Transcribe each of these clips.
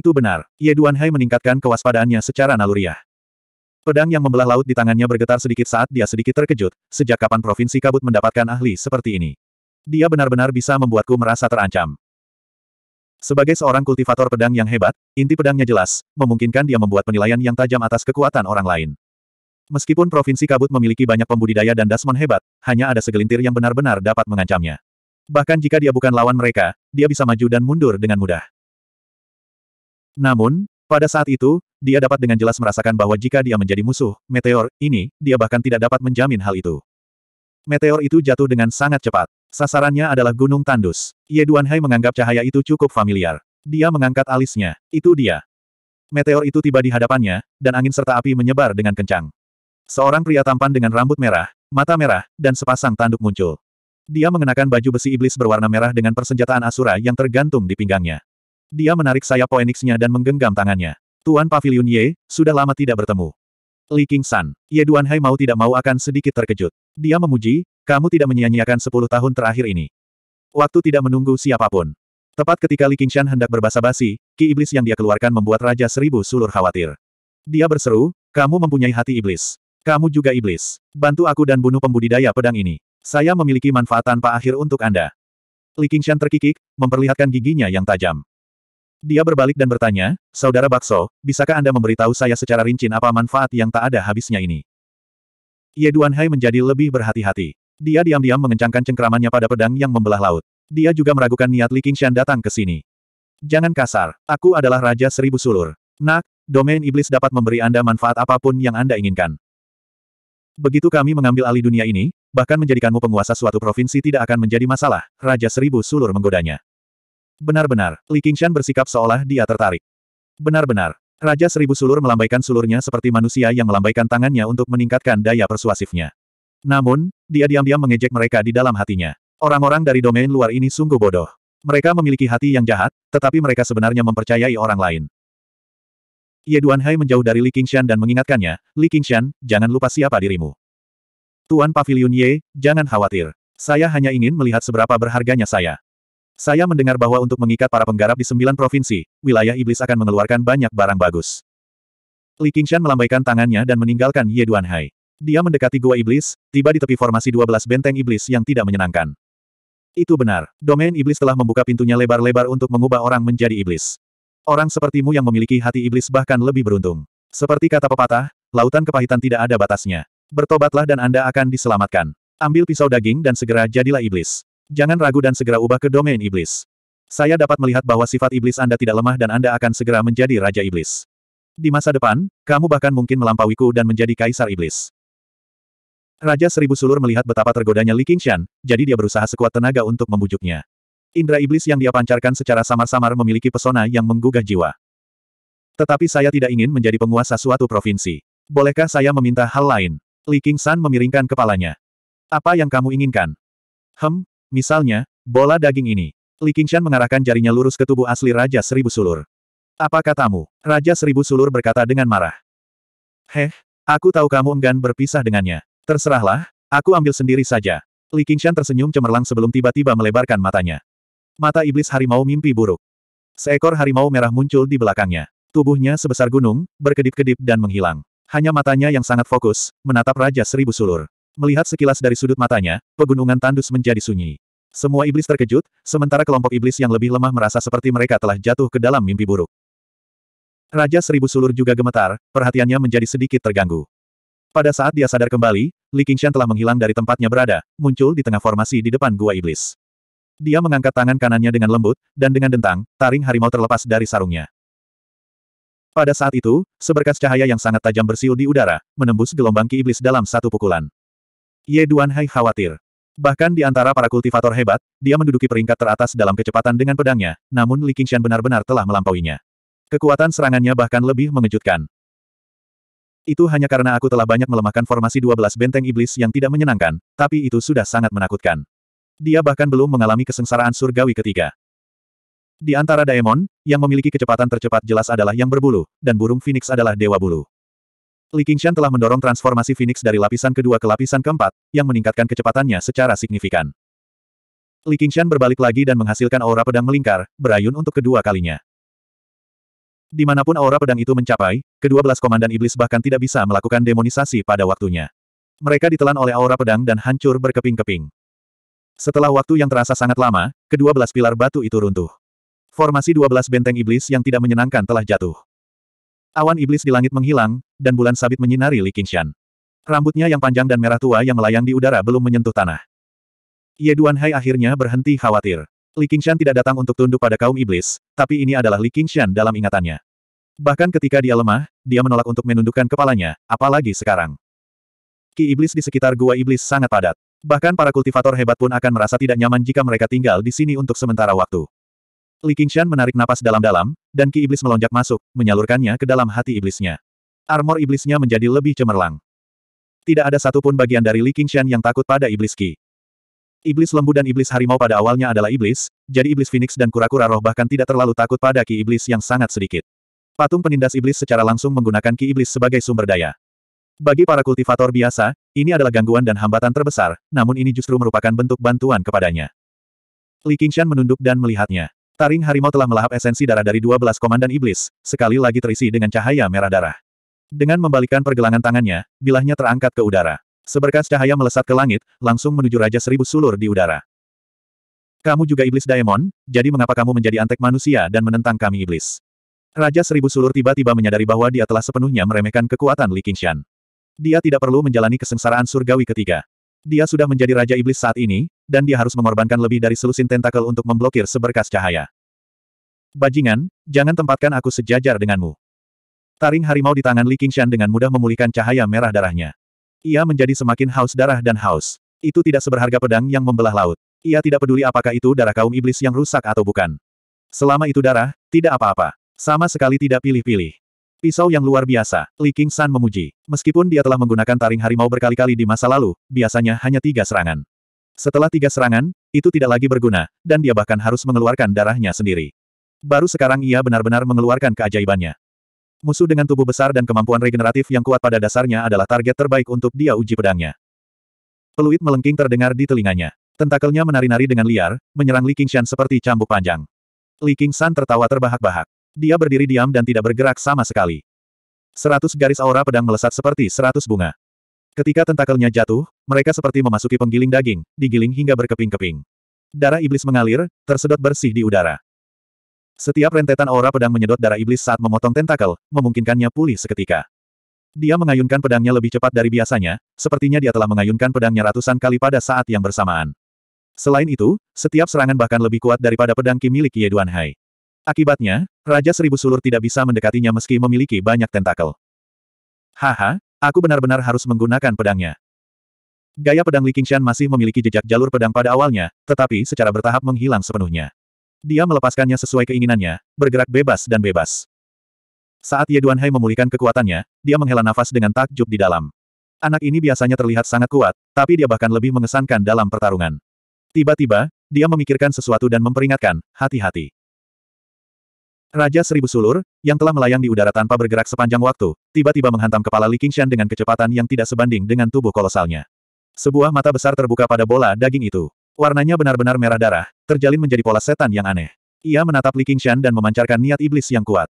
itu benar, Ye Duanhai meningkatkan kewaspadaannya secara naluriah. Pedang yang membelah laut di tangannya bergetar sedikit saat dia sedikit terkejut, sejak kapan Provinsi Kabut mendapatkan ahli seperti ini. Dia benar-benar bisa membuatku merasa terancam. Sebagai seorang kultivator pedang yang hebat, inti pedangnya jelas, memungkinkan dia membuat penilaian yang tajam atas kekuatan orang lain. Meskipun Provinsi Kabut memiliki banyak pembudidaya dan dasmon hebat, hanya ada segelintir yang benar-benar dapat mengancamnya. Bahkan jika dia bukan lawan mereka, dia bisa maju dan mundur dengan mudah. Namun, pada saat itu, dia dapat dengan jelas merasakan bahwa jika dia menjadi musuh, meteor, ini, dia bahkan tidak dapat menjamin hal itu. Meteor itu jatuh dengan sangat cepat. Sasarannya adalah Gunung Tandus. Ye Duanhai menganggap cahaya itu cukup familiar. Dia mengangkat alisnya. Itu dia. Meteor itu tiba di hadapannya, dan angin serta api menyebar dengan kencang. Seorang pria tampan dengan rambut merah, mata merah, dan sepasang tanduk muncul. Dia mengenakan baju besi iblis berwarna merah dengan persenjataan Asura yang tergantung di pinggangnya. Dia menarik sayap poeniksnya dan menggenggam tangannya. Tuan Pavilion Ye, sudah lama tidak bertemu. Li King San, Ye Duanhai mau tidak mau akan sedikit terkejut. Dia memuji, kamu tidak menyia-nyiakan sepuluh tahun terakhir ini. Waktu tidak menunggu siapapun. Tepat ketika Li Qingshan hendak berbasa basi, ki iblis yang dia keluarkan membuat Raja Seribu Sulur khawatir. Dia berseru, kamu mempunyai hati iblis. Kamu juga iblis. Bantu aku dan bunuh pembudidaya pedang ini. Saya memiliki manfaat tanpa akhir untuk Anda. Li Qingshan terkikik, memperlihatkan giginya yang tajam. Dia berbalik dan bertanya, Saudara Bakso, bisakah Anda memberitahu saya secara rinci apa manfaat yang tak ada habisnya ini? Ye Duanhai menjadi lebih berhati-hati. Dia diam-diam mengencangkan cengkeramannya pada pedang yang membelah laut. Dia juga meragukan niat Li Qingshan datang ke sini. Jangan kasar, aku adalah Raja Seribu Sulur. Nak, domain iblis dapat memberi Anda manfaat apapun yang Anda inginkan. Begitu kami mengambil alih dunia ini, bahkan menjadikanmu penguasa suatu provinsi tidak akan menjadi masalah, Raja Seribu Sulur menggodanya. Benar-benar, Li Qingshan bersikap seolah dia tertarik. Benar-benar, Raja Seribu Sulur melambaikan sulurnya seperti manusia yang melambaikan tangannya untuk meningkatkan daya persuasifnya. Namun, dia diam-diam mengejek mereka di dalam hatinya. Orang-orang dari domain luar ini sungguh bodoh. Mereka memiliki hati yang jahat, tetapi mereka sebenarnya mempercayai orang lain. Ye Duanhai menjauh dari Li Qingshan dan mengingatkannya, Li Qingshan, jangan lupa siapa dirimu. Tuan Pavilion Ye, jangan khawatir. Saya hanya ingin melihat seberapa berharganya saya. Saya mendengar bahwa untuk mengikat para penggarap di sembilan provinsi, wilayah iblis akan mengeluarkan banyak barang bagus. Li Qingshan melambaikan tangannya dan meninggalkan Ye Duanhai. Dia mendekati gua iblis, tiba di tepi formasi 12 benteng iblis yang tidak menyenangkan. Itu benar, domain iblis telah membuka pintunya lebar-lebar untuk mengubah orang menjadi iblis. Orang sepertimu yang memiliki hati iblis bahkan lebih beruntung. Seperti kata pepatah, lautan kepahitan tidak ada batasnya. Bertobatlah dan Anda akan diselamatkan. Ambil pisau daging dan segera jadilah iblis. Jangan ragu dan segera ubah ke domain iblis. Saya dapat melihat bahwa sifat iblis Anda tidak lemah dan Anda akan segera menjadi Raja Iblis. Di masa depan, kamu bahkan mungkin melampauiku dan menjadi Kaisar Iblis. Raja Seribu Sulur melihat betapa tergodanya Li Qingshan, jadi dia berusaha sekuat tenaga untuk membujuknya. Indra iblis yang dia pancarkan secara samar-samar memiliki pesona yang menggugah jiwa. Tetapi saya tidak ingin menjadi penguasa suatu provinsi. Bolehkah saya meminta hal lain? Li Qingshan memiringkan kepalanya. Apa yang kamu inginkan? Hem, Misalnya, bola daging ini. Li Qingshan mengarahkan jarinya lurus ke tubuh asli Raja Seribu Sulur. Apa katamu? Raja Seribu Sulur berkata dengan marah. Heh, aku tahu kamu enggan berpisah dengannya. Terserahlah, aku ambil sendiri saja. Li Qingshan tersenyum cemerlang sebelum tiba-tiba melebarkan matanya. Mata iblis harimau mimpi buruk. Seekor harimau merah muncul di belakangnya. Tubuhnya sebesar gunung, berkedip-kedip dan menghilang. Hanya matanya yang sangat fokus, menatap Raja Seribu Sulur. Melihat sekilas dari sudut matanya, pegunungan tandus menjadi sunyi. Semua iblis terkejut, sementara kelompok iblis yang lebih lemah merasa seperti mereka telah jatuh ke dalam mimpi buruk. Raja Seribu Sulur juga gemetar, perhatiannya menjadi sedikit terganggu. Pada saat dia sadar kembali, Li Qingshan telah menghilang dari tempatnya berada, muncul di tengah formasi di depan gua iblis. Dia mengangkat tangan kanannya dengan lembut, dan dengan dentang, taring harimau terlepas dari sarungnya. Pada saat itu, seberkas cahaya yang sangat tajam bersiul di udara, menembus gelombang ki iblis dalam satu pukulan. Ye Duanhai khawatir. Bahkan di antara para kultivator hebat, dia menduduki peringkat teratas dalam kecepatan dengan pedangnya, namun Li Qingshan benar-benar telah melampauinya. Kekuatan serangannya bahkan lebih mengejutkan. Itu hanya karena aku telah banyak melemahkan formasi 12 benteng iblis yang tidak menyenangkan, tapi itu sudah sangat menakutkan. Dia bahkan belum mengalami kesengsaraan surgawi ketiga. Di antara daemon, yang memiliki kecepatan tercepat jelas adalah yang berbulu, dan burung phoenix adalah dewa bulu. Li Qingshan telah mendorong transformasi Phoenix dari lapisan kedua ke lapisan keempat, yang meningkatkan kecepatannya secara signifikan. Li Qingshan berbalik lagi dan menghasilkan aura pedang melingkar, berayun untuk kedua kalinya. Dimanapun aura pedang itu mencapai, kedua belas komandan iblis bahkan tidak bisa melakukan demonisasi pada waktunya. Mereka ditelan oleh aura pedang dan hancur berkeping-keping. Setelah waktu yang terasa sangat lama, kedua belas pilar batu itu runtuh. Formasi dua belas benteng iblis yang tidak menyenangkan telah jatuh. Awan iblis di langit menghilang, dan bulan sabit menyinari Li Qingshan. Rambutnya yang panjang dan merah tua yang melayang di udara belum menyentuh tanah. Ye Duanhai akhirnya berhenti khawatir. Li Qingshan tidak datang untuk tunduk pada kaum iblis, tapi ini adalah Li Qingshan dalam ingatannya. Bahkan ketika dia lemah, dia menolak untuk menundukkan kepalanya, apalagi sekarang. Ki iblis di sekitar gua iblis sangat padat. Bahkan para kultivator hebat pun akan merasa tidak nyaman jika mereka tinggal di sini untuk sementara waktu. Li Qingshan menarik napas dalam-dalam, dan ki iblis melonjak masuk, menyalurkannya ke dalam hati iblisnya. Armor iblisnya menjadi lebih cemerlang. Tidak ada satupun bagian dari Li Qingshan yang takut pada iblis ki. Iblis lembu dan iblis harimau pada awalnya adalah iblis, jadi iblis phoenix dan kura-kura roh bahkan tidak terlalu takut pada ki iblis yang sangat sedikit. Patung penindas iblis secara langsung menggunakan ki iblis sebagai sumber daya. Bagi para kultivator biasa, ini adalah gangguan dan hambatan terbesar, namun ini justru merupakan bentuk bantuan kepadanya. Li Qingshan menunduk dan melihatnya. Taring harimau telah melahap esensi darah dari 12 komandan iblis, sekali lagi terisi dengan cahaya merah darah. Dengan membalikkan pergelangan tangannya, bilahnya terangkat ke udara. Seberkas cahaya melesat ke langit, langsung menuju Raja Seribu Sulur di udara. Kamu juga iblis Daemon, jadi mengapa kamu menjadi antek manusia dan menentang kami iblis? Raja Seribu Sulur tiba-tiba menyadari bahwa dia telah sepenuhnya meremehkan kekuatan Li Qingshan. Dia tidak perlu menjalani kesengsaraan surgawi ketiga. Dia sudah menjadi Raja Iblis saat ini, dan dia harus mengorbankan lebih dari selusin tentakel untuk memblokir seberkas cahaya. Bajingan, jangan tempatkan aku sejajar denganmu. Taring harimau di tangan Li Qingshan dengan mudah memulihkan cahaya merah darahnya. Ia menjadi semakin haus darah dan haus. Itu tidak seberharga pedang yang membelah laut. Ia tidak peduli apakah itu darah kaum iblis yang rusak atau bukan. Selama itu darah, tidak apa-apa. Sama sekali tidak pilih-pilih. Pisau yang luar biasa, Li King San memuji. Meskipun dia telah menggunakan taring harimau berkali-kali di masa lalu, biasanya hanya tiga serangan. Setelah tiga serangan, itu tidak lagi berguna, dan dia bahkan harus mengeluarkan darahnya sendiri. Baru sekarang ia benar-benar mengeluarkan keajaibannya. Musuh dengan tubuh besar dan kemampuan regeneratif yang kuat pada dasarnya adalah target terbaik untuk dia uji pedangnya. Peluit melengking terdengar di telinganya. Tentakelnya menari-nari dengan liar, menyerang Li Qingshan seperti cambuk panjang. Li Qingshan tertawa terbahak-bahak dia berdiri diam dan tidak bergerak sama sekali. Seratus garis aura pedang melesat seperti seratus bunga. Ketika tentakelnya jatuh, mereka seperti memasuki penggiling daging, digiling hingga berkeping-keping. Darah iblis mengalir, tersedot bersih di udara. Setiap rentetan aura pedang menyedot darah iblis saat memotong tentakel, memungkinkannya pulih seketika. Dia mengayunkan pedangnya lebih cepat dari biasanya, sepertinya dia telah mengayunkan pedangnya ratusan kali pada saat yang bersamaan. Selain itu, setiap serangan bahkan lebih kuat daripada pedang Ki milik Ye Duan Hai. Akibatnya, Raja Seribu Sulur tidak bisa mendekatinya meski memiliki banyak tentakel. Haha, aku benar-benar harus menggunakan pedangnya. Gaya pedang Li Qingshan masih memiliki jejak jalur pedang pada awalnya, tetapi secara bertahap menghilang sepenuhnya. Dia melepaskannya sesuai keinginannya, bergerak bebas dan bebas. Saat Ye Duanhai memulihkan kekuatannya, dia menghela nafas dengan takjub di dalam. Anak ini biasanya terlihat sangat kuat, tapi dia bahkan lebih mengesankan dalam pertarungan. Tiba-tiba, dia memikirkan sesuatu dan memperingatkan, hati-hati. Raja Seribu Sulur, yang telah melayang di udara tanpa bergerak sepanjang waktu, tiba-tiba menghantam kepala Li Qingshan dengan kecepatan yang tidak sebanding dengan tubuh kolosalnya. Sebuah mata besar terbuka pada bola daging itu. Warnanya benar-benar merah darah, terjalin menjadi pola setan yang aneh. Ia menatap Li Qingshan dan memancarkan niat iblis yang kuat.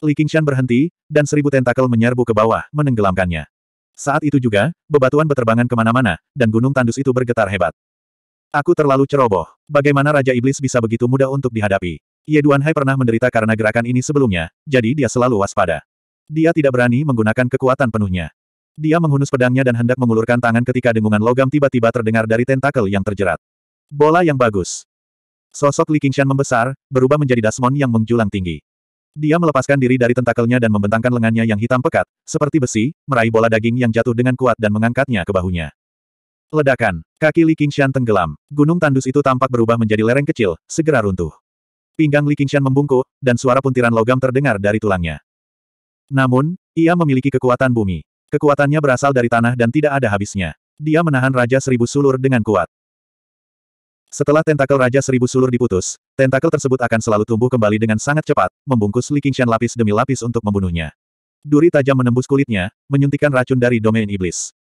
Li Qingshan berhenti, dan seribu tentakel menyerbu ke bawah, menenggelamkannya. Saat itu juga, bebatuan beterbangan kemana-mana, dan gunung tandus itu bergetar hebat. Aku terlalu ceroboh. Bagaimana Raja Iblis bisa begitu mudah untuk dihadapi? Ye Duanhai pernah menderita karena gerakan ini sebelumnya, jadi dia selalu waspada. Dia tidak berani menggunakan kekuatan penuhnya. Dia menghunus pedangnya dan hendak mengulurkan tangan ketika dengungan logam tiba-tiba terdengar dari tentakel yang terjerat. Bola yang bagus. Sosok Li Qingshan membesar, berubah menjadi Dasmon yang menjulang tinggi. Dia melepaskan diri dari tentakelnya dan membentangkan lengannya yang hitam pekat, seperti besi, meraih bola daging yang jatuh dengan kuat dan mengangkatnya ke bahunya. Ledakan, kaki Li Qingshan tenggelam. Gunung tandus itu tampak berubah menjadi lereng kecil, segera runtuh. Pinggang Li Qingshan membungkuk, dan suara puntiran logam terdengar dari tulangnya. Namun, ia memiliki kekuatan bumi. Kekuatannya berasal dari tanah dan tidak ada habisnya. Dia menahan Raja Seribu Sulur dengan kuat. Setelah tentakel Raja Seribu Sulur diputus, tentakel tersebut akan selalu tumbuh kembali dengan sangat cepat, membungkus Li Qingshan lapis demi lapis untuk membunuhnya. Duri tajam menembus kulitnya, menyuntikkan racun dari domain iblis.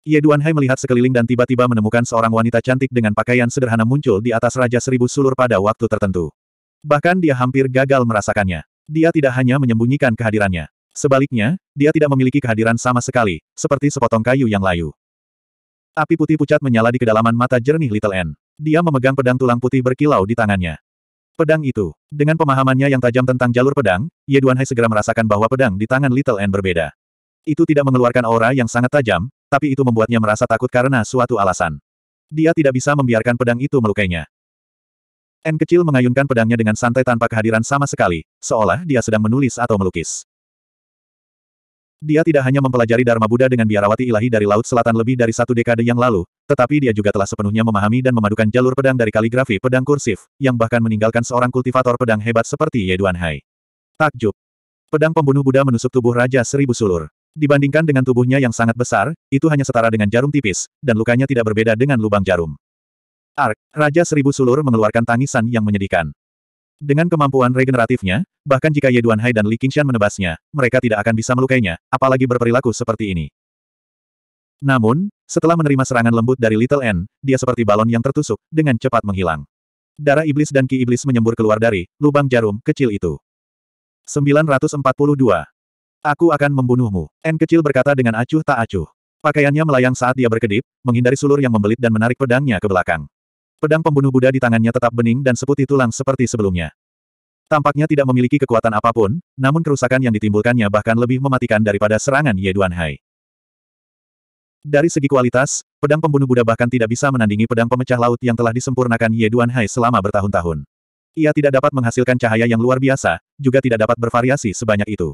Ye Duanhai melihat sekeliling dan tiba-tiba menemukan seorang wanita cantik dengan pakaian sederhana muncul di atas Raja Seribu Sulur pada waktu tertentu. Bahkan dia hampir gagal merasakannya. Dia tidak hanya menyembunyikan kehadirannya. Sebaliknya, dia tidak memiliki kehadiran sama sekali, seperti sepotong kayu yang layu. Api putih pucat menyala di kedalaman mata jernih Little N. Dia memegang pedang tulang putih berkilau di tangannya. Pedang itu, dengan pemahamannya yang tajam tentang jalur pedang, Ye Duanhai segera merasakan bahwa pedang di tangan Little N berbeda. Itu tidak mengeluarkan aura yang sangat tajam, tapi itu membuatnya merasa takut karena suatu alasan. Dia tidak bisa membiarkan pedang itu melukainya. N kecil mengayunkan pedangnya dengan santai tanpa kehadiran sama sekali, seolah dia sedang menulis atau melukis. Dia tidak hanya mempelajari Dharma Buddha dengan biarawati ilahi dari Laut Selatan lebih dari satu dekade yang lalu, tetapi dia juga telah sepenuhnya memahami dan memadukan jalur pedang dari kaligrafi pedang kursif, yang bahkan meninggalkan seorang kultivator pedang hebat seperti Yeduan Hai. Takjub. Pedang pembunuh Buddha menusuk tubuh Raja Seribu Sulur. Dibandingkan dengan tubuhnya yang sangat besar, itu hanya setara dengan jarum tipis, dan lukanya tidak berbeda dengan lubang jarum. Ark, Raja Seribu Sulur mengeluarkan tangisan yang menyedihkan. Dengan kemampuan regeneratifnya, bahkan jika Ye Hai dan Li Qingshan menebasnya, mereka tidak akan bisa melukainya, apalagi berperilaku seperti ini. Namun, setelah menerima serangan lembut dari Little N, dia seperti balon yang tertusuk, dengan cepat menghilang. Darah iblis dan ki iblis menyembur keluar dari lubang jarum kecil itu. 942 Aku akan membunuhmu. N kecil berkata dengan acuh tak acuh. Pakaiannya melayang saat dia berkedip, menghindari sulur yang membelit dan menarik pedangnya ke belakang. Pedang pembunuh Buddha di tangannya tetap bening dan seputih tulang seperti sebelumnya. Tampaknya tidak memiliki kekuatan apapun, namun kerusakan yang ditimbulkannya bahkan lebih mematikan daripada serangan Ye Duanhai. Dari segi kualitas, pedang pembunuh Buddha bahkan tidak bisa menandingi pedang pemecah laut yang telah disempurnakan Ye Duanhai selama bertahun-tahun. Ia tidak dapat menghasilkan cahaya yang luar biasa, juga tidak dapat bervariasi sebanyak itu.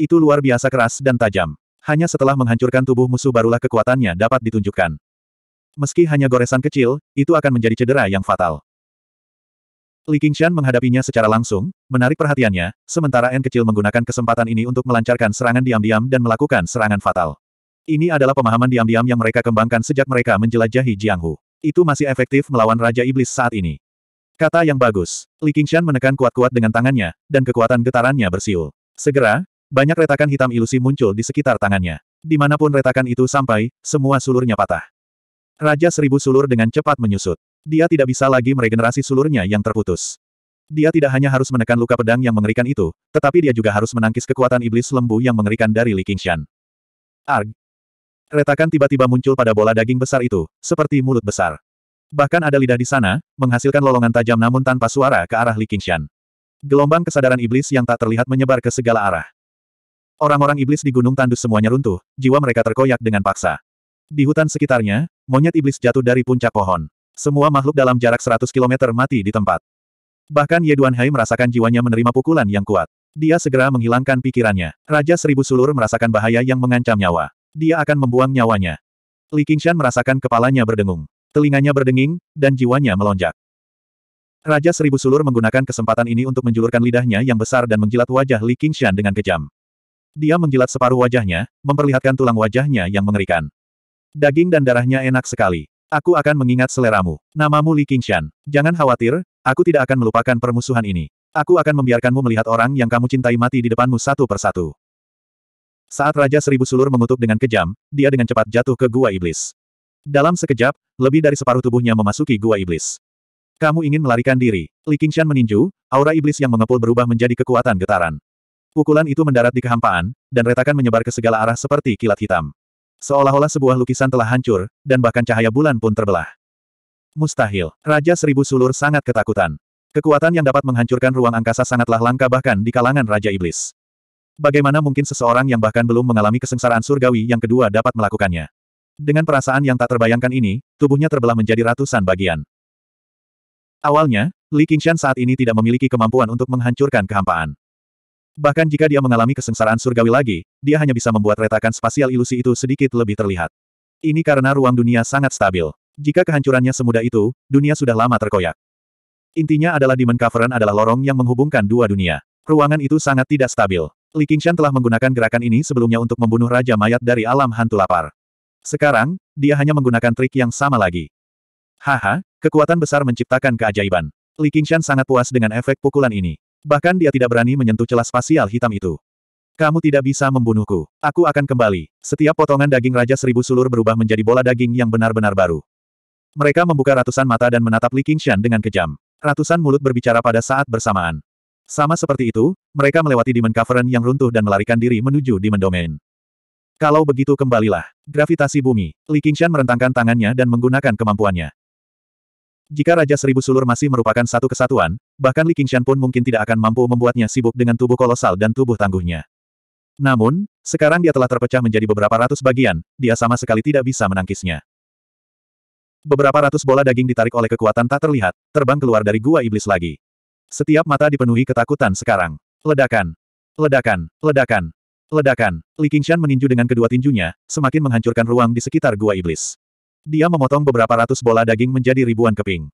Itu luar biasa keras dan tajam. Hanya setelah menghancurkan tubuh musuh barulah kekuatannya dapat ditunjukkan. Meski hanya goresan kecil, itu akan menjadi cedera yang fatal. Li Qingshan menghadapinya secara langsung, menarik perhatiannya, sementara N kecil menggunakan kesempatan ini untuk melancarkan serangan diam-diam dan melakukan serangan fatal. Ini adalah pemahaman diam-diam yang mereka kembangkan sejak mereka menjelajahi Jianghu. Itu masih efektif melawan Raja Iblis saat ini. Kata yang bagus. Li Qingshan menekan kuat-kuat dengan tangannya, dan kekuatan getarannya bersiul. Segera, banyak retakan hitam ilusi muncul di sekitar tangannya. Dimanapun retakan itu sampai, semua sulurnya patah. Raja seribu sulur dengan cepat menyusut. Dia tidak bisa lagi meregenerasi sulurnya yang terputus. Dia tidak hanya harus menekan luka pedang yang mengerikan itu, tetapi dia juga harus menangkis kekuatan iblis lembu yang mengerikan dari Li Qingshan. Arg! Retakan tiba-tiba muncul pada bola daging besar itu, seperti mulut besar. Bahkan ada lidah di sana, menghasilkan lolongan tajam namun tanpa suara ke arah Li Qingshan. Gelombang kesadaran iblis yang tak terlihat menyebar ke segala arah. Orang-orang iblis di Gunung Tandus semuanya runtuh, jiwa mereka terkoyak dengan paksa. Di hutan sekitarnya, monyet iblis jatuh dari puncak pohon. Semua makhluk dalam jarak 100 km mati di tempat. Bahkan Ye Hai merasakan jiwanya menerima pukulan yang kuat. Dia segera menghilangkan pikirannya. Raja Seribu Sulur merasakan bahaya yang mengancam nyawa. Dia akan membuang nyawanya. Li Qingshan merasakan kepalanya berdengung. Telinganya berdenging, dan jiwanya melonjak. Raja Seribu Sulur menggunakan kesempatan ini untuk menjulurkan lidahnya yang besar dan menjilat wajah Li Qingshan dengan kejam. Dia menjilat separuh wajahnya, memperlihatkan tulang wajahnya yang mengerikan. Daging dan darahnya enak sekali. Aku akan mengingat seleramu. Namamu Li Qingshan. Jangan khawatir, aku tidak akan melupakan permusuhan ini. Aku akan membiarkanmu melihat orang yang kamu cintai mati di depanmu satu persatu. Saat Raja Seribu Sulur mengutuk dengan kejam, dia dengan cepat jatuh ke Gua Iblis. Dalam sekejap, lebih dari separuh tubuhnya memasuki Gua Iblis. Kamu ingin melarikan diri. Li Qingshan meninju, aura iblis yang mengepul berubah menjadi kekuatan getaran. Pukulan itu mendarat di kehampaan, dan retakan menyebar ke segala arah seperti kilat hitam. Seolah-olah sebuah lukisan telah hancur, dan bahkan cahaya bulan pun terbelah. Mustahil, Raja Seribu Sulur sangat ketakutan. Kekuatan yang dapat menghancurkan ruang angkasa sangatlah langka bahkan di kalangan Raja Iblis. Bagaimana mungkin seseorang yang bahkan belum mengalami kesengsaraan surgawi yang kedua dapat melakukannya? Dengan perasaan yang tak terbayangkan ini, tubuhnya terbelah menjadi ratusan bagian. Awalnya, Li Qingshan saat ini tidak memiliki kemampuan untuk menghancurkan kehampaan. Bahkan jika dia mengalami kesengsaraan surgawi lagi, dia hanya bisa membuat retakan spasial ilusi itu sedikit lebih terlihat. Ini karena ruang dunia sangat stabil. Jika kehancurannya semudah itu, dunia sudah lama terkoyak. Intinya adalah Demon Cavern adalah lorong yang menghubungkan dua dunia. Ruangan itu sangat tidak stabil. Li Qingshan telah menggunakan gerakan ini sebelumnya untuk membunuh Raja Mayat dari alam hantu lapar. Sekarang, dia hanya menggunakan trik yang sama lagi. Haha, kekuatan besar menciptakan keajaiban. Li Qingshan sangat puas dengan efek pukulan ini. Bahkan dia tidak berani menyentuh celah spasial hitam itu. Kamu tidak bisa membunuhku. Aku akan kembali. Setiap potongan daging Raja Seribu Sulur berubah menjadi bola daging yang benar-benar baru. Mereka membuka ratusan mata dan menatap Li Qingshan dengan kejam. Ratusan mulut berbicara pada saat bersamaan. Sama seperti itu, mereka melewati Demon Cavern yang runtuh dan melarikan diri menuju Demon Domain. Kalau begitu kembalilah. Gravitasi bumi. Li Qingshan merentangkan tangannya dan menggunakan kemampuannya. Jika Raja Seribu Sulur masih merupakan satu kesatuan, bahkan Li Qingshan pun mungkin tidak akan mampu membuatnya sibuk dengan tubuh kolosal dan tubuh tangguhnya. Namun, sekarang dia telah terpecah menjadi beberapa ratus bagian, dia sama sekali tidak bisa menangkisnya. Beberapa ratus bola daging ditarik oleh kekuatan tak terlihat, terbang keluar dari gua iblis lagi. Setiap mata dipenuhi ketakutan sekarang. Ledakan! Ledakan! Ledakan! Ledakan! Li Qingshan meninju dengan kedua tinjunya, semakin menghancurkan ruang di sekitar gua iblis. Dia memotong beberapa ratus bola daging menjadi ribuan keping.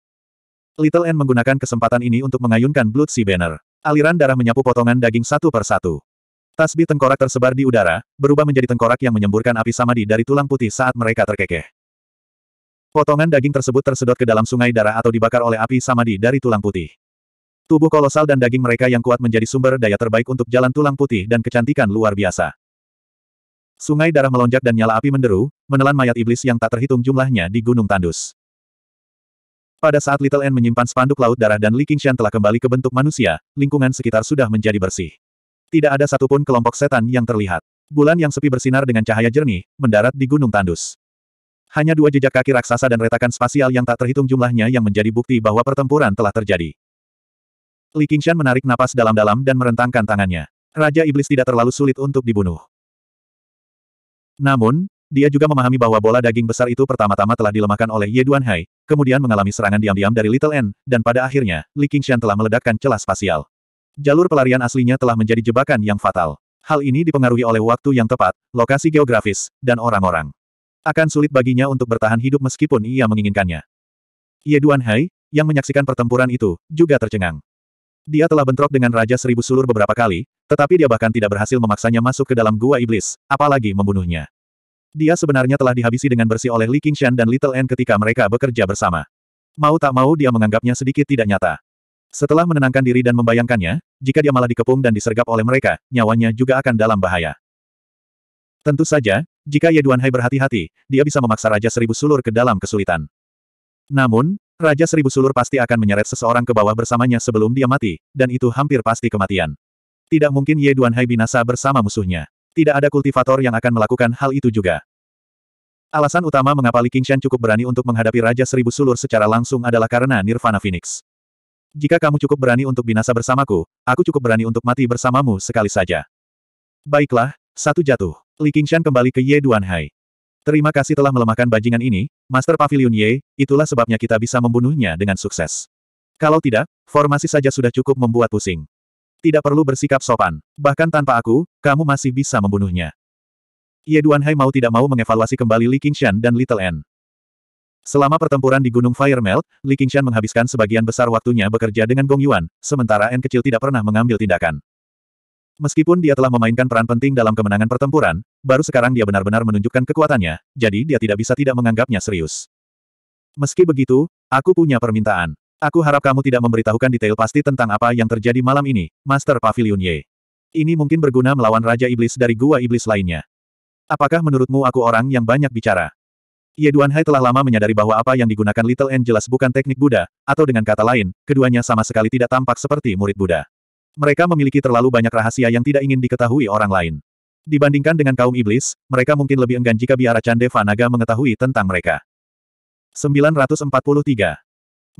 Little N menggunakan kesempatan ini untuk mengayunkan Blood Sea Banner. Aliran darah menyapu potongan daging satu per satu. Tasbih tengkorak tersebar di udara, berubah menjadi tengkorak yang menyemburkan api samadi dari tulang putih saat mereka terkekeh. Potongan daging tersebut tersedot ke dalam sungai darah atau dibakar oleh api samadi dari tulang putih. Tubuh kolosal dan daging mereka yang kuat menjadi sumber daya terbaik untuk jalan tulang putih dan kecantikan luar biasa. Sungai darah melonjak dan nyala api menderu, menelan mayat iblis yang tak terhitung jumlahnya di Gunung Tandus. Pada saat Little N menyimpan spanduk laut darah dan Li Qingshan telah kembali ke bentuk manusia, lingkungan sekitar sudah menjadi bersih. Tidak ada satupun kelompok setan yang terlihat. Bulan yang sepi bersinar dengan cahaya jernih, mendarat di Gunung Tandus. Hanya dua jejak kaki raksasa dan retakan spasial yang tak terhitung jumlahnya yang menjadi bukti bahwa pertempuran telah terjadi. Li Qingshan menarik napas dalam-dalam dan merentangkan tangannya. Raja Iblis tidak terlalu sulit untuk dibunuh. Namun, dia juga memahami bahwa bola daging besar itu pertama-tama telah dilemahkan oleh Ye Hai, kemudian mengalami serangan diam-diam dari Little N, dan pada akhirnya, Li Qingshan telah meledakkan celah spasial. Jalur pelarian aslinya telah menjadi jebakan yang fatal. Hal ini dipengaruhi oleh waktu yang tepat, lokasi geografis, dan orang-orang. Akan sulit baginya untuk bertahan hidup meskipun ia menginginkannya. Ye Hai, yang menyaksikan pertempuran itu, juga tercengang. Dia telah bentrok dengan Raja Seribu Sulur beberapa kali, tetapi dia bahkan tidak berhasil memaksanya masuk ke dalam gua iblis, apalagi membunuhnya. Dia sebenarnya telah dihabisi dengan bersih oleh Li Qingshan dan Little N ketika mereka bekerja bersama. Mau tak mau dia menganggapnya sedikit tidak nyata. Setelah menenangkan diri dan membayangkannya, jika dia malah dikepung dan disergap oleh mereka, nyawanya juga akan dalam bahaya. Tentu saja, jika Ye Hai berhati-hati, dia bisa memaksa Raja Seribu Sulur ke dalam kesulitan. Namun, Raja seribu sulur pasti akan menyeret seseorang ke bawah bersamanya sebelum dia mati, dan itu hampir pasti kematian. Tidak mungkin Ye Duanhai binasa bersama musuhnya. Tidak ada kultivator yang akan melakukan hal itu juga. Alasan utama mengapa Li Qingshan cukup berani untuk menghadapi Raja Seribu Sulur secara langsung adalah karena Nirvana Phoenix. Jika kamu cukup berani untuk binasa bersamaku, aku cukup berani untuk mati bersamamu sekali saja. Baiklah, satu jatuh. Li Qingshan kembali ke Ye Duanhai. Terima kasih telah melemahkan bajingan ini, Master Pavilion Ye, itulah sebabnya kita bisa membunuhnya dengan sukses. Kalau tidak, formasi saja sudah cukup membuat pusing. Tidak perlu bersikap sopan. Bahkan tanpa aku, kamu masih bisa membunuhnya. Ye Duanhai mau tidak mau mengevaluasi kembali Li Qingshan dan Little N. Selama pertempuran di Gunung Fire Melt, Li Qingshan menghabiskan sebagian besar waktunya bekerja dengan Gong Yuan, sementara N kecil tidak pernah mengambil tindakan. Meskipun dia telah memainkan peran penting dalam kemenangan pertempuran, baru sekarang dia benar-benar menunjukkan kekuatannya, jadi dia tidak bisa tidak menganggapnya serius. Meski begitu, aku punya permintaan. Aku harap kamu tidak memberitahukan detail pasti tentang apa yang terjadi malam ini, Master Pavilion Ye. Ini mungkin berguna melawan Raja Iblis dari gua iblis lainnya. Apakah menurutmu aku orang yang banyak bicara? Ye Duanhai telah lama menyadari bahwa apa yang digunakan Little N jelas bukan teknik Buddha, atau dengan kata lain, keduanya sama sekali tidak tampak seperti murid Buddha. Mereka memiliki terlalu banyak rahasia yang tidak ingin diketahui orang lain. Dibandingkan dengan kaum iblis, mereka mungkin lebih enggan jika biara Candeva Naga mengetahui tentang mereka. 943.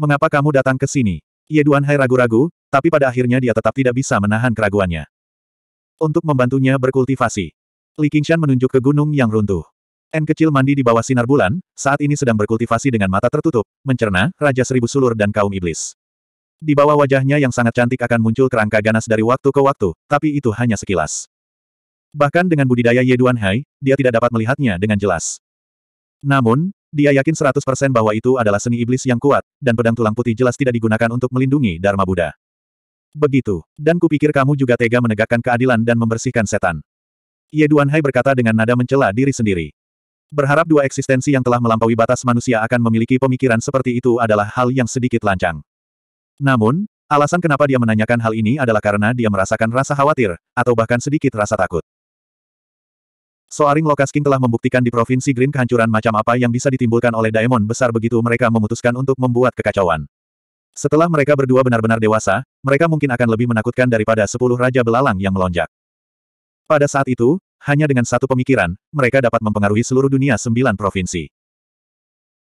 Mengapa kamu datang ke sini? Duan Hai ragu-ragu, tapi pada akhirnya dia tetap tidak bisa menahan keraguannya. Untuk membantunya berkultivasi. Li Qingshan menunjuk ke gunung yang runtuh. N kecil mandi di bawah sinar bulan, saat ini sedang berkultivasi dengan mata tertutup, mencerna, Raja Seribu Sulur dan kaum iblis. Di bawah wajahnya yang sangat cantik akan muncul kerangka ganas dari waktu ke waktu, tapi itu hanya sekilas. Bahkan dengan budidaya Ye Duan Hai, dia tidak dapat melihatnya dengan jelas. Namun, dia yakin 100% bahwa itu adalah seni iblis yang kuat, dan pedang tulang putih jelas tidak digunakan untuk melindungi Dharma Buddha. Begitu, dan kupikir kamu juga tega menegakkan keadilan dan membersihkan setan. Ye Duan Hai berkata dengan nada mencela diri sendiri. Berharap dua eksistensi yang telah melampaui batas manusia akan memiliki pemikiran seperti itu adalah hal yang sedikit lancang. Namun, alasan kenapa dia menanyakan hal ini adalah karena dia merasakan rasa khawatir, atau bahkan sedikit rasa takut. Soaring Lokas King telah membuktikan di Provinsi Green kehancuran macam apa yang bisa ditimbulkan oleh Daemon besar begitu mereka memutuskan untuk membuat kekacauan. Setelah mereka berdua benar-benar dewasa, mereka mungkin akan lebih menakutkan daripada sepuluh Raja Belalang yang melonjak. Pada saat itu, hanya dengan satu pemikiran, mereka dapat mempengaruhi seluruh dunia sembilan provinsi.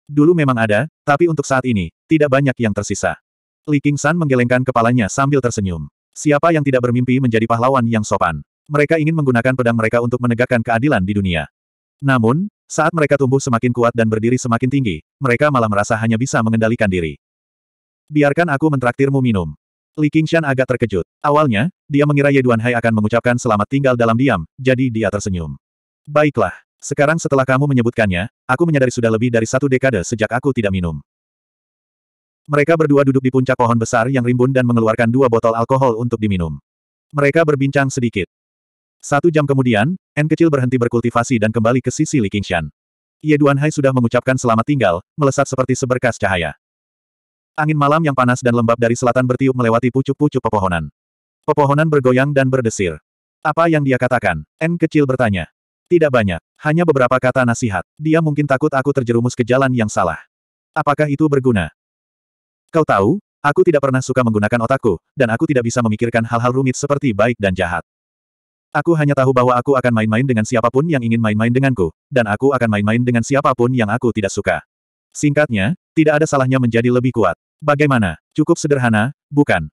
Dulu memang ada, tapi untuk saat ini, tidak banyak yang tersisa. Li Qingshan menggelengkan kepalanya sambil tersenyum. Siapa yang tidak bermimpi menjadi pahlawan yang sopan? Mereka ingin menggunakan pedang mereka untuk menegakkan keadilan di dunia. Namun, saat mereka tumbuh semakin kuat dan berdiri semakin tinggi, mereka malah merasa hanya bisa mengendalikan diri. Biarkan aku mentraktirmu minum. Li Qingshan agak terkejut. Awalnya, dia mengira Ye Duanhai akan mengucapkan selamat tinggal dalam diam, jadi dia tersenyum. Baiklah, sekarang setelah kamu menyebutkannya, aku menyadari sudah lebih dari satu dekade sejak aku tidak minum. Mereka berdua duduk di puncak pohon besar yang rimbun dan mengeluarkan dua botol alkohol untuk diminum. Mereka berbincang sedikit. Satu jam kemudian, N kecil berhenti berkultivasi dan kembali ke sisi Li Qingshan. Ye Duanhai sudah mengucapkan selamat tinggal, melesat seperti seberkas cahaya. Angin malam yang panas dan lembab dari selatan bertiup melewati pucuk-pucuk pepohonan. Pepohonan bergoyang dan berdesir. Apa yang dia katakan? N kecil bertanya. Tidak banyak, hanya beberapa kata nasihat. Dia mungkin takut aku terjerumus ke jalan yang salah. Apakah itu berguna? Kau tahu, aku tidak pernah suka menggunakan otakku, dan aku tidak bisa memikirkan hal-hal rumit seperti baik dan jahat. Aku hanya tahu bahwa aku akan main-main dengan siapapun yang ingin main-main denganku, dan aku akan main-main dengan siapapun yang aku tidak suka. Singkatnya, tidak ada salahnya menjadi lebih kuat. Bagaimana? Cukup sederhana, bukan?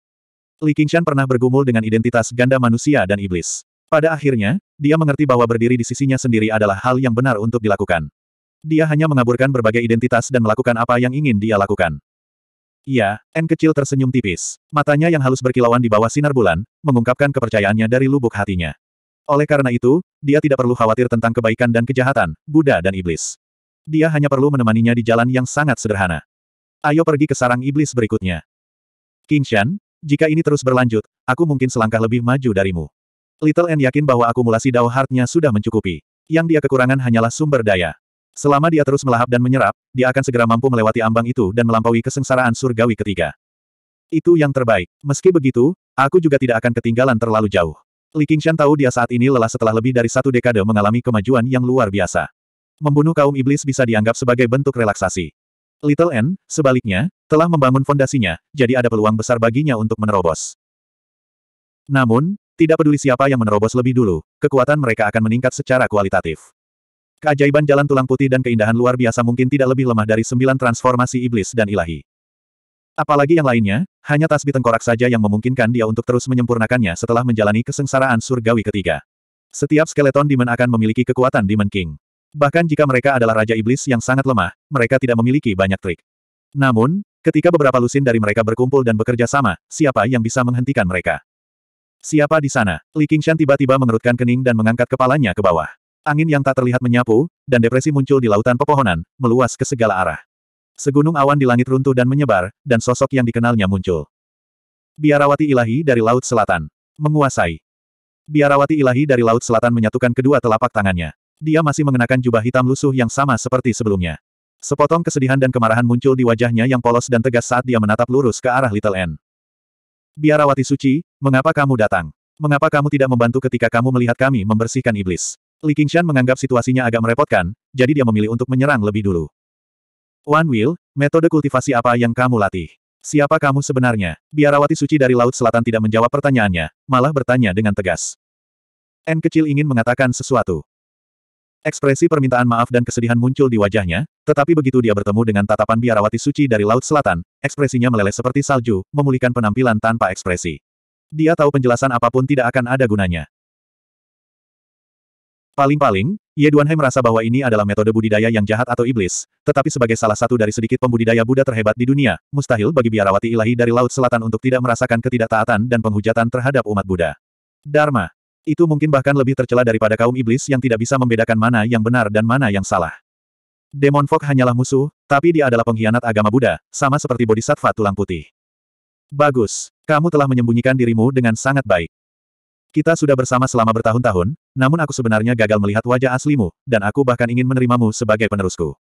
Li Qingshan pernah bergumul dengan identitas ganda manusia dan iblis. Pada akhirnya, dia mengerti bahwa berdiri di sisinya sendiri adalah hal yang benar untuk dilakukan. Dia hanya mengaburkan berbagai identitas dan melakukan apa yang ingin dia lakukan. Iya, N kecil tersenyum tipis. Matanya yang halus berkilauan di bawah sinar bulan, mengungkapkan kepercayaannya dari lubuk hatinya. Oleh karena itu, dia tidak perlu khawatir tentang kebaikan dan kejahatan, Buddha dan Iblis. Dia hanya perlu menemaninya di jalan yang sangat sederhana. Ayo pergi ke sarang iblis berikutnya. King Shan, jika ini terus berlanjut, aku mungkin selangkah lebih maju darimu. Little N yakin bahwa akumulasi Dao Heart-nya sudah mencukupi. Yang dia kekurangan hanyalah sumber daya. Selama dia terus melahap dan menyerap, dia akan segera mampu melewati ambang itu dan melampaui kesengsaraan surgawi ketiga. Itu yang terbaik. Meski begitu, aku juga tidak akan ketinggalan terlalu jauh. Li Qingshan tahu dia saat ini lelah setelah lebih dari satu dekade mengalami kemajuan yang luar biasa. Membunuh kaum iblis bisa dianggap sebagai bentuk relaksasi. Little N, sebaliknya, telah membangun fondasinya, jadi ada peluang besar baginya untuk menerobos. Namun, tidak peduli siapa yang menerobos lebih dulu, kekuatan mereka akan meningkat secara kualitatif. Keajaiban jalan tulang putih dan keindahan luar biasa mungkin tidak lebih lemah dari sembilan transformasi iblis dan ilahi. Apalagi yang lainnya, hanya tasbih tengkorak saja yang memungkinkan dia untuk terus menyempurnakannya setelah menjalani kesengsaraan surgawi ketiga. Setiap skeleton demon akan memiliki kekuatan demon king. Bahkan jika mereka adalah raja iblis yang sangat lemah, mereka tidak memiliki banyak trik. Namun, ketika beberapa lusin dari mereka berkumpul dan bekerja sama, siapa yang bisa menghentikan mereka? Siapa di sana? Li Qingshan tiba-tiba mengerutkan kening dan mengangkat kepalanya ke bawah. Angin yang tak terlihat menyapu, dan depresi muncul di lautan pepohonan, meluas ke segala arah. Segunung awan di langit runtuh dan menyebar, dan sosok yang dikenalnya muncul. Biarawati ilahi dari Laut Selatan. Menguasai. Biarawati ilahi dari Laut Selatan menyatukan kedua telapak tangannya. Dia masih mengenakan jubah hitam lusuh yang sama seperti sebelumnya. Sepotong kesedihan dan kemarahan muncul di wajahnya yang polos dan tegas saat dia menatap lurus ke arah Little N. Biarawati suci, mengapa kamu datang? Mengapa kamu tidak membantu ketika kamu melihat kami membersihkan iblis? Li Qingshan menganggap situasinya agak merepotkan, jadi dia memilih untuk menyerang lebih dulu. One Will, metode kultivasi apa yang kamu latih? Siapa kamu sebenarnya? Biarawati suci dari Laut Selatan tidak menjawab pertanyaannya, malah bertanya dengan tegas. N kecil ingin mengatakan sesuatu. Ekspresi permintaan maaf dan kesedihan muncul di wajahnya, tetapi begitu dia bertemu dengan tatapan biarawati suci dari Laut Selatan, ekspresinya meleleh seperti salju, memulihkan penampilan tanpa ekspresi. Dia tahu penjelasan apapun tidak akan ada gunanya. Paling-paling, Ye Duanhai merasa bahwa ini adalah metode budidaya yang jahat atau iblis, tetapi sebagai salah satu dari sedikit pembudidaya Buddha terhebat di dunia, mustahil bagi biarawati ilahi dari Laut Selatan untuk tidak merasakan ketidaktaatan dan penghujatan terhadap umat Buddha. Dharma. Itu mungkin bahkan lebih tercela daripada kaum iblis yang tidak bisa membedakan mana yang benar dan mana yang salah. Demon Fog hanyalah musuh, tapi dia adalah pengkhianat agama Buddha, sama seperti bodhisattva tulang putih. Bagus. Kamu telah menyembunyikan dirimu dengan sangat baik. Kita sudah bersama selama bertahun-tahun, namun aku sebenarnya gagal melihat wajah aslimu, dan aku bahkan ingin menerimamu sebagai penerusku.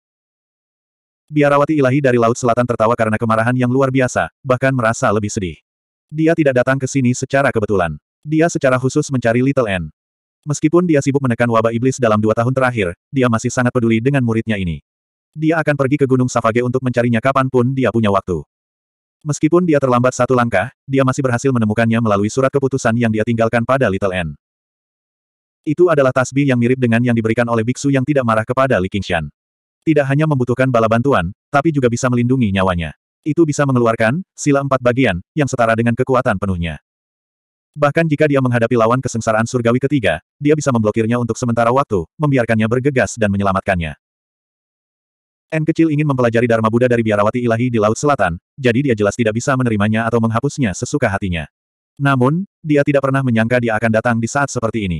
Biarawati ilahi dari Laut Selatan tertawa karena kemarahan yang luar biasa, bahkan merasa lebih sedih. Dia tidak datang ke sini secara kebetulan. Dia secara khusus mencari Little N. Meskipun dia sibuk menekan wabah iblis dalam dua tahun terakhir, dia masih sangat peduli dengan muridnya ini. Dia akan pergi ke Gunung Safage untuk mencarinya kapanpun dia punya waktu. Meskipun dia terlambat satu langkah, dia masih berhasil menemukannya melalui surat keputusan yang dia tinggalkan pada Little N. Itu adalah tasbih yang mirip dengan yang diberikan oleh biksu yang tidak marah kepada Li Qingshan. Tidak hanya membutuhkan bala bantuan, tapi juga bisa melindungi nyawanya. Itu bisa mengeluarkan sila empat bagian, yang setara dengan kekuatan penuhnya. Bahkan jika dia menghadapi lawan kesengsaraan surgawi ketiga, dia bisa memblokirnya untuk sementara waktu, membiarkannya bergegas dan menyelamatkannya. N kecil ingin mempelajari Dharma Buddha dari biarawati ilahi di Laut Selatan, jadi dia jelas tidak bisa menerimanya atau menghapusnya sesuka hatinya. Namun, dia tidak pernah menyangka dia akan datang di saat seperti ini.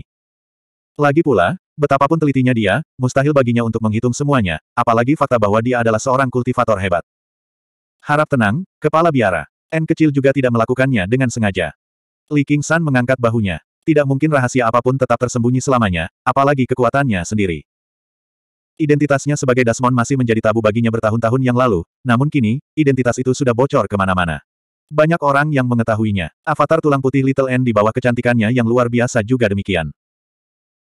Lagi pula, betapapun telitinya dia, mustahil baginya untuk menghitung semuanya, apalagi fakta bahwa dia adalah seorang kultivator hebat. Harap tenang, kepala biara. N kecil juga tidak melakukannya dengan sengaja. Li King San mengangkat bahunya. Tidak mungkin rahasia apapun tetap tersembunyi selamanya, apalagi kekuatannya sendiri. Identitasnya sebagai Dasmon masih menjadi tabu baginya bertahun-tahun yang lalu, namun kini, identitas itu sudah bocor kemana-mana. Banyak orang yang mengetahuinya. Avatar tulang putih Little N di bawah kecantikannya yang luar biasa juga demikian.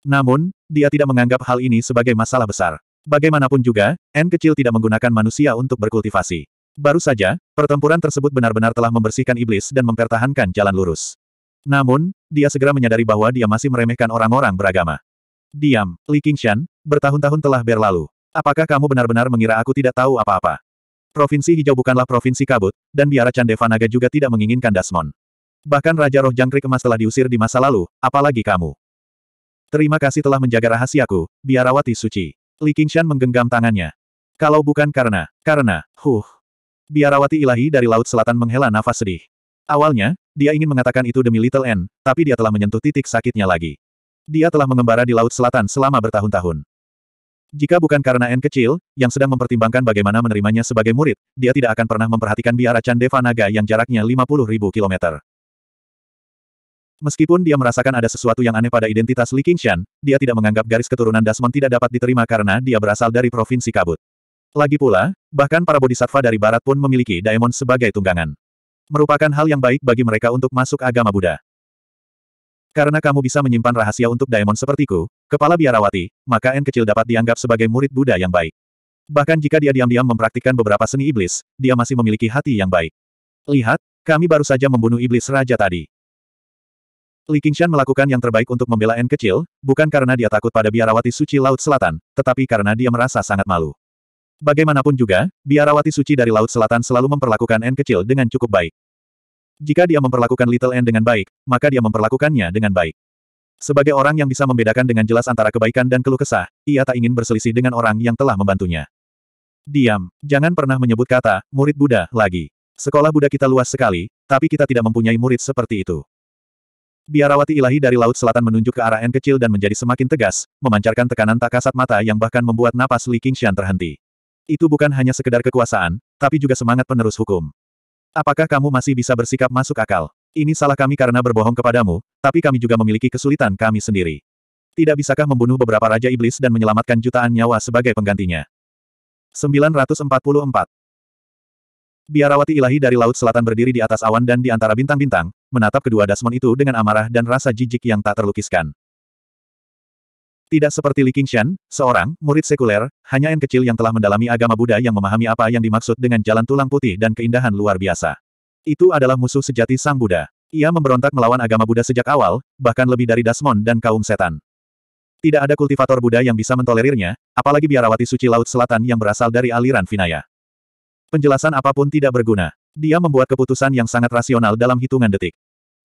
Namun, dia tidak menganggap hal ini sebagai masalah besar. Bagaimanapun juga, N kecil tidak menggunakan manusia untuk berkultivasi. Baru saja, pertempuran tersebut benar-benar telah membersihkan iblis dan mempertahankan jalan lurus. Namun, dia segera menyadari bahwa dia masih meremehkan orang-orang beragama. Diam, Li Qingshan, bertahun-tahun telah berlalu. Apakah kamu benar-benar mengira aku tidak tahu apa-apa? Provinsi hijau bukanlah provinsi kabut, dan biara Naga juga tidak menginginkan Dasmon. Bahkan Raja Roh Jangkrik Emas telah diusir di masa lalu, apalagi kamu. Terima kasih telah menjaga rahasiaku, biarawati suci. Li Qingshan menggenggam tangannya. Kalau bukan karena, karena, huh. Biarawati ilahi dari Laut Selatan menghela nafas sedih. Awalnya, dia ingin mengatakan itu demi Little N, tapi dia telah menyentuh titik sakitnya lagi. Dia telah mengembara di Laut Selatan selama bertahun-tahun. Jika bukan karena N kecil, yang sedang mempertimbangkan bagaimana menerimanya sebagai murid, dia tidak akan pernah memperhatikan biara Candeva Naga yang jaraknya 50 ribu kilometer. Meskipun dia merasakan ada sesuatu yang aneh pada identitas Li Qingshan, dia tidak menganggap garis keturunan Dasmon tidak dapat diterima karena dia berasal dari provinsi kabut. Lagi pula, bahkan para bodhisattva dari barat pun memiliki daemon sebagai tunggangan. Merupakan hal yang baik bagi mereka untuk masuk agama Buddha. Karena kamu bisa menyimpan rahasia untuk Daemon sepertiku, kepala biarawati, maka N kecil dapat dianggap sebagai murid Buddha yang baik. Bahkan jika dia diam-diam mempraktikkan beberapa seni iblis, dia masih memiliki hati yang baik. Lihat, kami baru saja membunuh iblis raja tadi. Li Qingshan melakukan yang terbaik untuk membela N kecil, bukan karena dia takut pada biarawati suci Laut Selatan, tetapi karena dia merasa sangat malu. Bagaimanapun juga, biarawati suci dari Laut Selatan selalu memperlakukan N kecil dengan cukup baik. Jika dia memperlakukan Little N dengan baik, maka dia memperlakukannya dengan baik. Sebagai orang yang bisa membedakan dengan jelas antara kebaikan dan keluh kesah, ia tak ingin berselisih dengan orang yang telah membantunya. Diam, jangan pernah menyebut kata, murid Buddha, lagi. Sekolah Buddha kita luas sekali, tapi kita tidak mempunyai murid seperti itu. Biarawati ilahi dari Laut Selatan menunjuk ke arah N kecil dan menjadi semakin tegas, memancarkan tekanan tak kasat mata yang bahkan membuat napas Li Qingxian terhenti. Itu bukan hanya sekedar kekuasaan, tapi juga semangat penerus hukum. Apakah kamu masih bisa bersikap masuk akal? Ini salah kami karena berbohong kepadamu, tapi kami juga memiliki kesulitan kami sendiri. Tidak bisakah membunuh beberapa raja iblis dan menyelamatkan jutaan nyawa sebagai penggantinya? 944. Biarawati ilahi dari Laut Selatan berdiri di atas awan dan di antara bintang-bintang, menatap kedua Dasmon itu dengan amarah dan rasa jijik yang tak terlukiskan. Tidak seperti Li Qingshan, seorang murid sekuler, hanya yang kecil yang telah mendalami agama Buddha yang memahami apa yang dimaksud dengan jalan tulang putih dan keindahan luar biasa. Itu adalah musuh sejati sang Buddha. Ia memberontak melawan agama Buddha sejak awal, bahkan lebih dari Dasmon dan kaum setan. Tidak ada kultivator Buddha yang bisa mentolerirnya, apalagi biarawati suci Laut Selatan yang berasal dari aliran Vinaya. Penjelasan apapun tidak berguna. Dia membuat keputusan yang sangat rasional dalam hitungan detik.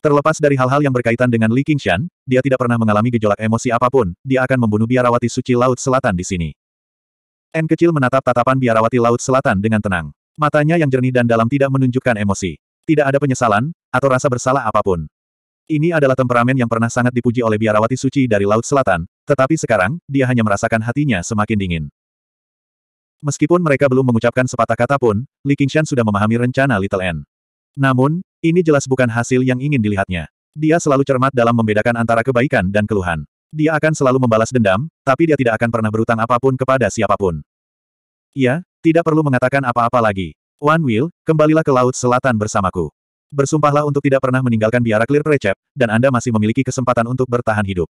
Terlepas dari hal-hal yang berkaitan dengan Li Qingshan, dia tidak pernah mengalami gejolak emosi apapun, dia akan membunuh biarawati suci Laut Selatan di sini. N kecil menatap tatapan biarawati Laut Selatan dengan tenang. Matanya yang jernih dan dalam tidak menunjukkan emosi. Tidak ada penyesalan, atau rasa bersalah apapun. Ini adalah temperamen yang pernah sangat dipuji oleh biarawati suci dari Laut Selatan, tetapi sekarang, dia hanya merasakan hatinya semakin dingin. Meskipun mereka belum mengucapkan sepatah kata pun, Li Qingshan sudah memahami rencana Little N. Namun, ini jelas bukan hasil yang ingin dilihatnya. Dia selalu cermat dalam membedakan antara kebaikan dan keluhan. Dia akan selalu membalas dendam, tapi dia tidak akan pernah berutang apapun kepada siapapun. Ya, tidak perlu mengatakan apa-apa lagi. One will, kembalilah ke Laut Selatan bersamaku. Bersumpahlah untuk tidak pernah meninggalkan biara Clear Precep, dan Anda masih memiliki kesempatan untuk bertahan hidup.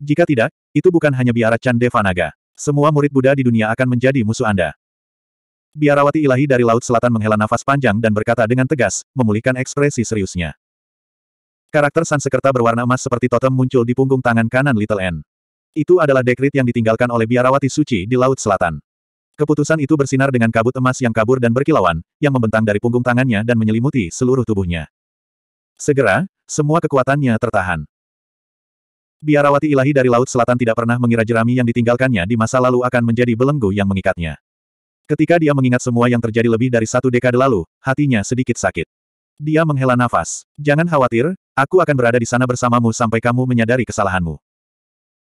Jika tidak, itu bukan hanya biara Chandevanaga. Semua murid Buddha di dunia akan menjadi musuh Anda biarawati ilahi dari Laut Selatan menghela nafas panjang dan berkata dengan tegas, memulihkan ekspresi seriusnya. Karakter Sansekerta berwarna emas seperti totem muncul di punggung tangan kanan Little N. Itu adalah dekrit yang ditinggalkan oleh biarawati suci di Laut Selatan. Keputusan itu bersinar dengan kabut emas yang kabur dan berkilauan, yang membentang dari punggung tangannya dan menyelimuti seluruh tubuhnya. Segera, semua kekuatannya tertahan. Biarawati ilahi dari Laut Selatan tidak pernah mengira jerami yang ditinggalkannya di masa lalu akan menjadi belenggu yang mengikatnya. Ketika dia mengingat semua yang terjadi lebih dari satu dekade lalu, hatinya sedikit sakit. Dia menghela nafas. Jangan khawatir, aku akan berada di sana bersamamu sampai kamu menyadari kesalahanmu.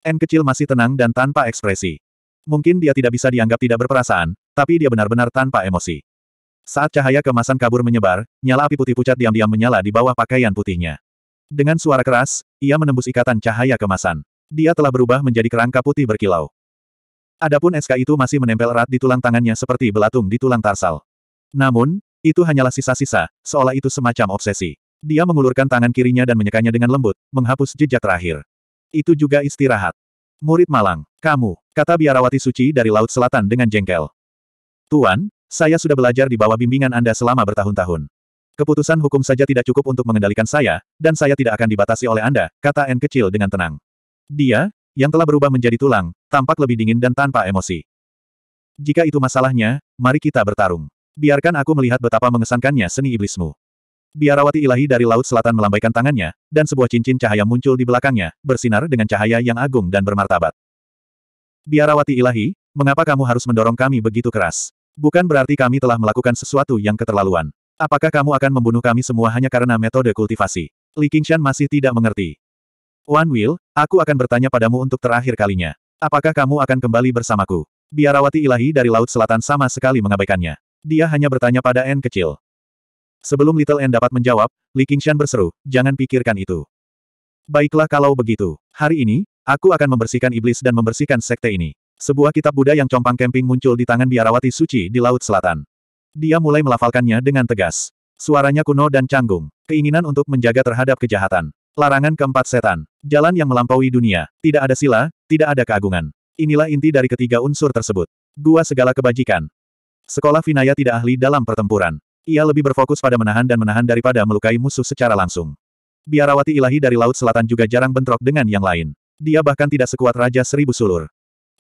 N kecil masih tenang dan tanpa ekspresi. Mungkin dia tidak bisa dianggap tidak berperasaan, tapi dia benar-benar tanpa emosi. Saat cahaya kemasan kabur menyebar, nyala api putih pucat diam-diam menyala di bawah pakaian putihnya. Dengan suara keras, ia menembus ikatan cahaya kemasan. Dia telah berubah menjadi kerangka putih berkilau. Adapun SK itu masih menempel erat di tulang tangannya seperti belatung di tulang tarsal. Namun, itu hanyalah sisa-sisa, seolah itu semacam obsesi. Dia mengulurkan tangan kirinya dan menyekanya dengan lembut, menghapus jejak terakhir. Itu juga istirahat. Murid malang, kamu, kata biarawati suci dari Laut Selatan dengan jengkel. Tuan, saya sudah belajar di bawah bimbingan Anda selama bertahun-tahun. Keputusan hukum saja tidak cukup untuk mengendalikan saya, dan saya tidak akan dibatasi oleh Anda, kata N kecil dengan tenang. Dia, yang telah berubah menjadi tulang, tampak lebih dingin dan tanpa emosi. Jika itu masalahnya, mari kita bertarung. Biarkan aku melihat betapa mengesankannya seni iblismu. Biarawati ilahi dari Laut Selatan melambaikan tangannya, dan sebuah cincin cahaya muncul di belakangnya, bersinar dengan cahaya yang agung dan bermartabat. Biarawati ilahi, mengapa kamu harus mendorong kami begitu keras? Bukan berarti kami telah melakukan sesuatu yang keterlaluan. Apakah kamu akan membunuh kami semua hanya karena metode kultivasi? Li Qingshan masih tidak mengerti. One Will, aku akan bertanya padamu untuk terakhir kalinya. Apakah kamu akan kembali bersamaku? Biarawati ilahi dari Laut Selatan sama sekali mengabaikannya. Dia hanya bertanya pada N kecil. Sebelum Little N dapat menjawab, Li Qingshan berseru, jangan pikirkan itu. Baiklah kalau begitu. Hari ini, aku akan membersihkan iblis dan membersihkan sekte ini. Sebuah kitab Buddha yang compang camping muncul di tangan biarawati suci di Laut Selatan. Dia mulai melafalkannya dengan tegas. Suaranya kuno dan canggung. Keinginan untuk menjaga terhadap kejahatan. Larangan keempat setan. Jalan yang melampaui dunia. Tidak ada sila, tidak ada keagungan. Inilah inti dari ketiga unsur tersebut. Gua segala kebajikan. Sekolah Vinaya tidak ahli dalam pertempuran. Ia lebih berfokus pada menahan dan menahan daripada melukai musuh secara langsung. Biarawati ilahi dari Laut Selatan juga jarang bentrok dengan yang lain. Dia bahkan tidak sekuat Raja Seribu Sulur.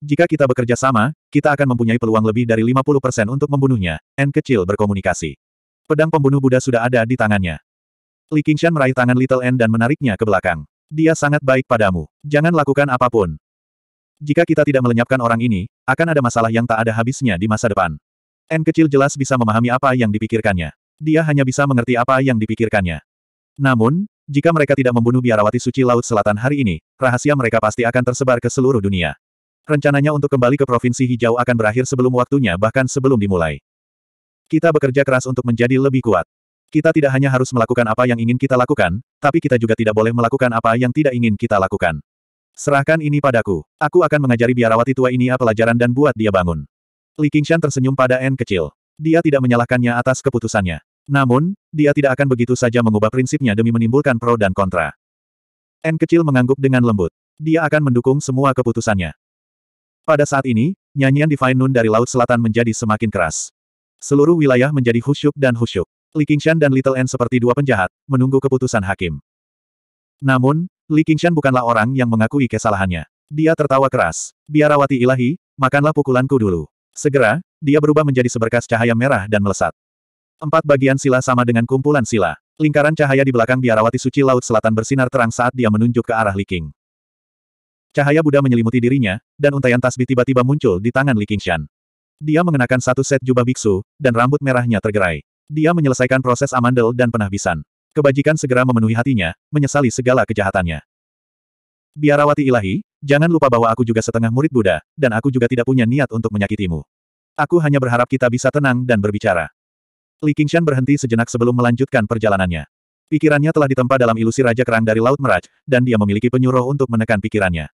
Jika kita bekerja sama, kita akan mempunyai peluang lebih dari 50% untuk membunuhnya. N kecil berkomunikasi. Pedang pembunuh Buddha sudah ada di tangannya. Li Qingshan meraih tangan Little N dan menariknya ke belakang. Dia sangat baik padamu. Jangan lakukan apapun. Jika kita tidak melenyapkan orang ini, akan ada masalah yang tak ada habisnya di masa depan. N kecil jelas bisa memahami apa yang dipikirkannya. Dia hanya bisa mengerti apa yang dipikirkannya. Namun, jika mereka tidak membunuh biarawati suci Laut Selatan hari ini, rahasia mereka pasti akan tersebar ke seluruh dunia. Rencananya untuk kembali ke Provinsi Hijau akan berakhir sebelum waktunya bahkan sebelum dimulai. Kita bekerja keras untuk menjadi lebih kuat. Kita tidak hanya harus melakukan apa yang ingin kita lakukan, tapi kita juga tidak boleh melakukan apa yang tidak ingin kita lakukan. Serahkan ini padaku. Aku akan mengajari biarawati tua ini pelajaran dan buat dia bangun. Li Qingshan tersenyum pada N kecil. Dia tidak menyalahkannya atas keputusannya. Namun, dia tidak akan begitu saja mengubah prinsipnya demi menimbulkan pro dan kontra. N kecil mengangguk dengan lembut. Dia akan mendukung semua keputusannya. Pada saat ini, nyanyian Divine Nun dari Laut Selatan menjadi semakin keras. Seluruh wilayah menjadi husyuk dan husyuk. Li Qingshan dan Little N seperti dua penjahat, menunggu keputusan hakim. Namun, Li Qingshan bukanlah orang yang mengakui kesalahannya. Dia tertawa keras. Biarawati ilahi, makanlah pukulanku dulu. Segera, dia berubah menjadi seberkas cahaya merah dan melesat. Empat bagian sila sama dengan kumpulan sila. Lingkaran cahaya di belakang biarawati suci Laut Selatan bersinar terang saat dia menunjuk ke arah Li Qing. Cahaya Buddha menyelimuti dirinya, dan untayan tasbih tiba-tiba muncul di tangan Li Qingshan. Dia mengenakan satu set jubah biksu, dan rambut merahnya tergerai. Dia menyelesaikan proses amandel dan penahbisan. Kebajikan segera memenuhi hatinya, menyesali segala kejahatannya. Biarawati ilahi, jangan lupa bahwa aku juga setengah murid Buddha, dan aku juga tidak punya niat untuk menyakitimu. Aku hanya berharap kita bisa tenang dan berbicara. Li Qingshan berhenti sejenak sebelum melanjutkan perjalanannya. Pikirannya telah ditempa dalam ilusi Raja Kerang dari Laut Meraj, dan dia memiliki penyuruh untuk menekan pikirannya.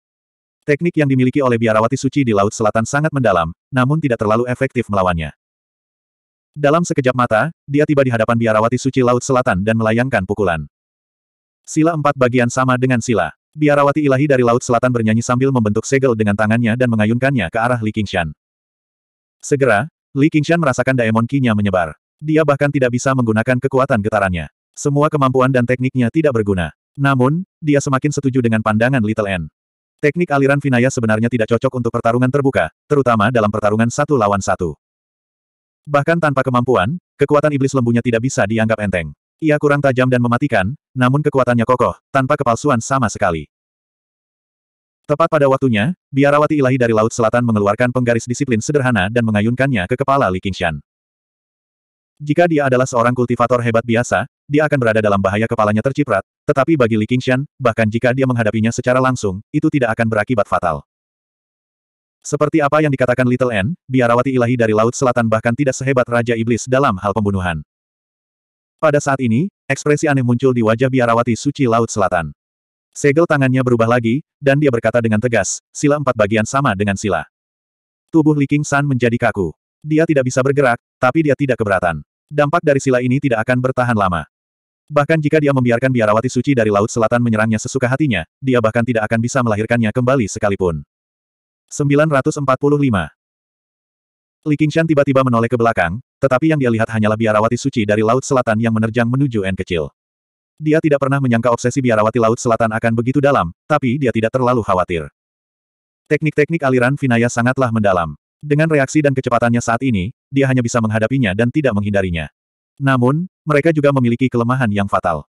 Teknik yang dimiliki oleh biarawati suci di Laut Selatan sangat mendalam, namun tidak terlalu efektif melawannya. Dalam sekejap mata, dia tiba di hadapan biarawati suci Laut Selatan dan melayangkan pukulan. Sila empat bagian sama dengan sila. Biarawati ilahi dari Laut Selatan bernyanyi sambil membentuk segel dengan tangannya dan mengayunkannya ke arah Li Qingshan. Segera, Li Qingshan merasakan daemon kinya menyebar. Dia bahkan tidak bisa menggunakan kekuatan getarannya. Semua kemampuan dan tekniknya tidak berguna. Namun, dia semakin setuju dengan pandangan Little N. Teknik aliran Vinaya sebenarnya tidak cocok untuk pertarungan terbuka, terutama dalam pertarungan satu lawan satu. Bahkan tanpa kemampuan, kekuatan iblis lembunya tidak bisa dianggap enteng. Ia kurang tajam dan mematikan, namun kekuatannya kokoh, tanpa kepalsuan sama sekali. Tepat pada waktunya, biarawati ilahi dari Laut Selatan mengeluarkan penggaris disiplin sederhana dan mengayunkannya ke kepala Li Qingshan. Jika dia adalah seorang kultivator hebat biasa, dia akan berada dalam bahaya kepalanya terciprat, tetapi bagi Li Qingshan, bahkan jika dia menghadapinya secara langsung, itu tidak akan berakibat fatal. Seperti apa yang dikatakan Little N, biarawati ilahi dari Laut Selatan bahkan tidak sehebat Raja Iblis dalam hal pembunuhan. Pada saat ini, ekspresi aneh muncul di wajah biarawati suci Laut Selatan. Segel tangannya berubah lagi, dan dia berkata dengan tegas, sila empat bagian sama dengan sila. Tubuh Li King San menjadi kaku. Dia tidak bisa bergerak, tapi dia tidak keberatan. Dampak dari sila ini tidak akan bertahan lama. Bahkan jika dia membiarkan biarawati suci dari Laut Selatan menyerangnya sesuka hatinya, dia bahkan tidak akan bisa melahirkannya kembali sekalipun. 945. Li Qingshan tiba-tiba menoleh ke belakang, tetapi yang dia lihat hanyalah biarawati suci dari Laut Selatan yang menerjang menuju N kecil. Dia tidak pernah menyangka obsesi biarawati Laut Selatan akan begitu dalam, tapi dia tidak terlalu khawatir. Teknik-teknik aliran Vinaya sangatlah mendalam. Dengan reaksi dan kecepatannya saat ini, dia hanya bisa menghadapinya dan tidak menghindarinya. Namun, mereka juga memiliki kelemahan yang fatal.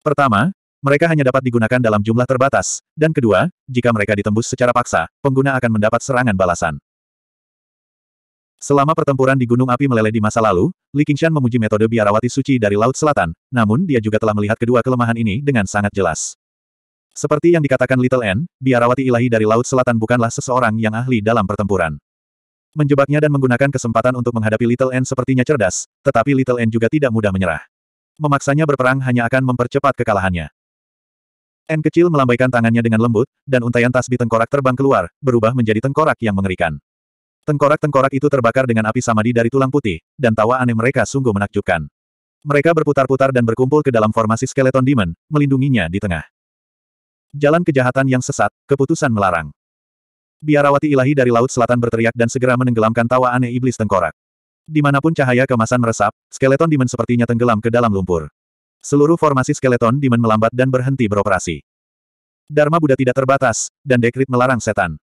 Pertama, mereka hanya dapat digunakan dalam jumlah terbatas, dan kedua, jika mereka ditembus secara paksa, pengguna akan mendapat serangan balasan. Selama pertempuran di Gunung Api Meleleh di masa lalu, Li Qingshan memuji metode biarawati suci dari Laut Selatan, namun dia juga telah melihat kedua kelemahan ini dengan sangat jelas. Seperti yang dikatakan Little N, biarawati ilahi dari Laut Selatan bukanlah seseorang yang ahli dalam pertempuran. Menjebaknya dan menggunakan kesempatan untuk menghadapi Little N sepertinya cerdas, tetapi Little N juga tidak mudah menyerah. Memaksanya berperang hanya akan mempercepat kekalahannya. N kecil melambaikan tangannya dengan lembut, dan untaian tasbih tengkorak terbang keluar, berubah menjadi tengkorak yang mengerikan. Tengkorak-tengkorak itu terbakar dengan api samadi dari tulang putih, dan tawa aneh mereka sungguh menakjubkan. Mereka berputar-putar dan berkumpul ke dalam formasi skeleton demon, melindunginya di tengah. Jalan kejahatan yang sesat, keputusan melarang. Biarawati ilahi dari Laut Selatan berteriak dan segera menenggelamkan tawa aneh iblis tengkorak. Dimanapun cahaya kemasan meresap, skeleton demon sepertinya tenggelam ke dalam lumpur. Seluruh formasi skeleton demon melambat dan berhenti beroperasi. Dharma Buddha tidak terbatas, dan dekrit melarang setan.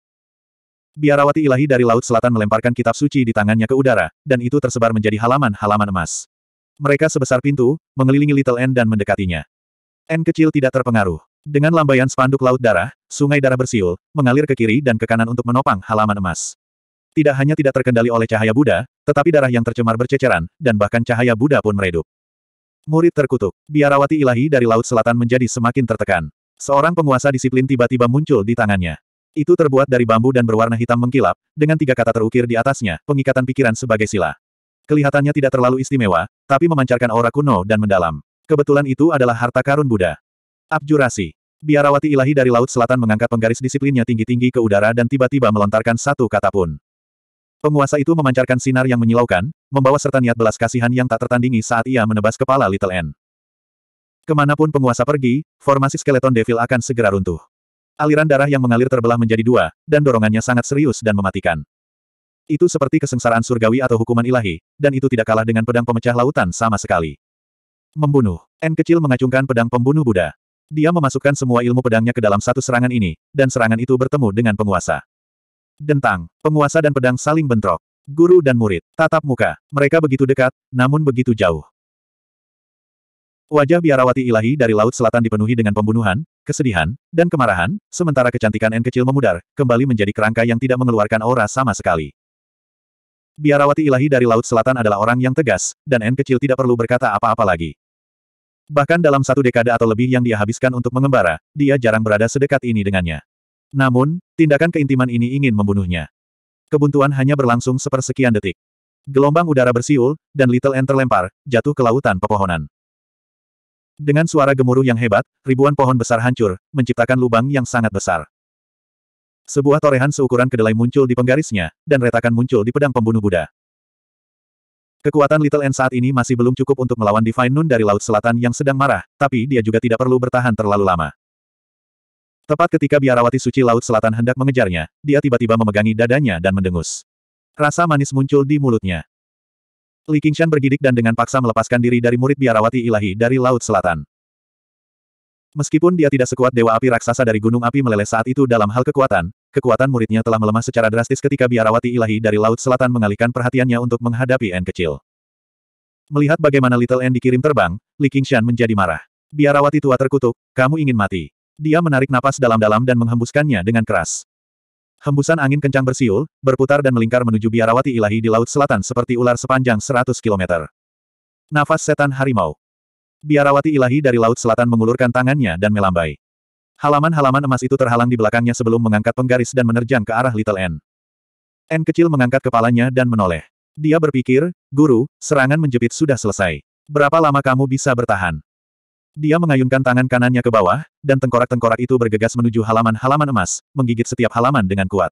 Biarawati ilahi dari Laut Selatan melemparkan kitab suci di tangannya ke udara, dan itu tersebar menjadi halaman-halaman emas. Mereka sebesar pintu, mengelilingi Little N dan mendekatinya. N kecil tidak terpengaruh. Dengan lambaian spanduk Laut Darah, sungai darah bersiul, mengalir ke kiri dan ke kanan untuk menopang halaman emas. Tidak hanya tidak terkendali oleh cahaya Buddha, tetapi darah yang tercemar berceceran, dan bahkan cahaya Buddha pun meredup. Murid terkutuk. Biarawati ilahi dari Laut Selatan menjadi semakin tertekan. Seorang penguasa disiplin tiba-tiba muncul di tangannya. Itu terbuat dari bambu dan berwarna hitam mengkilap, dengan tiga kata terukir di atasnya, pengikatan pikiran sebagai sila. Kelihatannya tidak terlalu istimewa, tapi memancarkan aura kuno dan mendalam. Kebetulan itu adalah harta karun Buddha. Abjurasi. Biarawati ilahi dari Laut Selatan mengangkat penggaris disiplinnya tinggi-tinggi ke udara dan tiba-tiba melontarkan satu kata pun. Penguasa itu memancarkan sinar yang menyilaukan, membawa serta niat belas kasihan yang tak tertandingi saat ia menebas kepala Little N. Kemanapun penguasa pergi, formasi skeleton devil akan segera runtuh. Aliran darah yang mengalir terbelah menjadi dua, dan dorongannya sangat serius dan mematikan. Itu seperti kesengsaraan surgawi atau hukuman ilahi, dan itu tidak kalah dengan pedang pemecah lautan sama sekali. Membunuh. N kecil mengacungkan pedang pembunuh Buddha. Dia memasukkan semua ilmu pedangnya ke dalam satu serangan ini, dan serangan itu bertemu dengan penguasa. Dentang, penguasa dan pedang saling bentrok. Guru dan murid, tatap muka. Mereka begitu dekat, namun begitu jauh. Wajah biarawati ilahi dari Laut Selatan dipenuhi dengan pembunuhan, kesedihan, dan kemarahan, sementara kecantikan N kecil memudar, kembali menjadi kerangka yang tidak mengeluarkan aura sama sekali. Biarawati ilahi dari Laut Selatan adalah orang yang tegas, dan N kecil tidak perlu berkata apa-apa lagi. Bahkan dalam satu dekade atau lebih yang dia habiskan untuk mengembara, dia jarang berada sedekat ini dengannya. Namun, tindakan keintiman ini ingin membunuhnya. Kebuntuan hanya berlangsung sepersekian detik. Gelombang udara bersiul, dan Little Ant terlempar, jatuh ke lautan pepohonan. Dengan suara gemuruh yang hebat, ribuan pohon besar hancur, menciptakan lubang yang sangat besar. Sebuah torehan seukuran kedelai muncul di penggarisnya, dan retakan muncul di pedang pembunuh Buddha. Kekuatan Little N saat ini masih belum cukup untuk melawan Divine Nun dari Laut Selatan yang sedang marah, tapi dia juga tidak perlu bertahan terlalu lama. Tepat ketika biarawati suci Laut Selatan hendak mengejarnya, dia tiba-tiba memegangi dadanya dan mendengus. Rasa manis muncul di mulutnya. Li Qingshan bergidik dan dengan paksa melepaskan diri dari murid biarawati ilahi dari Laut Selatan. Meskipun dia tidak sekuat Dewa Api Raksasa dari Gunung Api Meleleh saat itu dalam hal kekuatan, kekuatan muridnya telah melemah secara drastis ketika biarawati ilahi dari Laut Selatan mengalihkan perhatiannya untuk menghadapi N kecil. Melihat bagaimana Little N dikirim terbang, Li Qingshan menjadi marah. Biarawati tua terkutuk, kamu ingin mati. Dia menarik napas dalam-dalam dan menghembuskannya dengan keras. Hembusan angin kencang bersiul, berputar dan melingkar menuju biarawati ilahi di Laut Selatan seperti ular sepanjang 100 km. Nafas setan harimau. Biarawati ilahi dari Laut Selatan mengulurkan tangannya dan melambai. Halaman-halaman emas itu terhalang di belakangnya sebelum mengangkat penggaris dan menerjang ke arah Little N. N kecil mengangkat kepalanya dan menoleh. Dia berpikir, Guru, serangan menjepit sudah selesai. Berapa lama kamu bisa bertahan? Dia mengayunkan tangan kanannya ke bawah, dan tengkorak-tengkorak itu bergegas menuju halaman-halaman emas, menggigit setiap halaman dengan kuat.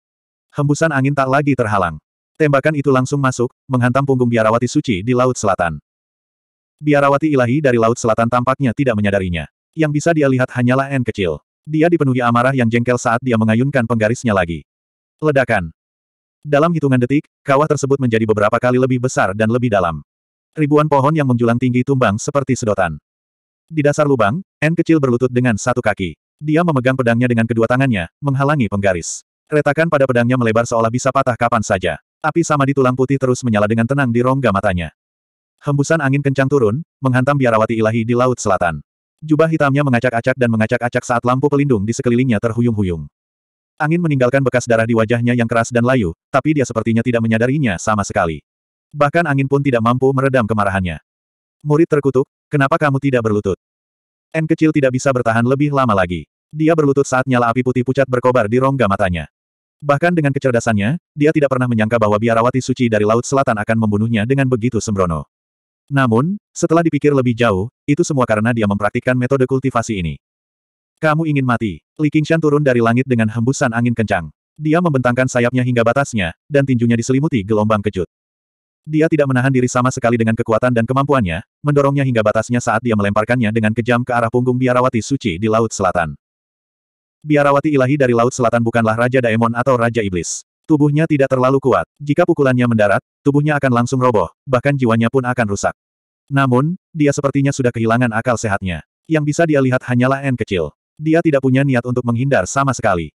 Hembusan angin tak lagi terhalang. Tembakan itu langsung masuk, menghantam punggung biarawati suci di Laut Selatan. Biarawati ilahi dari Laut Selatan tampaknya tidak menyadarinya. Yang bisa dia lihat hanyalah N kecil. Dia dipenuhi amarah yang jengkel saat dia mengayunkan penggarisnya lagi. Ledakan. Dalam hitungan detik, kawah tersebut menjadi beberapa kali lebih besar dan lebih dalam. Ribuan pohon yang menjulang tinggi tumbang seperti sedotan. Di dasar lubang, N kecil berlutut dengan satu kaki. Dia memegang pedangnya dengan kedua tangannya, menghalangi penggaris. Retakan pada pedangnya melebar seolah bisa patah kapan saja. Api sama di tulang putih terus menyala dengan tenang di rongga matanya. Hembusan angin kencang turun, menghantam biarawati ilahi di Laut Selatan. Jubah hitamnya mengacak-acak dan mengacak-acak saat lampu pelindung di sekelilingnya terhuyung-huyung. Angin meninggalkan bekas darah di wajahnya yang keras dan layu, tapi dia sepertinya tidak menyadarinya sama sekali. Bahkan angin pun tidak mampu meredam kemarahannya. Murid terkutuk, Kenapa kamu tidak berlutut? N kecil tidak bisa bertahan lebih lama lagi. Dia berlutut saat nyala api putih pucat berkobar di rongga matanya. Bahkan dengan kecerdasannya, dia tidak pernah menyangka bahwa biarawati suci dari Laut Selatan akan membunuhnya dengan begitu sembrono. Namun, setelah dipikir lebih jauh, itu semua karena dia mempraktikkan metode kultivasi ini. Kamu ingin mati. Li Qingshan turun dari langit dengan hembusan angin kencang. Dia membentangkan sayapnya hingga batasnya, dan tinjunya diselimuti gelombang kejut. Dia tidak menahan diri sama sekali dengan kekuatan dan kemampuannya, mendorongnya hingga batasnya saat dia melemparkannya dengan kejam ke arah punggung biarawati suci di Laut Selatan. Biarawati ilahi dari Laut Selatan bukanlah Raja Daemon atau Raja Iblis. Tubuhnya tidak terlalu kuat. Jika pukulannya mendarat, tubuhnya akan langsung roboh, bahkan jiwanya pun akan rusak. Namun, dia sepertinya sudah kehilangan akal sehatnya. Yang bisa dia lihat hanyalah N kecil. Dia tidak punya niat untuk menghindar sama sekali.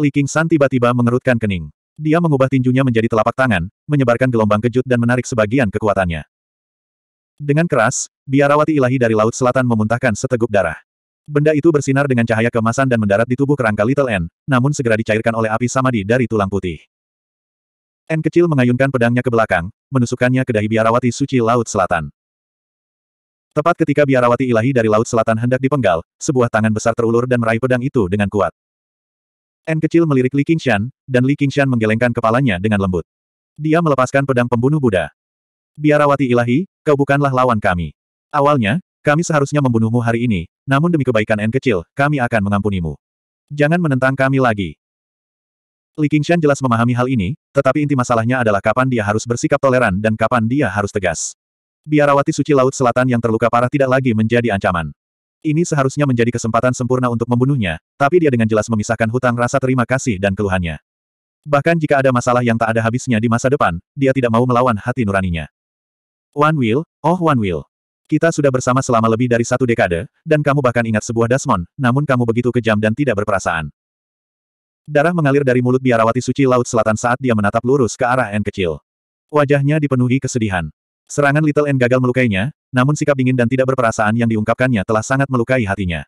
Li Qing San tiba-tiba mengerutkan kening. Dia mengubah tinjunya menjadi telapak tangan, menyebarkan gelombang kejut dan menarik sebagian kekuatannya. Dengan keras, biarawati ilahi dari Laut Selatan memuntahkan seteguk darah. Benda itu bersinar dengan cahaya kemasan dan mendarat di tubuh kerangka Little N, namun segera dicairkan oleh api samadi dari tulang putih. N kecil mengayunkan pedangnya ke belakang, menusukkannya ke dahi biarawati suci Laut Selatan. Tepat ketika biarawati ilahi dari Laut Selatan hendak dipenggal, sebuah tangan besar terulur dan meraih pedang itu dengan kuat. N kecil melirik Li Qingshan, dan Li Qingshan menggelengkan kepalanya dengan lembut. Dia melepaskan pedang pembunuh Buddha. Biarawati ilahi, kau bukanlah lawan kami. Awalnya, kami seharusnya membunuhmu hari ini, namun demi kebaikan N kecil, kami akan mengampunimu. Jangan menentang kami lagi. Li Qingshan jelas memahami hal ini, tetapi inti masalahnya adalah kapan dia harus bersikap toleran dan kapan dia harus tegas. Biarawati suci Laut Selatan yang terluka parah tidak lagi menjadi ancaman. Ini seharusnya menjadi kesempatan sempurna untuk membunuhnya, tapi dia dengan jelas memisahkan hutang rasa terima kasih dan keluhannya. Bahkan jika ada masalah yang tak ada habisnya di masa depan, dia tidak mau melawan hati nuraninya. One will, oh One will, Kita sudah bersama selama lebih dari satu dekade, dan kamu bahkan ingat sebuah Dasmon, namun kamu begitu kejam dan tidak berperasaan. Darah mengalir dari mulut biarawati suci Laut Selatan saat dia menatap lurus ke arah N kecil. Wajahnya dipenuhi kesedihan. Serangan Little N gagal melukainya, namun sikap dingin dan tidak berperasaan yang diungkapkannya telah sangat melukai hatinya.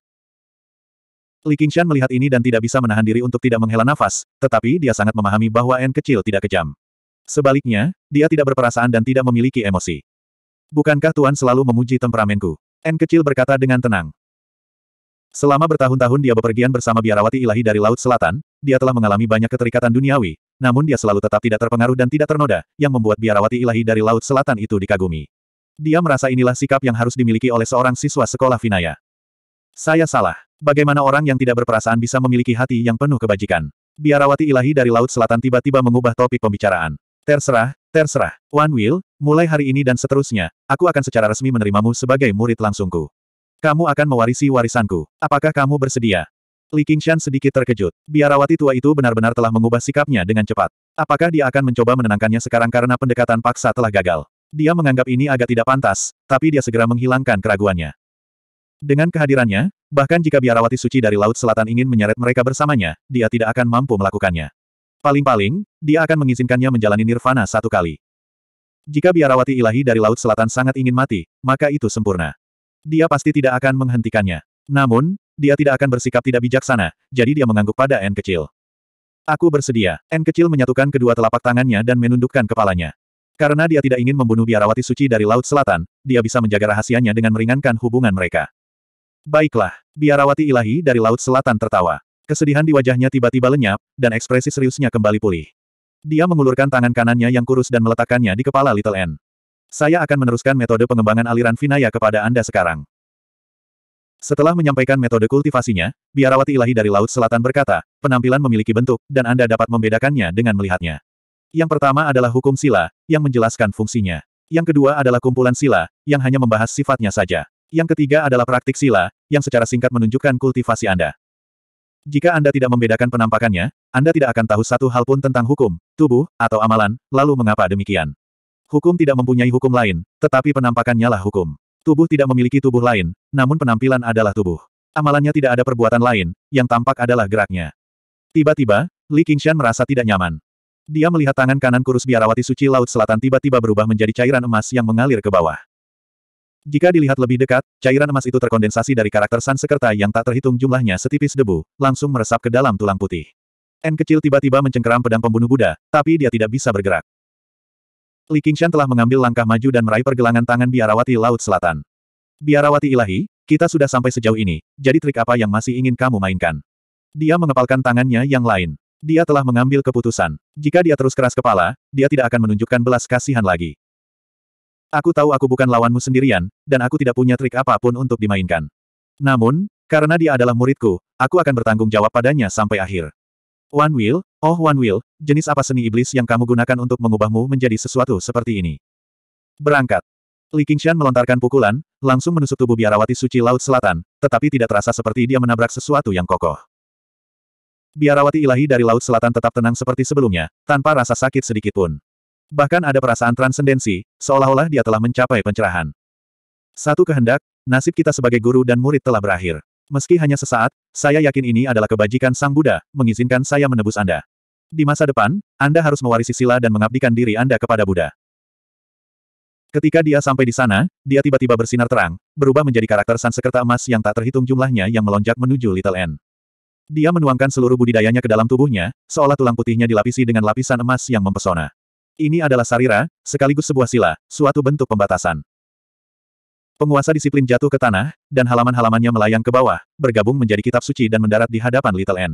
Li Qingshan melihat ini dan tidak bisa menahan diri untuk tidak menghela nafas, tetapi dia sangat memahami bahwa N kecil tidak kejam. Sebaliknya, dia tidak berperasaan dan tidak memiliki emosi. Bukankah Tuan selalu memuji temperamenku? N kecil berkata dengan tenang. Selama bertahun-tahun dia bepergian bersama biarawati ilahi dari Laut Selatan, dia telah mengalami banyak keterikatan duniawi, namun dia selalu tetap tidak terpengaruh dan tidak ternoda, yang membuat biarawati ilahi dari Laut Selatan itu dikagumi. Dia merasa inilah sikap yang harus dimiliki oleh seorang siswa sekolah Vinaya. Saya salah. Bagaimana orang yang tidak berperasaan bisa memiliki hati yang penuh kebajikan? Biarawati ilahi dari Laut Selatan tiba-tiba mengubah topik pembicaraan. Terserah, terserah. One Will, mulai hari ini dan seterusnya, aku akan secara resmi menerimamu sebagai murid langsungku. Kamu akan mewarisi warisanku. Apakah kamu bersedia? Li Qingshan sedikit terkejut. Biarawati tua itu benar-benar telah mengubah sikapnya dengan cepat. Apakah dia akan mencoba menenangkannya sekarang karena pendekatan paksa telah gagal? Dia menganggap ini agak tidak pantas, tapi dia segera menghilangkan keraguannya. Dengan kehadirannya, bahkan jika biarawati suci dari Laut Selatan ingin menyeret mereka bersamanya, dia tidak akan mampu melakukannya. Paling-paling, dia akan mengizinkannya menjalani nirvana satu kali. Jika biarawati ilahi dari Laut Selatan sangat ingin mati, maka itu sempurna. Dia pasti tidak akan menghentikannya. Namun, dia tidak akan bersikap tidak bijaksana, jadi dia mengangguk pada N kecil. Aku bersedia. N kecil menyatukan kedua telapak tangannya dan menundukkan kepalanya. Karena dia tidak ingin membunuh biarawati suci dari Laut Selatan, dia bisa menjaga rahasianya dengan meringankan hubungan mereka. Baiklah, biarawati ilahi dari Laut Selatan tertawa. Kesedihan di wajahnya tiba-tiba lenyap, dan ekspresi seriusnya kembali pulih. Dia mengulurkan tangan kanannya yang kurus dan meletakkannya di kepala Little N. Saya akan meneruskan metode pengembangan aliran Vinaya kepada Anda sekarang. Setelah menyampaikan metode kultivasinya, biarawati ilahi dari Laut Selatan berkata, penampilan memiliki bentuk, dan Anda dapat membedakannya dengan melihatnya. Yang pertama adalah hukum sila, yang menjelaskan fungsinya. Yang kedua adalah kumpulan sila, yang hanya membahas sifatnya saja. Yang ketiga adalah praktik sila, yang secara singkat menunjukkan kultivasi Anda. Jika Anda tidak membedakan penampakannya, Anda tidak akan tahu satu hal pun tentang hukum, tubuh, atau amalan, lalu mengapa demikian? Hukum tidak mempunyai hukum lain, tetapi penampakannya lah hukum. Tubuh tidak memiliki tubuh lain, namun penampilan adalah tubuh. Amalannya tidak ada perbuatan lain, yang tampak adalah geraknya. Tiba-tiba, Li Qingshan merasa tidak nyaman. Dia melihat tangan kanan kurus biarawati suci Laut Selatan tiba-tiba berubah menjadi cairan emas yang mengalir ke bawah. Jika dilihat lebih dekat, cairan emas itu terkondensasi dari karakter San Sekerta yang tak terhitung jumlahnya setipis debu, langsung meresap ke dalam tulang putih. N kecil tiba-tiba mencengkeram pedang pembunuh Buddha, tapi dia tidak bisa bergerak. Li Qingshan telah mengambil langkah maju dan meraih pergelangan tangan biarawati Laut Selatan. Biarawati ilahi, kita sudah sampai sejauh ini, jadi trik apa yang masih ingin kamu mainkan? Dia mengepalkan tangannya yang lain. Dia telah mengambil keputusan. Jika dia terus keras kepala, dia tidak akan menunjukkan belas kasihan lagi. Aku tahu aku bukan lawanmu sendirian, dan aku tidak punya trik apapun untuk dimainkan. Namun, karena dia adalah muridku, aku akan bertanggung jawab padanya sampai akhir. One will, oh One will, jenis apa seni iblis yang kamu gunakan untuk mengubahmu menjadi sesuatu seperti ini? Berangkat. Li Qingshan melontarkan pukulan, langsung menusuk tubuh biarawati suci Laut Selatan, tetapi tidak terasa seperti dia menabrak sesuatu yang kokoh. Biarawati ilahi dari Laut Selatan tetap tenang seperti sebelumnya, tanpa rasa sakit sedikit pun. Bahkan ada perasaan transendensi, seolah-olah dia telah mencapai pencerahan. Satu kehendak, nasib kita sebagai guru dan murid telah berakhir. Meski hanya sesaat, saya yakin ini adalah kebajikan Sang Buddha, mengizinkan saya menebus Anda. Di masa depan, Anda harus mewarisi sila dan mengabdikan diri Anda kepada Buddha. Ketika dia sampai di sana, dia tiba-tiba bersinar terang, berubah menjadi karakter Sansekerta emas yang tak terhitung jumlahnya yang melonjak menuju Little N. Dia menuangkan seluruh budidayanya ke dalam tubuhnya, seolah tulang putihnya dilapisi dengan lapisan emas yang mempesona. Ini adalah sarira, sekaligus sebuah sila, suatu bentuk pembatasan. Penguasa disiplin jatuh ke tanah, dan halaman-halamannya melayang ke bawah, bergabung menjadi kitab suci dan mendarat di hadapan Little N.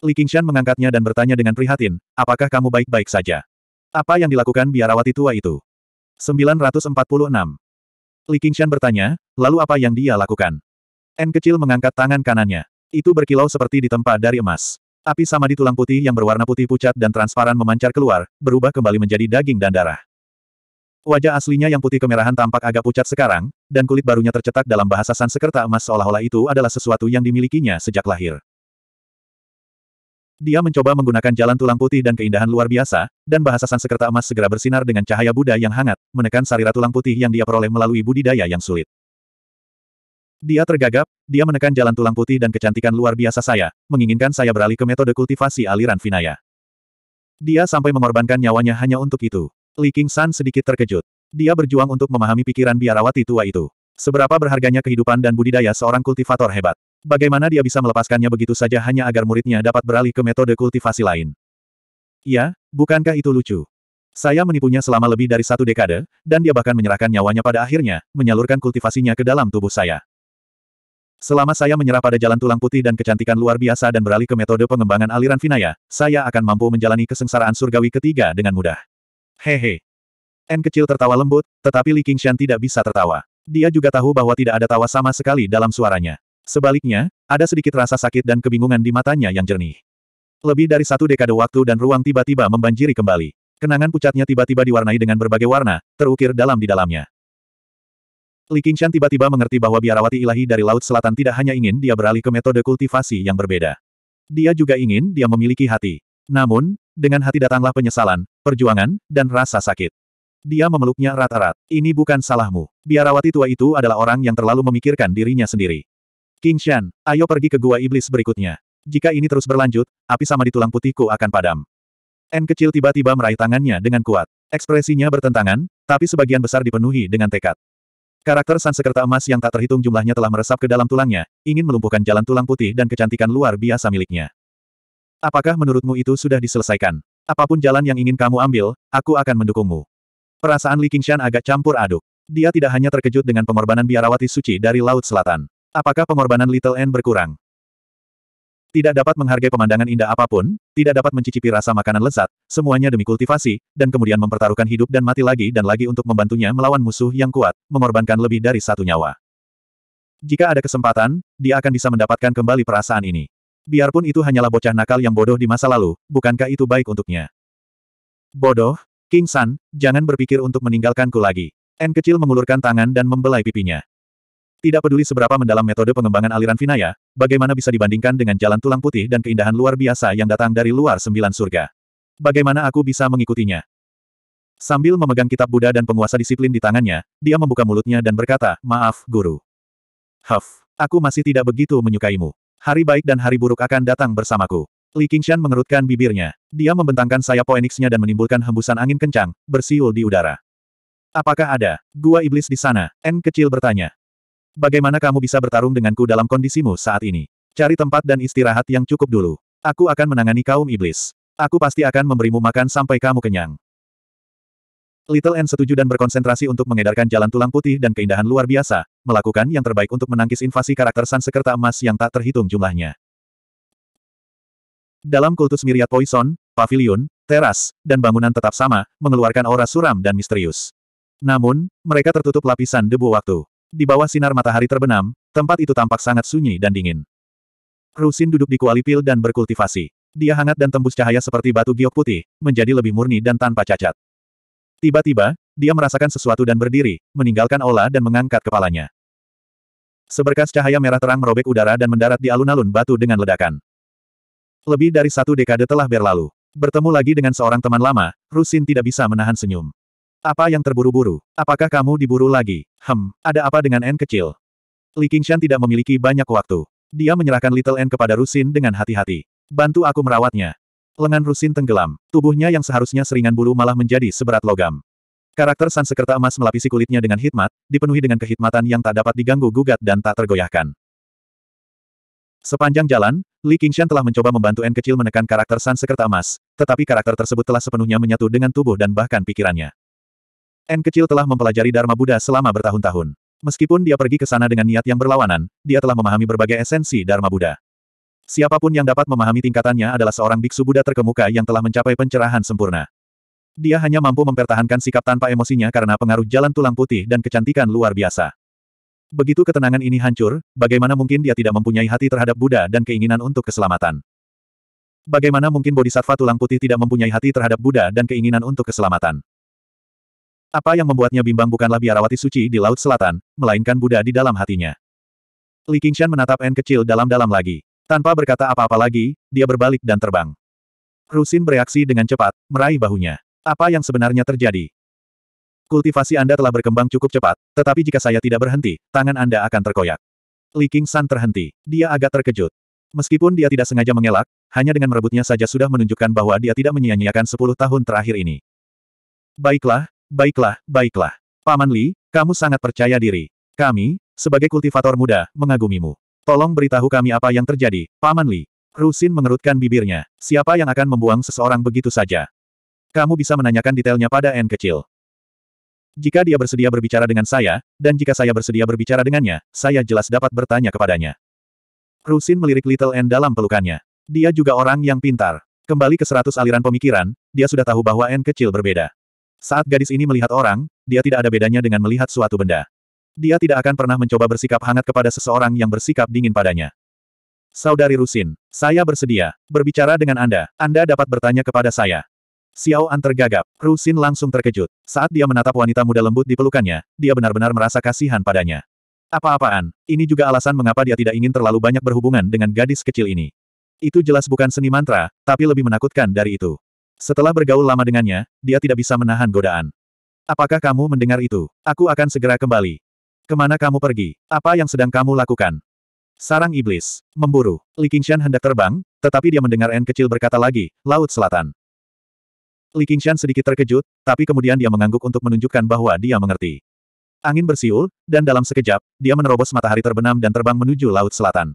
Li Qingshan mengangkatnya dan bertanya dengan prihatin, apakah kamu baik-baik saja? Apa yang dilakukan biarawati tua itu? 946. Li Qingshan bertanya, lalu apa yang dia lakukan? N kecil mengangkat tangan kanannya. Itu berkilau seperti ditempa dari emas. Api sama di tulang putih yang berwarna putih pucat dan transparan memancar keluar, berubah kembali menjadi daging dan darah. Wajah aslinya yang putih kemerahan tampak agak pucat sekarang, dan kulit barunya tercetak dalam bahasa Sansekerta emas seolah-olah itu adalah sesuatu yang dimilikinya sejak lahir. Dia mencoba menggunakan jalan tulang putih dan keindahan luar biasa, dan bahasa Sansekerta emas segera bersinar dengan cahaya Buddha yang hangat, menekan sarira tulang putih yang dia peroleh melalui budidaya yang sulit. Dia tergagap, dia menekan jalan tulang putih dan kecantikan luar biasa saya, menginginkan saya beralih ke metode kultivasi aliran Vinaya. Dia sampai mengorbankan nyawanya hanya untuk itu. Li San sedikit terkejut. Dia berjuang untuk memahami pikiran biarawati tua itu. Seberapa berharganya kehidupan dan budidaya seorang kultivator hebat. Bagaimana dia bisa melepaskannya begitu saja hanya agar muridnya dapat beralih ke metode kultivasi lain. Ya, bukankah itu lucu? Saya menipunya selama lebih dari satu dekade, dan dia bahkan menyerahkan nyawanya pada akhirnya, menyalurkan kultivasinya ke dalam tubuh saya. Selama saya menyerah pada jalan tulang putih dan kecantikan luar biasa dan beralih ke metode pengembangan aliran Vinaya, saya akan mampu menjalani kesengsaraan surgawi ketiga dengan mudah. Hehe. N kecil tertawa lembut, tetapi Li Qingshan tidak bisa tertawa. Dia juga tahu bahwa tidak ada tawa sama sekali dalam suaranya. Sebaliknya, ada sedikit rasa sakit dan kebingungan di matanya yang jernih. Lebih dari satu dekade waktu dan ruang tiba-tiba membanjiri kembali. Kenangan pucatnya tiba-tiba diwarnai dengan berbagai warna, terukir dalam di dalamnya. Li Qingshan tiba-tiba mengerti bahwa biarawati ilahi dari Laut Selatan tidak hanya ingin dia beralih ke metode kultivasi yang berbeda. Dia juga ingin dia memiliki hati. Namun, dengan hati datanglah penyesalan, perjuangan, dan rasa sakit. Dia memeluknya rata-rat. Ini bukan salahmu. Biarawati tua itu adalah orang yang terlalu memikirkan dirinya sendiri. King Shan, ayo pergi ke gua iblis berikutnya. Jika ini terus berlanjut, api sama di tulang putihku akan padam. N kecil tiba-tiba meraih tangannya dengan kuat. Ekspresinya bertentangan, tapi sebagian besar dipenuhi dengan tekad. Karakter Sansekerta emas yang tak terhitung jumlahnya telah meresap ke dalam tulangnya, ingin melumpuhkan jalan tulang putih dan kecantikan luar biasa miliknya. Apakah menurutmu itu sudah diselesaikan? Apapun jalan yang ingin kamu ambil, aku akan mendukungmu. Perasaan Li Qingshan agak campur aduk. Dia tidak hanya terkejut dengan pengorbanan biarawati suci dari Laut Selatan. Apakah pengorbanan Little N berkurang? Tidak dapat menghargai pemandangan indah apapun, tidak dapat mencicipi rasa makanan lezat, semuanya demi kultivasi, dan kemudian mempertaruhkan hidup dan mati lagi dan lagi untuk membantunya melawan musuh yang kuat, mengorbankan lebih dari satu nyawa. Jika ada kesempatan, dia akan bisa mendapatkan kembali perasaan ini. Biarpun itu hanyalah bocah nakal yang bodoh di masa lalu, bukankah itu baik untuknya? Bodoh, King San, jangan berpikir untuk meninggalkanku lagi. N kecil mengulurkan tangan dan membelai pipinya. Tidak peduli seberapa mendalam metode pengembangan aliran Vinaya, bagaimana bisa dibandingkan dengan jalan tulang putih dan keindahan luar biasa yang datang dari luar sembilan surga. Bagaimana aku bisa mengikutinya? Sambil memegang kitab Buddha dan penguasa disiplin di tangannya, dia membuka mulutnya dan berkata, Maaf, Guru. Huff, aku masih tidak begitu menyukaimu. Hari baik dan hari buruk akan datang bersamaku. Li Qingshan mengerutkan bibirnya. Dia membentangkan sayap poeniksnya dan menimbulkan hembusan angin kencang, bersiul di udara. Apakah ada gua iblis di sana? N kecil bertanya. Bagaimana kamu bisa bertarung denganku dalam kondisimu saat ini? Cari tempat dan istirahat yang cukup dulu. Aku akan menangani kaum iblis. Aku pasti akan memberimu makan sampai kamu kenyang. Little N setuju dan berkonsentrasi untuk mengedarkan jalan tulang putih dan keindahan luar biasa, melakukan yang terbaik untuk menangkis invasi karakter sansekerta emas yang tak terhitung jumlahnya. Dalam kultus miriat poison, pavilion, teras, dan bangunan tetap sama, mengeluarkan aura suram dan misterius. Namun, mereka tertutup lapisan debu waktu. Di bawah sinar matahari terbenam, tempat itu tampak sangat sunyi dan dingin. Rusin duduk di kuali pil dan berkultivasi. Dia hangat dan tembus cahaya seperti batu giok putih, menjadi lebih murni dan tanpa cacat. Tiba-tiba, dia merasakan sesuatu dan berdiri, meninggalkan Ola dan mengangkat kepalanya. Seberkas cahaya merah terang merobek udara dan mendarat di alun-alun batu dengan ledakan. Lebih dari satu dekade telah berlalu. Bertemu lagi dengan seorang teman lama, Rusin tidak bisa menahan senyum. Apa yang terburu-buru? Apakah kamu diburu lagi? Hem, ada apa dengan N kecil? Li Qingshan tidak memiliki banyak waktu. Dia menyerahkan Little N kepada Rusin dengan hati-hati. Bantu aku merawatnya. Lengan Rusin tenggelam, tubuhnya yang seharusnya seringan bulu malah menjadi seberat logam. Karakter Sansekerta emas melapisi kulitnya dengan hikmat, dipenuhi dengan kehikmatan yang tak dapat diganggu-gugat dan tak tergoyahkan. Sepanjang jalan, Li Qingshan telah mencoba membantu N kecil menekan karakter Sansekerta emas, tetapi karakter tersebut telah sepenuhnya menyatu dengan tubuh dan bahkan pikirannya. N kecil telah mempelajari Dharma Buddha selama bertahun-tahun. Meskipun dia pergi ke sana dengan niat yang berlawanan, dia telah memahami berbagai esensi Dharma Buddha. Siapapun yang dapat memahami tingkatannya adalah seorang biksu Buddha terkemuka yang telah mencapai pencerahan sempurna. Dia hanya mampu mempertahankan sikap tanpa emosinya karena pengaruh jalan tulang putih dan kecantikan luar biasa. Begitu ketenangan ini hancur, bagaimana mungkin dia tidak mempunyai hati terhadap Buddha dan keinginan untuk keselamatan? Bagaimana mungkin bodhisattva tulang putih tidak mempunyai hati terhadap Buddha dan keinginan untuk keselamatan? Apa yang membuatnya bimbang bukanlah biarawati suci di Laut Selatan, melainkan Buddha di dalam hatinya. Li Qingshan menatap N kecil dalam-dalam lagi. Tanpa berkata apa-apa lagi, dia berbalik dan terbang. Rusin bereaksi dengan cepat, meraih bahunya. Apa yang sebenarnya terjadi? Kultivasi Anda telah berkembang cukup cepat, tetapi jika saya tidak berhenti, tangan Anda akan terkoyak. Li King San terhenti. Dia agak terkejut. Meskipun dia tidak sengaja mengelak, hanya dengan merebutnya saja sudah menunjukkan bahwa dia tidak menyia-nyiakan sepuluh tahun terakhir ini. Baiklah, baiklah, baiklah. Paman Li, kamu sangat percaya diri. Kami, sebagai kultivator muda, mengagumimu. Tolong beritahu kami apa yang terjadi, Paman Li. Rusin mengerutkan bibirnya. Siapa yang akan membuang seseorang begitu saja? Kamu bisa menanyakan detailnya pada N kecil. Jika dia bersedia berbicara dengan saya, dan jika saya bersedia berbicara dengannya, saya jelas dapat bertanya kepadanya. Rusin melirik Little N dalam pelukannya. Dia juga orang yang pintar. Kembali ke seratus aliran pemikiran, dia sudah tahu bahwa N kecil berbeda. Saat gadis ini melihat orang, dia tidak ada bedanya dengan melihat suatu benda. Dia tidak akan pernah mencoba bersikap hangat kepada seseorang yang bersikap dingin padanya. Saudari Rusin, saya bersedia berbicara dengan Anda. Anda dapat bertanya kepada saya. Xiao An tergagap, Ru Xin langsung terkejut. Saat dia menatap wanita muda lembut di pelukannya, dia benar-benar merasa kasihan padanya. Apa-apaan, ini juga alasan mengapa dia tidak ingin terlalu banyak berhubungan dengan gadis kecil ini. Itu jelas bukan seni mantra, tapi lebih menakutkan dari itu. Setelah bergaul lama dengannya, dia tidak bisa menahan godaan. Apakah kamu mendengar itu? Aku akan segera kembali. Kemana kamu pergi? Apa yang sedang kamu lakukan? Sarang Iblis. Memburu. Li Qingshan hendak terbang, tetapi dia mendengar N kecil berkata lagi, Laut Selatan. Li Qingshan sedikit terkejut, tapi kemudian dia mengangguk untuk menunjukkan bahwa dia mengerti. Angin bersiul, dan dalam sekejap, dia menerobos matahari terbenam dan terbang menuju Laut Selatan.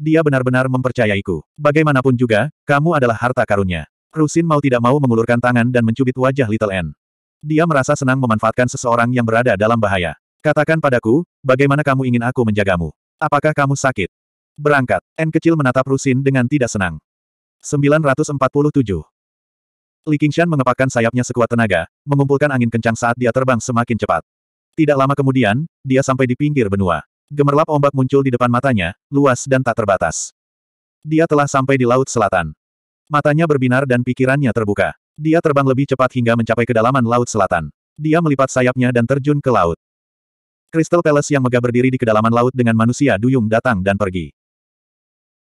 Dia benar-benar mempercayaiku. Bagaimanapun juga, kamu adalah harta karunnya. Rusin mau tidak mau mengulurkan tangan dan mencubit wajah Little N. Dia merasa senang memanfaatkan seseorang yang berada dalam bahaya. Katakan padaku, bagaimana kamu ingin aku menjagamu? Apakah kamu sakit? Berangkat, N kecil menatap Rusin dengan tidak senang. 947. Li Qingshan mengepakkan sayapnya sekuat tenaga, mengumpulkan angin kencang saat dia terbang semakin cepat. Tidak lama kemudian, dia sampai di pinggir benua. Gemerlap ombak muncul di depan matanya, luas dan tak terbatas. Dia telah sampai di Laut Selatan. Matanya berbinar dan pikirannya terbuka. Dia terbang lebih cepat hingga mencapai kedalaman Laut Selatan. Dia melipat sayapnya dan terjun ke laut. Kristal Palace yang megah berdiri di kedalaman laut dengan manusia duyung datang dan pergi.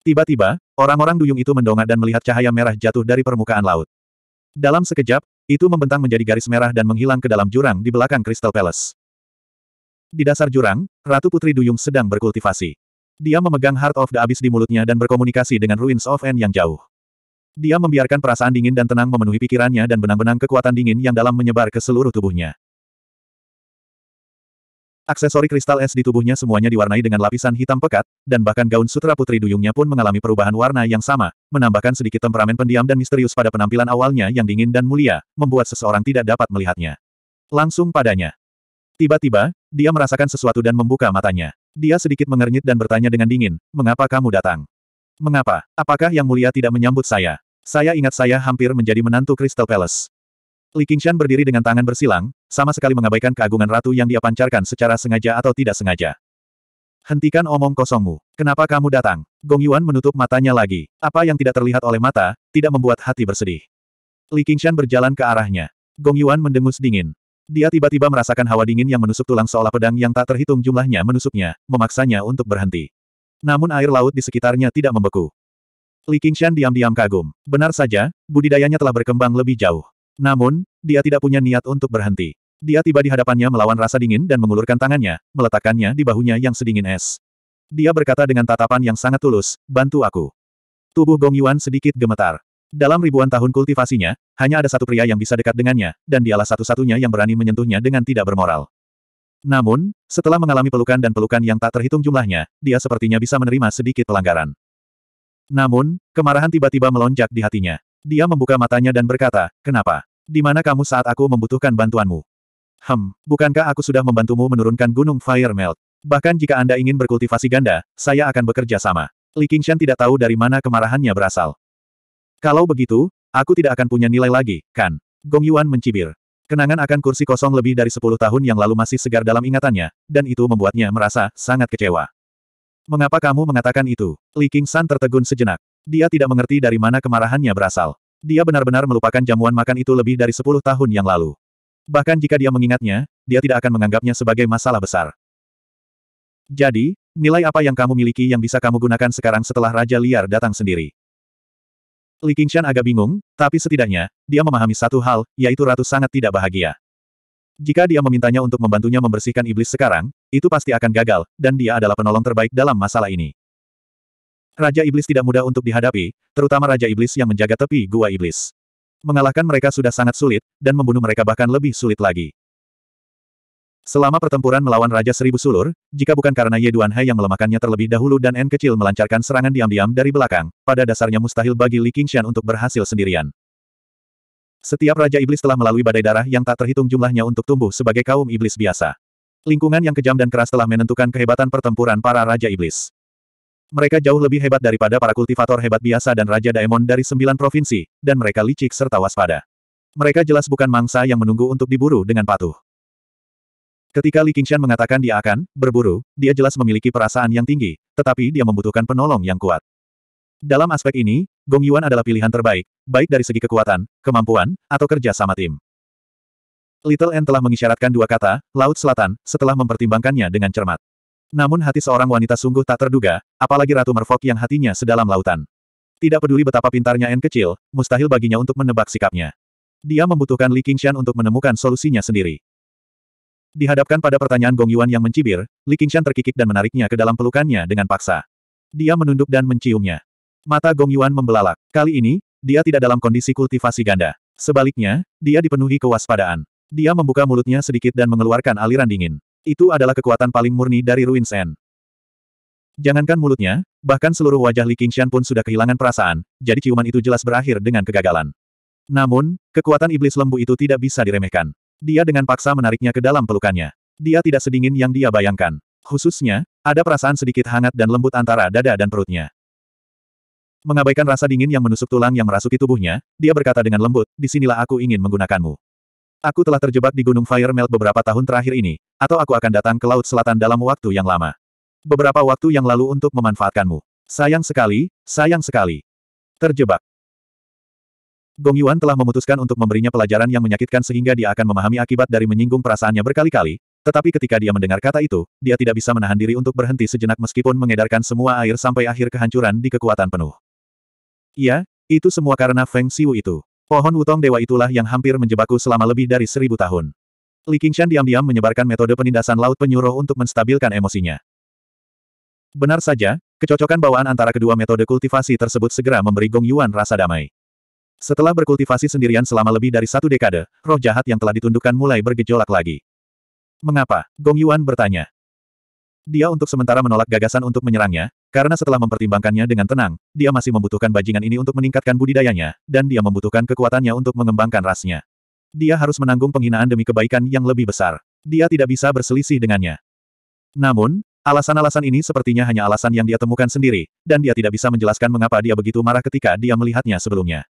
Tiba-tiba, orang-orang duyung itu mendongak dan melihat cahaya merah jatuh dari permukaan laut. Dalam sekejap, itu membentang menjadi garis merah dan menghilang ke dalam jurang di belakang Crystal Palace. Di dasar jurang, Ratu Putri Duyung sedang berkultivasi. Dia memegang Heart of the Abyss di mulutnya dan berkomunikasi dengan Ruins of N yang jauh. Dia membiarkan perasaan dingin dan tenang memenuhi pikirannya dan benang-benang kekuatan dingin yang dalam menyebar ke seluruh tubuhnya. Aksesori kristal es di tubuhnya semuanya diwarnai dengan lapisan hitam pekat, dan bahkan gaun sutra putri duyungnya pun mengalami perubahan warna yang sama, menambahkan sedikit temperamen pendiam dan misterius pada penampilan awalnya yang dingin dan mulia, membuat seseorang tidak dapat melihatnya. Langsung padanya. Tiba-tiba, dia merasakan sesuatu dan membuka matanya. Dia sedikit mengernyit dan bertanya dengan dingin, mengapa kamu datang? Mengapa? Apakah Yang Mulia tidak menyambut saya? Saya ingat saya hampir menjadi menantu Crystal Palace. Li Qingshan berdiri dengan tangan bersilang, sama sekali mengabaikan keagungan ratu yang dia pancarkan secara sengaja atau tidak sengaja. Hentikan omong kosongmu. Kenapa kamu datang? Gong Yuan menutup matanya lagi. Apa yang tidak terlihat oleh mata, tidak membuat hati bersedih. Li Qingshan berjalan ke arahnya. Gong Yuan mendengus dingin. Dia tiba-tiba merasakan hawa dingin yang menusuk tulang seolah pedang yang tak terhitung jumlahnya menusuknya, memaksanya untuk berhenti. Namun air laut di sekitarnya tidak membeku. Li Qingshan diam-diam kagum. Benar saja, budidayanya telah berkembang lebih jauh. Namun, dia tidak punya niat untuk berhenti. Dia tiba di hadapannya melawan rasa dingin dan mengulurkan tangannya, meletakkannya di bahunya yang sedingin es. Dia berkata dengan tatapan yang sangat tulus, bantu aku. Tubuh Gong Yuan sedikit gemetar. Dalam ribuan tahun kultivasinya, hanya ada satu pria yang bisa dekat dengannya, dan dialah satu-satunya yang berani menyentuhnya dengan tidak bermoral. Namun, setelah mengalami pelukan dan pelukan yang tak terhitung jumlahnya, dia sepertinya bisa menerima sedikit pelanggaran. Namun, kemarahan tiba-tiba melonjak di hatinya. Dia membuka matanya dan berkata, kenapa? Di mana kamu saat aku membutuhkan bantuanmu? Hem, bukankah aku sudah membantumu menurunkan gunung Fire Melt? Bahkan jika Anda ingin berkultivasi ganda, saya akan bekerja sama. Li Qingshan tidak tahu dari mana kemarahannya berasal. Kalau begitu, aku tidak akan punya nilai lagi, kan? Gong Yuan mencibir. Kenangan akan kursi kosong lebih dari sepuluh tahun yang lalu masih segar dalam ingatannya, dan itu membuatnya merasa sangat kecewa. Mengapa kamu mengatakan itu? Li Qingshan tertegun sejenak. Dia tidak mengerti dari mana kemarahannya berasal. Dia benar-benar melupakan jamuan makan itu lebih dari sepuluh tahun yang lalu. Bahkan jika dia mengingatnya, dia tidak akan menganggapnya sebagai masalah besar. Jadi, nilai apa yang kamu miliki yang bisa kamu gunakan sekarang setelah Raja Liar datang sendiri? Li Qingshan agak bingung, tapi setidaknya, dia memahami satu hal, yaitu Ratu sangat tidak bahagia. Jika dia memintanya untuk membantunya membersihkan iblis sekarang, itu pasti akan gagal, dan dia adalah penolong terbaik dalam masalah ini. Raja Iblis tidak mudah untuk dihadapi, terutama Raja Iblis yang menjaga tepi Gua Iblis. Mengalahkan mereka sudah sangat sulit, dan membunuh mereka bahkan lebih sulit lagi. Selama pertempuran melawan Raja Seribu Sulur, jika bukan karena Ye Hai yang melemahkannya terlebih dahulu dan N kecil melancarkan serangan diam-diam dari belakang, pada dasarnya mustahil bagi Li Qingshan untuk berhasil sendirian. Setiap Raja Iblis telah melalui badai darah yang tak terhitung jumlahnya untuk tumbuh sebagai kaum iblis biasa. Lingkungan yang kejam dan keras telah menentukan kehebatan pertempuran para Raja Iblis. Mereka jauh lebih hebat daripada para kultivator hebat biasa dan Raja Daemon dari sembilan provinsi, dan mereka licik serta waspada. Mereka jelas bukan mangsa yang menunggu untuk diburu dengan patuh. Ketika Li Qingshan mengatakan dia akan berburu, dia jelas memiliki perasaan yang tinggi, tetapi dia membutuhkan penolong yang kuat. Dalam aspek ini, Gong Yuan adalah pilihan terbaik, baik dari segi kekuatan, kemampuan, atau kerja sama tim. Little N telah mengisyaratkan dua kata, Laut Selatan, setelah mempertimbangkannya dengan cermat. Namun hati seorang wanita sungguh tak terduga, apalagi Ratu Merfok yang hatinya sedalam lautan. Tidak peduli betapa pintarnya N kecil, mustahil baginya untuk menebak sikapnya. Dia membutuhkan Li Qingshan untuk menemukan solusinya sendiri. Dihadapkan pada pertanyaan Gong Yuan yang mencibir, Li Qingshan terkikik dan menariknya ke dalam pelukannya dengan paksa. Dia menunduk dan menciumnya. Mata Gong Yuan membelalak. Kali ini, dia tidak dalam kondisi kultivasi ganda. Sebaliknya, dia dipenuhi kewaspadaan. Dia membuka mulutnya sedikit dan mengeluarkan aliran dingin. Itu adalah kekuatan paling murni dari Ruin Sen. Jangankan mulutnya, bahkan seluruh wajah Li Qingshan pun sudah kehilangan perasaan, jadi ciuman itu jelas berakhir dengan kegagalan. Namun, kekuatan iblis lembu itu tidak bisa diremehkan. Dia dengan paksa menariknya ke dalam pelukannya. Dia tidak sedingin yang dia bayangkan. Khususnya, ada perasaan sedikit hangat dan lembut antara dada dan perutnya. Mengabaikan rasa dingin yang menusuk tulang yang merasuki tubuhnya, dia berkata dengan lembut, disinilah aku ingin menggunakanmu. Aku telah terjebak di Gunung Fire Melt beberapa tahun terakhir ini, atau aku akan datang ke Laut Selatan dalam waktu yang lama. Beberapa waktu yang lalu untuk memanfaatkanmu. Sayang sekali, sayang sekali. Terjebak. Gong Yuan telah memutuskan untuk memberinya pelajaran yang menyakitkan sehingga dia akan memahami akibat dari menyinggung perasaannya berkali-kali, tetapi ketika dia mendengar kata itu, dia tidak bisa menahan diri untuk berhenti sejenak meskipun mengedarkan semua air sampai akhir kehancuran di kekuatan penuh. Iya, itu semua karena Feng Xiu itu. Pohon utong dewa itulah yang hampir menjebakku selama lebih dari seribu tahun. Li Qingshan diam-diam menyebarkan metode penindasan laut penyuruh untuk menstabilkan emosinya. Benar saja, kecocokan bawaan antara kedua metode kultivasi tersebut segera memberi Gong Yuan rasa damai. Setelah berkultivasi sendirian selama lebih dari satu dekade, roh jahat yang telah ditundukkan mulai bergejolak lagi. Mengapa? Gong Yuan bertanya. Dia untuk sementara menolak gagasan untuk menyerangnya, karena setelah mempertimbangkannya dengan tenang, dia masih membutuhkan bajingan ini untuk meningkatkan budidayanya, dan dia membutuhkan kekuatannya untuk mengembangkan rasnya. Dia harus menanggung penghinaan demi kebaikan yang lebih besar. Dia tidak bisa berselisih dengannya. Namun, alasan-alasan ini sepertinya hanya alasan yang dia temukan sendiri, dan dia tidak bisa menjelaskan mengapa dia begitu marah ketika dia melihatnya sebelumnya.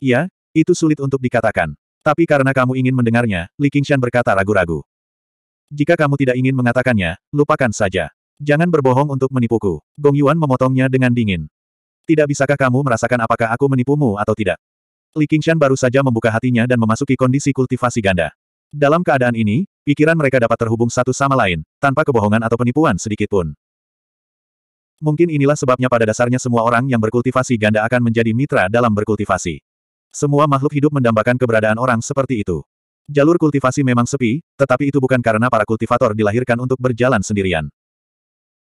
Ya, itu sulit untuk dikatakan. Tapi karena kamu ingin mendengarnya, Li Qingshan berkata ragu-ragu. Jika kamu tidak ingin mengatakannya, lupakan saja. Jangan berbohong untuk menipuku. Gong Yuan memotongnya dengan dingin. Tidak bisakah kamu merasakan apakah aku menipumu atau tidak? Li Qingshan baru saja membuka hatinya dan memasuki kondisi kultivasi ganda. Dalam keadaan ini, pikiran mereka dapat terhubung satu sama lain, tanpa kebohongan atau penipuan sedikitpun. Mungkin inilah sebabnya pada dasarnya semua orang yang berkultivasi ganda akan menjadi mitra dalam berkultivasi. Semua makhluk hidup mendambakan keberadaan orang seperti itu. Jalur kultivasi memang sepi, tetapi itu bukan karena para kultivator dilahirkan untuk berjalan sendirian.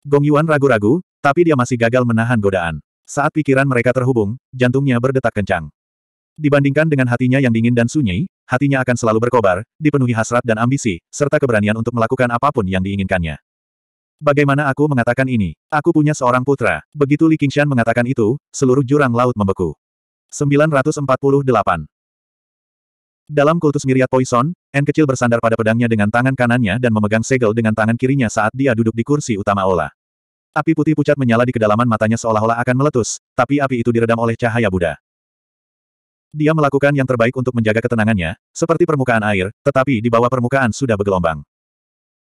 Gong Yuan ragu-ragu, tapi dia masih gagal menahan godaan. Saat pikiran mereka terhubung, jantungnya berdetak kencang. Dibandingkan dengan hatinya yang dingin dan sunyi, hatinya akan selalu berkobar, dipenuhi hasrat dan ambisi, serta keberanian untuk melakukan apapun yang diinginkannya. Bagaimana aku mengatakan ini? Aku punya seorang putra. Begitu Li Qingshan mengatakan itu, seluruh jurang laut membeku. 948. Dalam kultus miriat poison, N kecil bersandar pada pedangnya dengan tangan kanannya dan memegang segel dengan tangan kirinya saat dia duduk di kursi utama Ola. Api putih pucat menyala di kedalaman matanya seolah-olah akan meletus, tapi api itu diredam oleh cahaya Buddha. Dia melakukan yang terbaik untuk menjaga ketenangannya, seperti permukaan air, tetapi di bawah permukaan sudah bergelombang.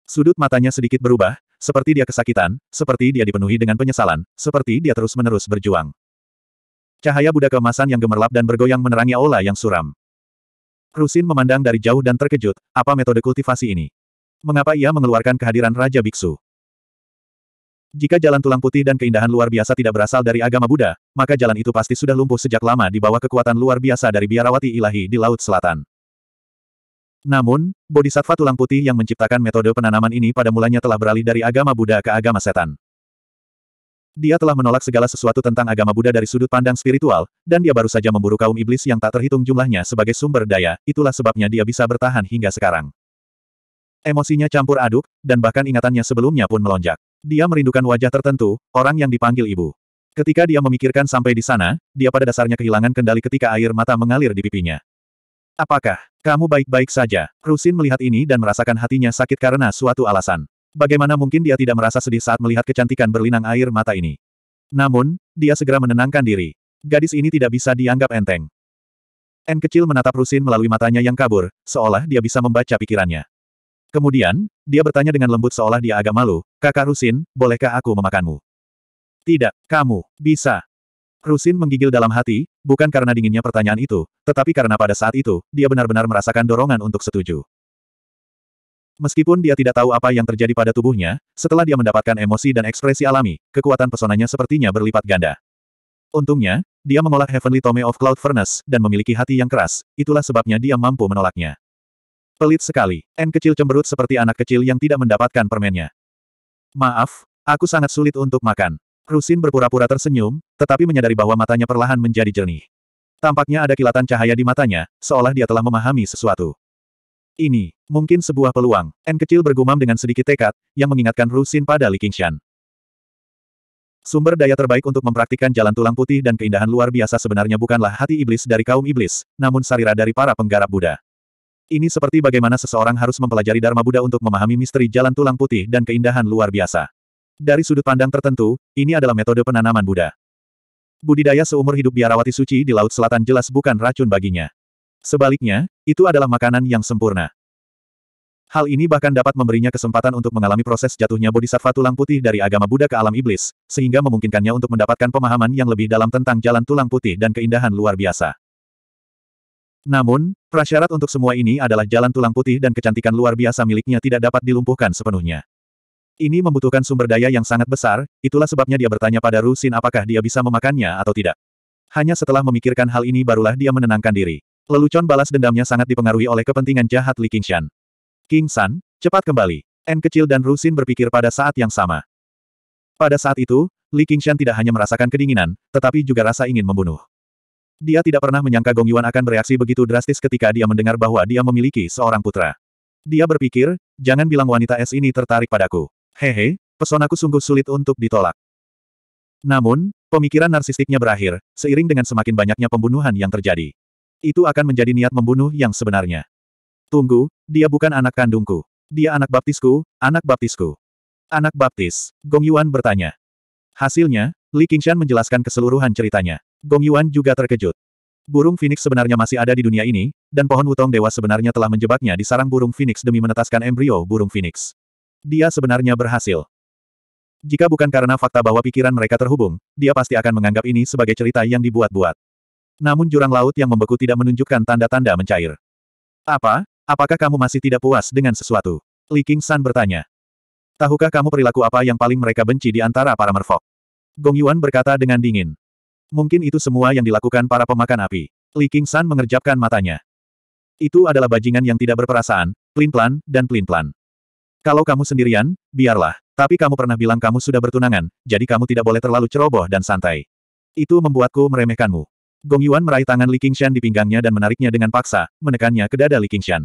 Sudut matanya sedikit berubah, seperti dia kesakitan, seperti dia dipenuhi dengan penyesalan, seperti dia terus-menerus berjuang. Cahaya Buddha keemasan yang gemerlap dan bergoyang menerangi Ola yang suram. Rusin memandang dari jauh dan terkejut, apa metode kultivasi ini? Mengapa ia mengeluarkan kehadiran Raja Biksu? Jika jalan tulang putih dan keindahan luar biasa tidak berasal dari agama Buddha, maka jalan itu pasti sudah lumpuh sejak lama di bawah kekuatan luar biasa dari biarawati ilahi di Laut Selatan. Namun, Bodhisattva tulang putih yang menciptakan metode penanaman ini pada mulanya telah beralih dari agama Buddha ke agama setan. Dia telah menolak segala sesuatu tentang agama Buddha dari sudut pandang spiritual, dan dia baru saja memburu kaum iblis yang tak terhitung jumlahnya sebagai sumber daya, itulah sebabnya dia bisa bertahan hingga sekarang. Emosinya campur aduk, dan bahkan ingatannya sebelumnya pun melonjak. Dia merindukan wajah tertentu, orang yang dipanggil ibu. Ketika dia memikirkan sampai di sana, dia pada dasarnya kehilangan kendali ketika air mata mengalir di pipinya. Apakah kamu baik-baik saja? Rusin melihat ini dan merasakan hatinya sakit karena suatu alasan. Bagaimana mungkin dia tidak merasa sedih saat melihat kecantikan berlinang air mata ini? Namun, dia segera menenangkan diri. Gadis ini tidak bisa dianggap enteng. N kecil menatap Rusin melalui matanya yang kabur, seolah dia bisa membaca pikirannya. Kemudian, dia bertanya dengan lembut seolah dia agak malu, kakak Rusin, bolehkah aku memakanmu? Tidak, kamu, bisa. Rusin menggigil dalam hati, bukan karena dinginnya pertanyaan itu, tetapi karena pada saat itu, dia benar-benar merasakan dorongan untuk setuju. Meskipun dia tidak tahu apa yang terjadi pada tubuhnya, setelah dia mendapatkan emosi dan ekspresi alami, kekuatan pesonanya sepertinya berlipat ganda. Untungnya, dia mengolah Heavenly Tome of Cloud Furnace, dan memiliki hati yang keras, itulah sebabnya dia mampu menolaknya. Pelit sekali, N kecil cemberut seperti anak kecil yang tidak mendapatkan permennya. Maaf, aku sangat sulit untuk makan. Rusin berpura-pura tersenyum, tetapi menyadari bahwa matanya perlahan menjadi jernih. Tampaknya ada kilatan cahaya di matanya, seolah dia telah memahami sesuatu. Ini, mungkin sebuah peluang, N kecil bergumam dengan sedikit tekad, yang mengingatkan Rusin pada Li Qingshan. Sumber daya terbaik untuk mempraktikkan jalan tulang putih dan keindahan luar biasa sebenarnya bukanlah hati iblis dari kaum iblis, namun sarira dari para penggarap Buddha. Ini seperti bagaimana seseorang harus mempelajari Dharma Buddha untuk memahami misteri jalan tulang putih dan keindahan luar biasa. Dari sudut pandang tertentu, ini adalah metode penanaman Buddha. Budidaya seumur hidup biarawati suci di Laut Selatan jelas bukan racun baginya. Sebaliknya, itu adalah makanan yang sempurna. Hal ini bahkan dapat memberinya kesempatan untuk mengalami proses jatuhnya bodhisattva tulang putih dari agama Buddha ke alam iblis, sehingga memungkinkannya untuk mendapatkan pemahaman yang lebih dalam tentang jalan tulang putih dan keindahan luar biasa. Namun, prasyarat untuk semua ini adalah jalan tulang putih dan kecantikan luar biasa miliknya tidak dapat dilumpuhkan sepenuhnya. Ini membutuhkan sumber daya yang sangat besar, itulah sebabnya dia bertanya pada Rusin apakah dia bisa memakannya atau tidak. Hanya setelah memikirkan hal ini barulah dia menenangkan diri. Lelucon balas dendamnya sangat dipengaruhi oleh kepentingan jahat Li Qingshan. King San, cepat kembali. N kecil dan Rusin berpikir pada saat yang sama. Pada saat itu, Li Qingshan tidak hanya merasakan kedinginan, tetapi juga rasa ingin membunuh. Dia tidak pernah menyangka Gong Yuan akan bereaksi begitu drastis ketika dia mendengar bahwa dia memiliki seorang putra. Dia berpikir, jangan bilang wanita es ini tertarik padaku. Hehe, pesonaku sungguh sulit untuk ditolak. Namun, pemikiran narsistiknya berakhir, seiring dengan semakin banyaknya pembunuhan yang terjadi itu akan menjadi niat membunuh yang sebenarnya. Tunggu, dia bukan anak kandungku. Dia anak baptisku, anak baptisku. Anak baptis, Gong Yuan bertanya. Hasilnya, Li Qingshan menjelaskan keseluruhan ceritanya. Gong Yuan juga terkejut. Burung Phoenix sebenarnya masih ada di dunia ini, dan pohon wutong dewa sebenarnya telah menjebaknya di sarang burung Phoenix demi menetaskan embrio burung Phoenix. Dia sebenarnya berhasil. Jika bukan karena fakta bahwa pikiran mereka terhubung, dia pasti akan menganggap ini sebagai cerita yang dibuat-buat. Namun jurang laut yang membeku tidak menunjukkan tanda-tanda mencair. Apa? Apakah kamu masih tidak puas dengan sesuatu? Li King San bertanya. Tahukah kamu perilaku apa yang paling mereka benci di antara para merfok? Gong Yuan berkata dengan dingin. Mungkin itu semua yang dilakukan para pemakan api. Li King San mengerjapkan matanya. Itu adalah bajingan yang tidak berperasaan, plin-plan, dan plin-plan. Kalau kamu sendirian, biarlah. Tapi kamu pernah bilang kamu sudah bertunangan, jadi kamu tidak boleh terlalu ceroboh dan santai. Itu membuatku meremehkanmu. Gong Yuan meraih tangan Li Qingshan di pinggangnya dan menariknya dengan paksa, menekannya ke dada Li Qingshan.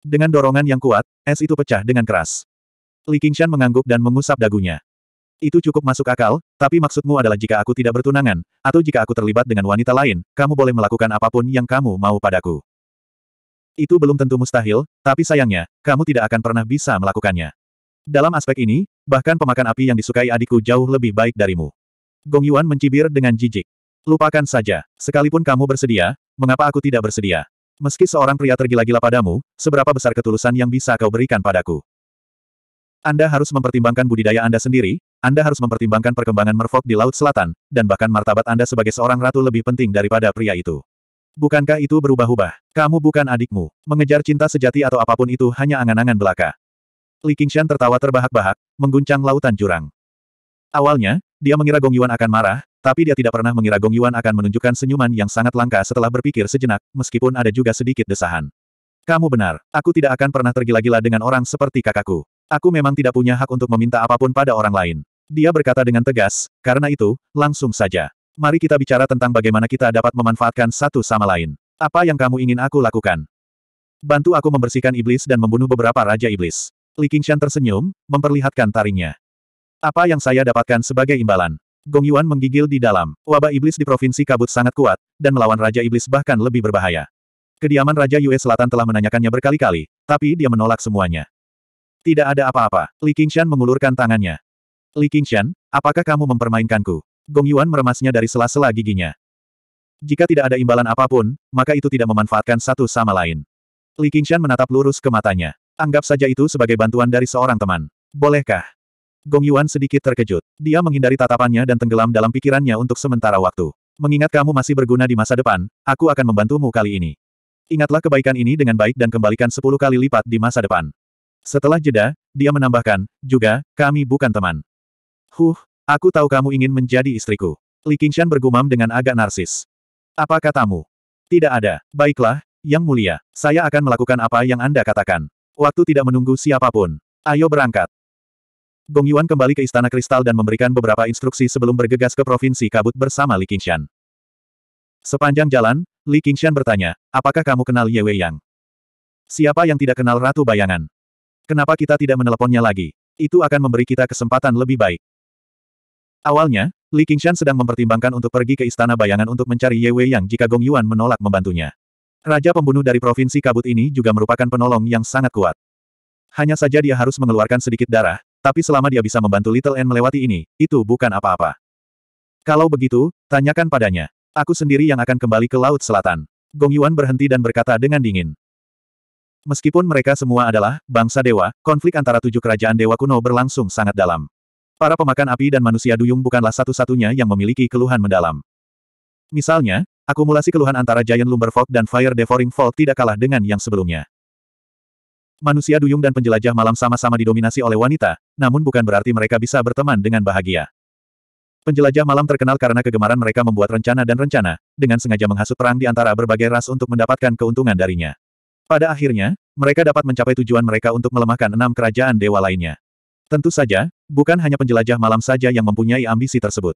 Dengan dorongan yang kuat, es itu pecah dengan keras. Li Qingshan mengangguk dan mengusap dagunya. Itu cukup masuk akal, tapi maksudmu adalah jika aku tidak bertunangan, atau jika aku terlibat dengan wanita lain, kamu boleh melakukan apapun yang kamu mau padaku. Itu belum tentu mustahil, tapi sayangnya, kamu tidak akan pernah bisa melakukannya. Dalam aspek ini, bahkan pemakan api yang disukai adikku jauh lebih baik darimu. Gong Yuan mencibir dengan jijik. Lupakan saja. Sekalipun kamu bersedia, mengapa aku tidak bersedia? Meski seorang pria tergila-gila padamu, seberapa besar ketulusan yang bisa kau berikan padaku? Anda harus mempertimbangkan budidaya Anda sendiri, Anda harus mempertimbangkan perkembangan merfok di Laut Selatan, dan bahkan martabat Anda sebagai seorang ratu lebih penting daripada pria itu. Bukankah itu berubah-ubah? Kamu bukan adikmu. Mengejar cinta sejati atau apapun itu hanya angan-angan belaka. Li Qingshan tertawa terbahak-bahak, mengguncang lautan jurang. Awalnya, dia mengira Gong Yuan akan marah, tapi dia tidak pernah mengira Gong Yuan akan menunjukkan senyuman yang sangat langka setelah berpikir sejenak, meskipun ada juga sedikit desahan. Kamu benar, aku tidak akan pernah tergila-gila dengan orang seperti kakakku. Aku memang tidak punya hak untuk meminta apapun pada orang lain. Dia berkata dengan tegas, karena itu, langsung saja. Mari kita bicara tentang bagaimana kita dapat memanfaatkan satu sama lain. Apa yang kamu ingin aku lakukan? Bantu aku membersihkan iblis dan membunuh beberapa raja iblis. Li Qingshan tersenyum, memperlihatkan taringnya. Apa yang saya dapatkan sebagai imbalan? Gong Yuan menggigil di dalam. Wabah iblis di provinsi kabut sangat kuat, dan melawan Raja Iblis bahkan lebih berbahaya. Kediaman Raja Yue Selatan telah menanyakannya berkali-kali, tapi dia menolak semuanya. Tidak ada apa-apa. Li Qingshan mengulurkan tangannya. Li Qingshan, apakah kamu mempermainkanku? Gong Yuan meremasnya dari sela-sela giginya. Jika tidak ada imbalan apapun, maka itu tidak memanfaatkan satu sama lain. Li Qingshan menatap lurus ke matanya. Anggap saja itu sebagai bantuan dari seorang teman. Bolehkah? Gong Yuan sedikit terkejut. Dia menghindari tatapannya dan tenggelam dalam pikirannya untuk sementara waktu. Mengingat kamu masih berguna di masa depan, aku akan membantumu kali ini. Ingatlah kebaikan ini dengan baik dan kembalikan sepuluh kali lipat di masa depan. Setelah jeda, dia menambahkan, juga, kami bukan teman. Huh, aku tahu kamu ingin menjadi istriku. Li Qingshan bergumam dengan agak narsis. Apa katamu? Tidak ada. Baiklah, Yang Mulia, saya akan melakukan apa yang Anda katakan. Waktu tidak menunggu siapapun. Ayo berangkat. Gong Yuan kembali ke Istana Kristal dan memberikan beberapa instruksi sebelum bergegas ke Provinsi Kabut bersama Li Qingshan. Sepanjang jalan, Li Qingshan bertanya, apakah kamu kenal Ye Wei Yang? Siapa yang tidak kenal Ratu Bayangan? Kenapa kita tidak meneleponnya lagi? Itu akan memberi kita kesempatan lebih baik. Awalnya, Li Qingshan sedang mempertimbangkan untuk pergi ke Istana Bayangan untuk mencari Ye Wei Yang jika Gong Yuan menolak membantunya. Raja pembunuh dari Provinsi Kabut ini juga merupakan penolong yang sangat kuat. Hanya saja dia harus mengeluarkan sedikit darah, tapi selama dia bisa membantu Little N melewati ini, itu bukan apa-apa. Kalau begitu, tanyakan padanya. Aku sendiri yang akan kembali ke Laut Selatan. Gong Yuan berhenti dan berkata dengan dingin. Meskipun mereka semua adalah bangsa dewa, konflik antara tujuh kerajaan dewa kuno berlangsung sangat dalam. Para pemakan api dan manusia duyung bukanlah satu-satunya yang memiliki keluhan mendalam. Misalnya, akumulasi keluhan antara Giant Lumber Fog dan Fire Devouring Fall tidak kalah dengan yang sebelumnya. Manusia duyung dan penjelajah malam sama-sama didominasi oleh wanita, namun bukan berarti mereka bisa berteman dengan bahagia. Penjelajah malam terkenal karena kegemaran mereka membuat rencana dan rencana, dengan sengaja menghasut perang di antara berbagai ras untuk mendapatkan keuntungan darinya. Pada akhirnya, mereka dapat mencapai tujuan mereka untuk melemahkan enam kerajaan dewa lainnya. Tentu saja, bukan hanya penjelajah malam saja yang mempunyai ambisi tersebut.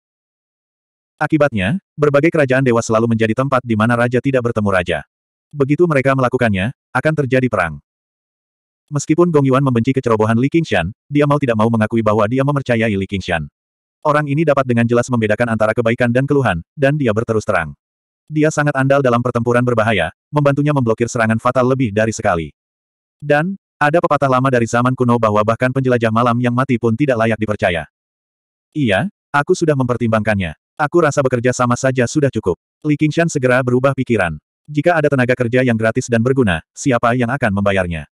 Akibatnya, berbagai kerajaan dewa selalu menjadi tempat di mana raja tidak bertemu raja. Begitu mereka melakukannya, akan terjadi perang. Meskipun Gong Yuan membenci kecerobohan Li Qingshan, dia mau tidak mau mengakui bahwa dia memercayai Li Qingshan. Orang ini dapat dengan jelas membedakan antara kebaikan dan keluhan, dan dia berterus terang. Dia sangat andal dalam pertempuran berbahaya, membantunya memblokir serangan fatal lebih dari sekali. Dan, ada pepatah lama dari zaman kuno bahwa bahkan penjelajah malam yang mati pun tidak layak dipercaya. Iya, aku sudah mempertimbangkannya. Aku rasa bekerja sama saja sudah cukup. Li Qingshan segera berubah pikiran. Jika ada tenaga kerja yang gratis dan berguna, siapa yang akan membayarnya?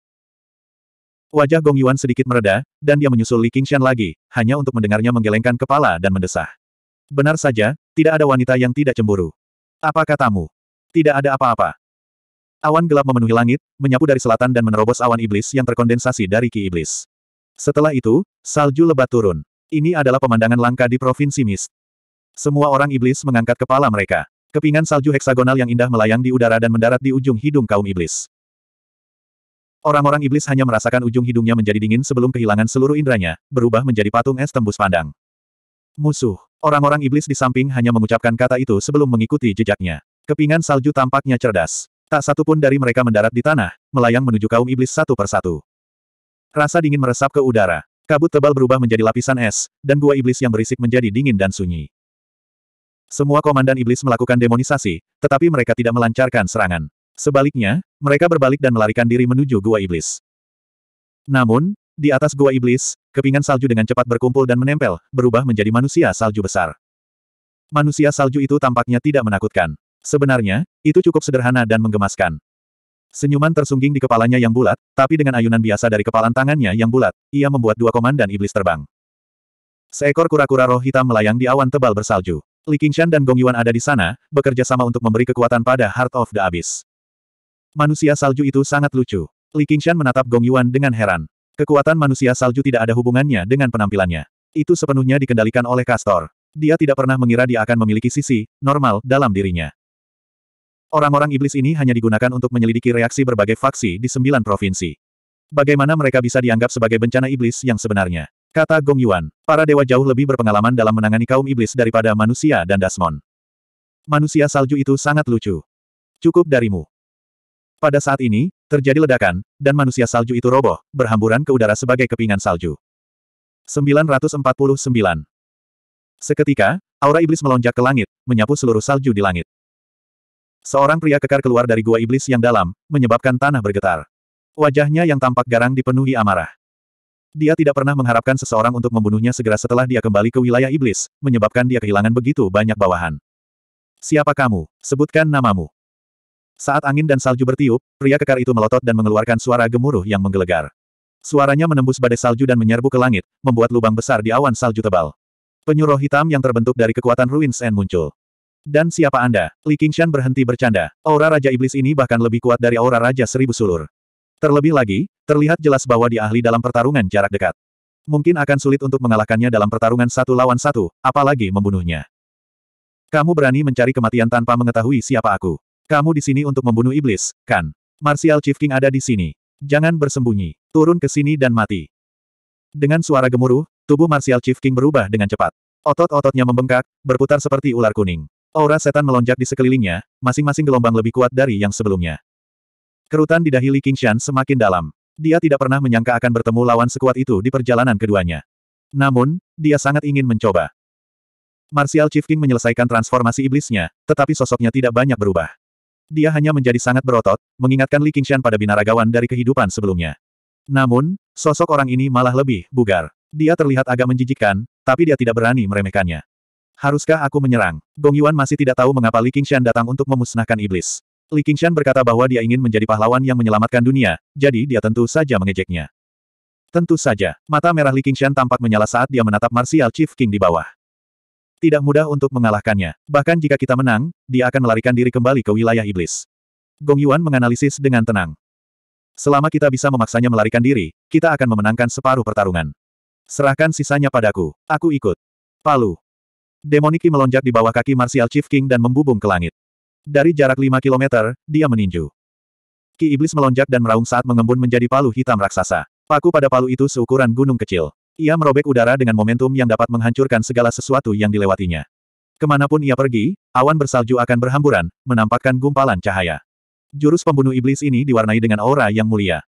Wajah Gong Yuan sedikit mereda, dan dia menyusul Li Qingshan lagi, hanya untuk mendengarnya menggelengkan kepala dan mendesah. Benar saja, tidak ada wanita yang tidak cemburu. Apa katamu? Tidak ada apa-apa. Awan gelap memenuhi langit, menyapu dari selatan dan menerobos awan iblis yang terkondensasi dari Ki Iblis. Setelah itu, salju lebat turun. Ini adalah pemandangan langka di Provinsi Mist. Semua orang iblis mengangkat kepala mereka. Kepingan salju heksagonal yang indah melayang di udara dan mendarat di ujung hidung kaum iblis. Orang-orang iblis hanya merasakan ujung hidungnya menjadi dingin sebelum kehilangan seluruh inderanya, berubah menjadi patung es tembus pandang. Musuh. Orang-orang iblis di samping hanya mengucapkan kata itu sebelum mengikuti jejaknya. Kepingan salju tampaknya cerdas. Tak satu pun dari mereka mendarat di tanah, melayang menuju kaum iblis satu persatu. Rasa dingin meresap ke udara. Kabut tebal berubah menjadi lapisan es, dan gua iblis yang berisik menjadi dingin dan sunyi. Semua komandan iblis melakukan demonisasi, tetapi mereka tidak melancarkan serangan. Sebaliknya, mereka berbalik dan melarikan diri menuju Gua Iblis. Namun, di atas Gua Iblis, kepingan salju dengan cepat berkumpul dan menempel, berubah menjadi manusia salju besar. Manusia salju itu tampaknya tidak menakutkan. Sebenarnya, itu cukup sederhana dan menggemaskan. Senyuman tersungging di kepalanya yang bulat, tapi dengan ayunan biasa dari kepalan tangannya yang bulat, ia membuat dua komandan iblis terbang. Seekor kura-kura roh hitam melayang di awan tebal bersalju. Li Qingshan dan Gong Yuan ada di sana, bekerja sama untuk memberi kekuatan pada Heart of the Abyss. Manusia salju itu sangat lucu. Li Qingshan menatap Gong Yuan dengan heran. Kekuatan manusia salju tidak ada hubungannya dengan penampilannya. Itu sepenuhnya dikendalikan oleh Kastor. Dia tidak pernah mengira dia akan memiliki sisi normal dalam dirinya. Orang-orang iblis ini hanya digunakan untuk menyelidiki reaksi berbagai faksi di sembilan provinsi. Bagaimana mereka bisa dianggap sebagai bencana iblis yang sebenarnya? Kata Gong Yuan, para dewa jauh lebih berpengalaman dalam menangani kaum iblis daripada manusia dan Dasmon. Manusia salju itu sangat lucu. Cukup darimu. Pada saat ini, terjadi ledakan, dan manusia salju itu roboh, berhamburan ke udara sebagai kepingan salju. 949. Seketika, aura iblis melonjak ke langit, menyapu seluruh salju di langit. Seorang pria kekar keluar dari gua iblis yang dalam, menyebabkan tanah bergetar. Wajahnya yang tampak garang dipenuhi amarah. Dia tidak pernah mengharapkan seseorang untuk membunuhnya segera setelah dia kembali ke wilayah iblis, menyebabkan dia kehilangan begitu banyak bawahan. Siapa kamu? Sebutkan namamu. Saat angin dan salju bertiup, pria kekar itu melotot dan mengeluarkan suara gemuruh yang menggelegar. Suaranya menembus badai salju dan menyerbu ke langit, membuat lubang besar di awan salju tebal. Penyuruh hitam yang terbentuk dari kekuatan ruins Sen muncul. Dan siapa Anda? Li Qingshan berhenti bercanda. Aura Raja Iblis ini bahkan lebih kuat dari aura Raja Seribu Sulur. Terlebih lagi, terlihat jelas bahwa dia ahli dalam pertarungan jarak dekat. Mungkin akan sulit untuk mengalahkannya dalam pertarungan satu lawan satu, apalagi membunuhnya. Kamu berani mencari kematian tanpa mengetahui siapa aku. Kamu di sini untuk membunuh iblis, kan? Martial Chief King ada di sini. Jangan bersembunyi. Turun ke sini dan mati. Dengan suara gemuruh, tubuh Martial Chief King berubah dengan cepat. Otot-ototnya membengkak, berputar seperti ular kuning. Aura setan melonjak di sekelilingnya, masing-masing gelombang lebih kuat dari yang sebelumnya. Kerutan di dahi Li Qingshan semakin dalam. Dia tidak pernah menyangka akan bertemu lawan sekuat itu di perjalanan keduanya. Namun, dia sangat ingin mencoba. Martial Chief King menyelesaikan transformasi iblisnya, tetapi sosoknya tidak banyak berubah. Dia hanya menjadi sangat berotot, mengingatkan Li Qingshan pada binaragawan dari kehidupan sebelumnya. Namun, sosok orang ini malah lebih bugar. Dia terlihat agak menjijikkan, tapi dia tidak berani meremehkannya. Haruskah aku menyerang? Gong Yuan masih tidak tahu mengapa Li Qingshan datang untuk memusnahkan iblis. Li Qingshan berkata bahwa dia ingin menjadi pahlawan yang menyelamatkan dunia, jadi dia tentu saja mengejeknya. Tentu saja, mata merah Li Qingshan tampak menyala saat dia menatap Martial Chief King di bawah. Tidak mudah untuk mengalahkannya. Bahkan jika kita menang, dia akan melarikan diri kembali ke wilayah iblis. Gong Yuan menganalisis dengan tenang. Selama kita bisa memaksanya melarikan diri, kita akan memenangkan separuh pertarungan. Serahkan sisanya padaku. Aku ikut. Palu. Demoniki melonjak di bawah kaki Martial Chief King dan membubung ke langit. Dari jarak 5 kilometer, dia meninju. Ki Iblis melonjak dan meraung saat mengembun menjadi palu hitam raksasa. Paku pada palu itu seukuran gunung kecil. Ia merobek udara dengan momentum yang dapat menghancurkan segala sesuatu yang dilewatinya. Kemanapun ia pergi, awan bersalju akan berhamburan, menampakkan gumpalan cahaya. Jurus pembunuh iblis ini diwarnai dengan aura yang mulia.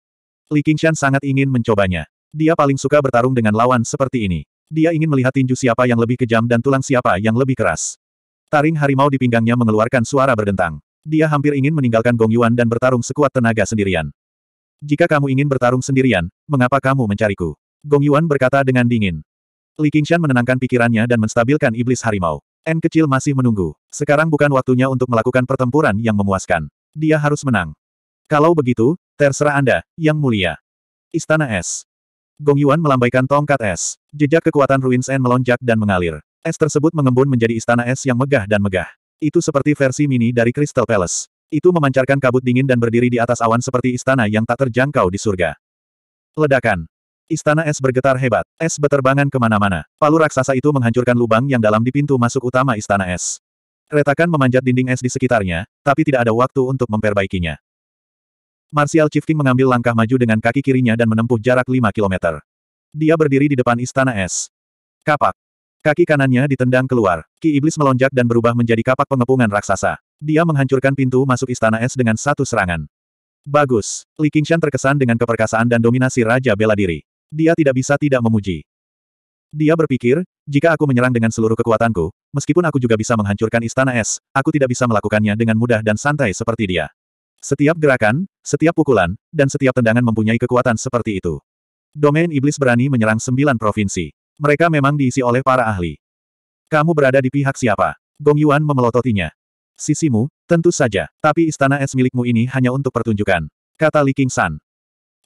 Li Qingshan sangat ingin mencobanya. Dia paling suka bertarung dengan lawan seperti ini. Dia ingin melihat tinju siapa yang lebih kejam dan tulang siapa yang lebih keras. Taring harimau di pinggangnya mengeluarkan suara berdentang. Dia hampir ingin meninggalkan Gong Yuan dan bertarung sekuat tenaga sendirian. Jika kamu ingin bertarung sendirian, mengapa kamu mencariku? Gong Yuan berkata dengan dingin. Li Qingshan menenangkan pikirannya dan menstabilkan iblis harimau. N kecil masih menunggu. Sekarang bukan waktunya untuk melakukan pertempuran yang memuaskan. Dia harus menang. Kalau begitu, terserah Anda, Yang Mulia. Istana Es. Gong Yuan melambaikan tongkat es. Jejak kekuatan Ruins N melonjak dan mengalir. Es tersebut mengembun menjadi istana es yang megah dan megah. Itu seperti versi mini dari Crystal Palace. Itu memancarkan kabut dingin dan berdiri di atas awan seperti istana yang tak terjangkau di surga. Ledakan. Istana es bergetar hebat. Es beterbangan kemana-mana. Palu raksasa itu menghancurkan lubang yang dalam di pintu masuk utama istana es. Retakan memanjat dinding es di sekitarnya, tapi tidak ada waktu untuk memperbaikinya. Martial Chief mengambil langkah maju dengan kaki kirinya dan menempuh jarak 5 km. Dia berdiri di depan istana es. Kapak. Kaki kanannya ditendang keluar. Ki Iblis melonjak dan berubah menjadi kapak pengepungan raksasa. Dia menghancurkan pintu masuk istana es dengan satu serangan. Bagus. Li Qingshan terkesan dengan keperkasaan dan dominasi Raja Bela Diri. Dia tidak bisa tidak memuji. Dia berpikir, jika aku menyerang dengan seluruh kekuatanku, meskipun aku juga bisa menghancurkan istana es, aku tidak bisa melakukannya dengan mudah dan santai seperti dia. Setiap gerakan, setiap pukulan, dan setiap tendangan mempunyai kekuatan seperti itu. Domain iblis berani menyerang sembilan provinsi. Mereka memang diisi oleh para ahli. Kamu berada di pihak siapa? Gong Yuan memelototinya. Sisimu, tentu saja, tapi istana es milikmu ini hanya untuk pertunjukan. Kata Li King San.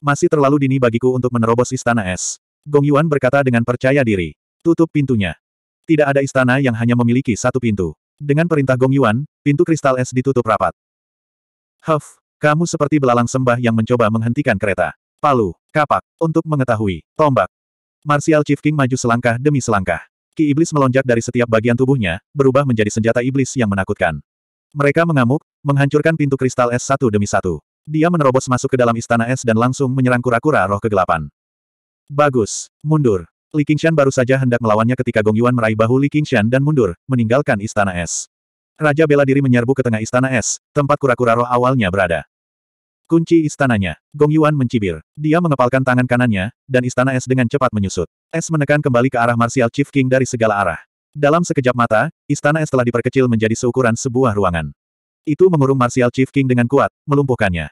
Masih terlalu dini bagiku untuk menerobos istana es. Gong Yuan berkata dengan percaya diri. Tutup pintunya. Tidak ada istana yang hanya memiliki satu pintu. Dengan perintah Gong Yuan, pintu kristal es ditutup rapat. Huff, kamu seperti belalang sembah yang mencoba menghentikan kereta. Palu, kapak, untuk mengetahui, tombak. Martial Chief King maju selangkah demi selangkah. Ki Iblis melonjak dari setiap bagian tubuhnya, berubah menjadi senjata iblis yang menakutkan. Mereka mengamuk, menghancurkan pintu kristal es satu demi satu. Dia menerobos masuk ke dalam istana es dan langsung menyerang kura-kura roh kegelapan. Bagus. Mundur. Li Qingshan baru saja hendak melawannya ketika Gong Yuan meraih bahu Li Qingshan dan mundur, meninggalkan istana es. Raja bela diri menyerbu ke tengah istana es, tempat kura-kura roh awalnya berada. Kunci istananya. Gong Yuan mencibir. Dia mengepalkan tangan kanannya, dan istana es dengan cepat menyusut. Es menekan kembali ke arah Martial Chief King dari segala arah. Dalam sekejap mata, istana es telah diperkecil menjadi seukuran sebuah ruangan. Itu mengurung Martial Chief King dengan kuat, melumpuhkannya.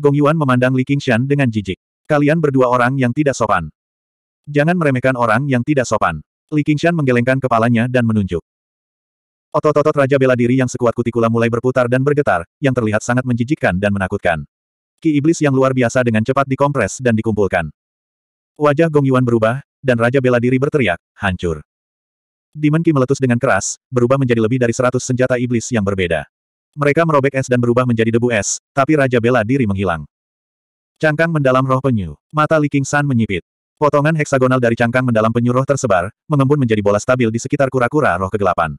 Gong Yuan memandang Li Qingshan dengan jijik. Kalian berdua orang yang tidak sopan. Jangan meremehkan orang yang tidak sopan. Li Qingshan menggelengkan kepalanya dan menunjuk. Otot-otot Raja Bela Diri yang sekuat kutikula mulai berputar dan bergetar, yang terlihat sangat menjijikkan dan menakutkan. Ki Iblis yang luar biasa dengan cepat dikompres dan dikumpulkan. Wajah Gong Yuan berubah, dan Raja Bela Diri berteriak, hancur. Demon Ki meletus dengan keras, berubah menjadi lebih dari seratus senjata iblis yang berbeda. Mereka merobek es dan berubah menjadi debu es, tapi Raja Bela Diri menghilang. Cangkang mendalam roh penyu. Mata Li King San menyipit. Potongan heksagonal dari cangkang mendalam penyu roh tersebar, mengembun menjadi bola stabil di sekitar kura-kura roh kegelapan.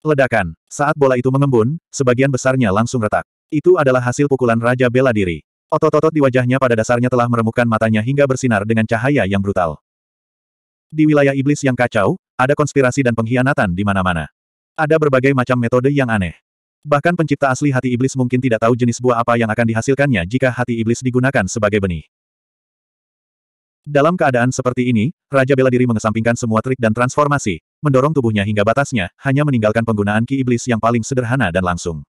Ledakan. Saat bola itu mengembun, sebagian besarnya langsung retak. Itu adalah hasil pukulan Raja Bela Diri. Otot-otot di wajahnya pada dasarnya telah meremukkan matanya hingga bersinar dengan cahaya yang brutal. Di wilayah iblis yang kacau, ada konspirasi dan pengkhianatan di mana-mana. Ada berbagai macam metode yang aneh. Bahkan pencipta asli hati iblis mungkin tidak tahu jenis buah apa yang akan dihasilkannya jika hati iblis digunakan sebagai benih. Dalam keadaan seperti ini, Raja bela diri mengesampingkan semua trik dan transformasi, mendorong tubuhnya hingga batasnya, hanya meninggalkan penggunaan ki iblis yang paling sederhana dan langsung.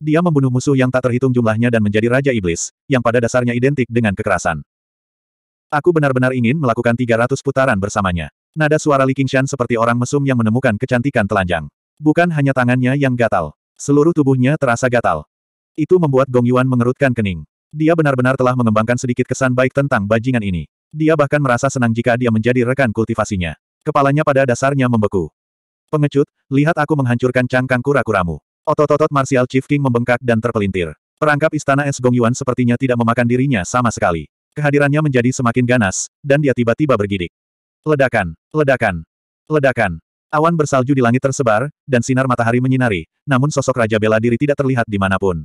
Dia membunuh musuh yang tak terhitung jumlahnya dan menjadi Raja Iblis, yang pada dasarnya identik dengan kekerasan. Aku benar-benar ingin melakukan 300 putaran bersamanya. Nada suara Li Qingshan seperti orang mesum yang menemukan kecantikan telanjang. Bukan hanya tangannya yang gatal. Seluruh tubuhnya terasa gatal. Itu membuat Gong Yuan mengerutkan kening. Dia benar-benar telah mengembangkan sedikit kesan baik tentang bajingan ini. Dia bahkan merasa senang jika dia menjadi rekan kultivasinya. Kepalanya pada dasarnya membeku. Pengecut, lihat aku menghancurkan cangkang kura-kuramu. Otot-otot Martial Chief King membengkak dan terpelintir. Perangkap istana es Gong Yuan sepertinya tidak memakan dirinya sama sekali. Kehadirannya menjadi semakin ganas, dan dia tiba-tiba bergidik. Ledakan, ledakan, ledakan. Awan bersalju di langit tersebar, dan sinar matahari menyinari, namun sosok Raja Bela Diri tidak terlihat di dimanapun.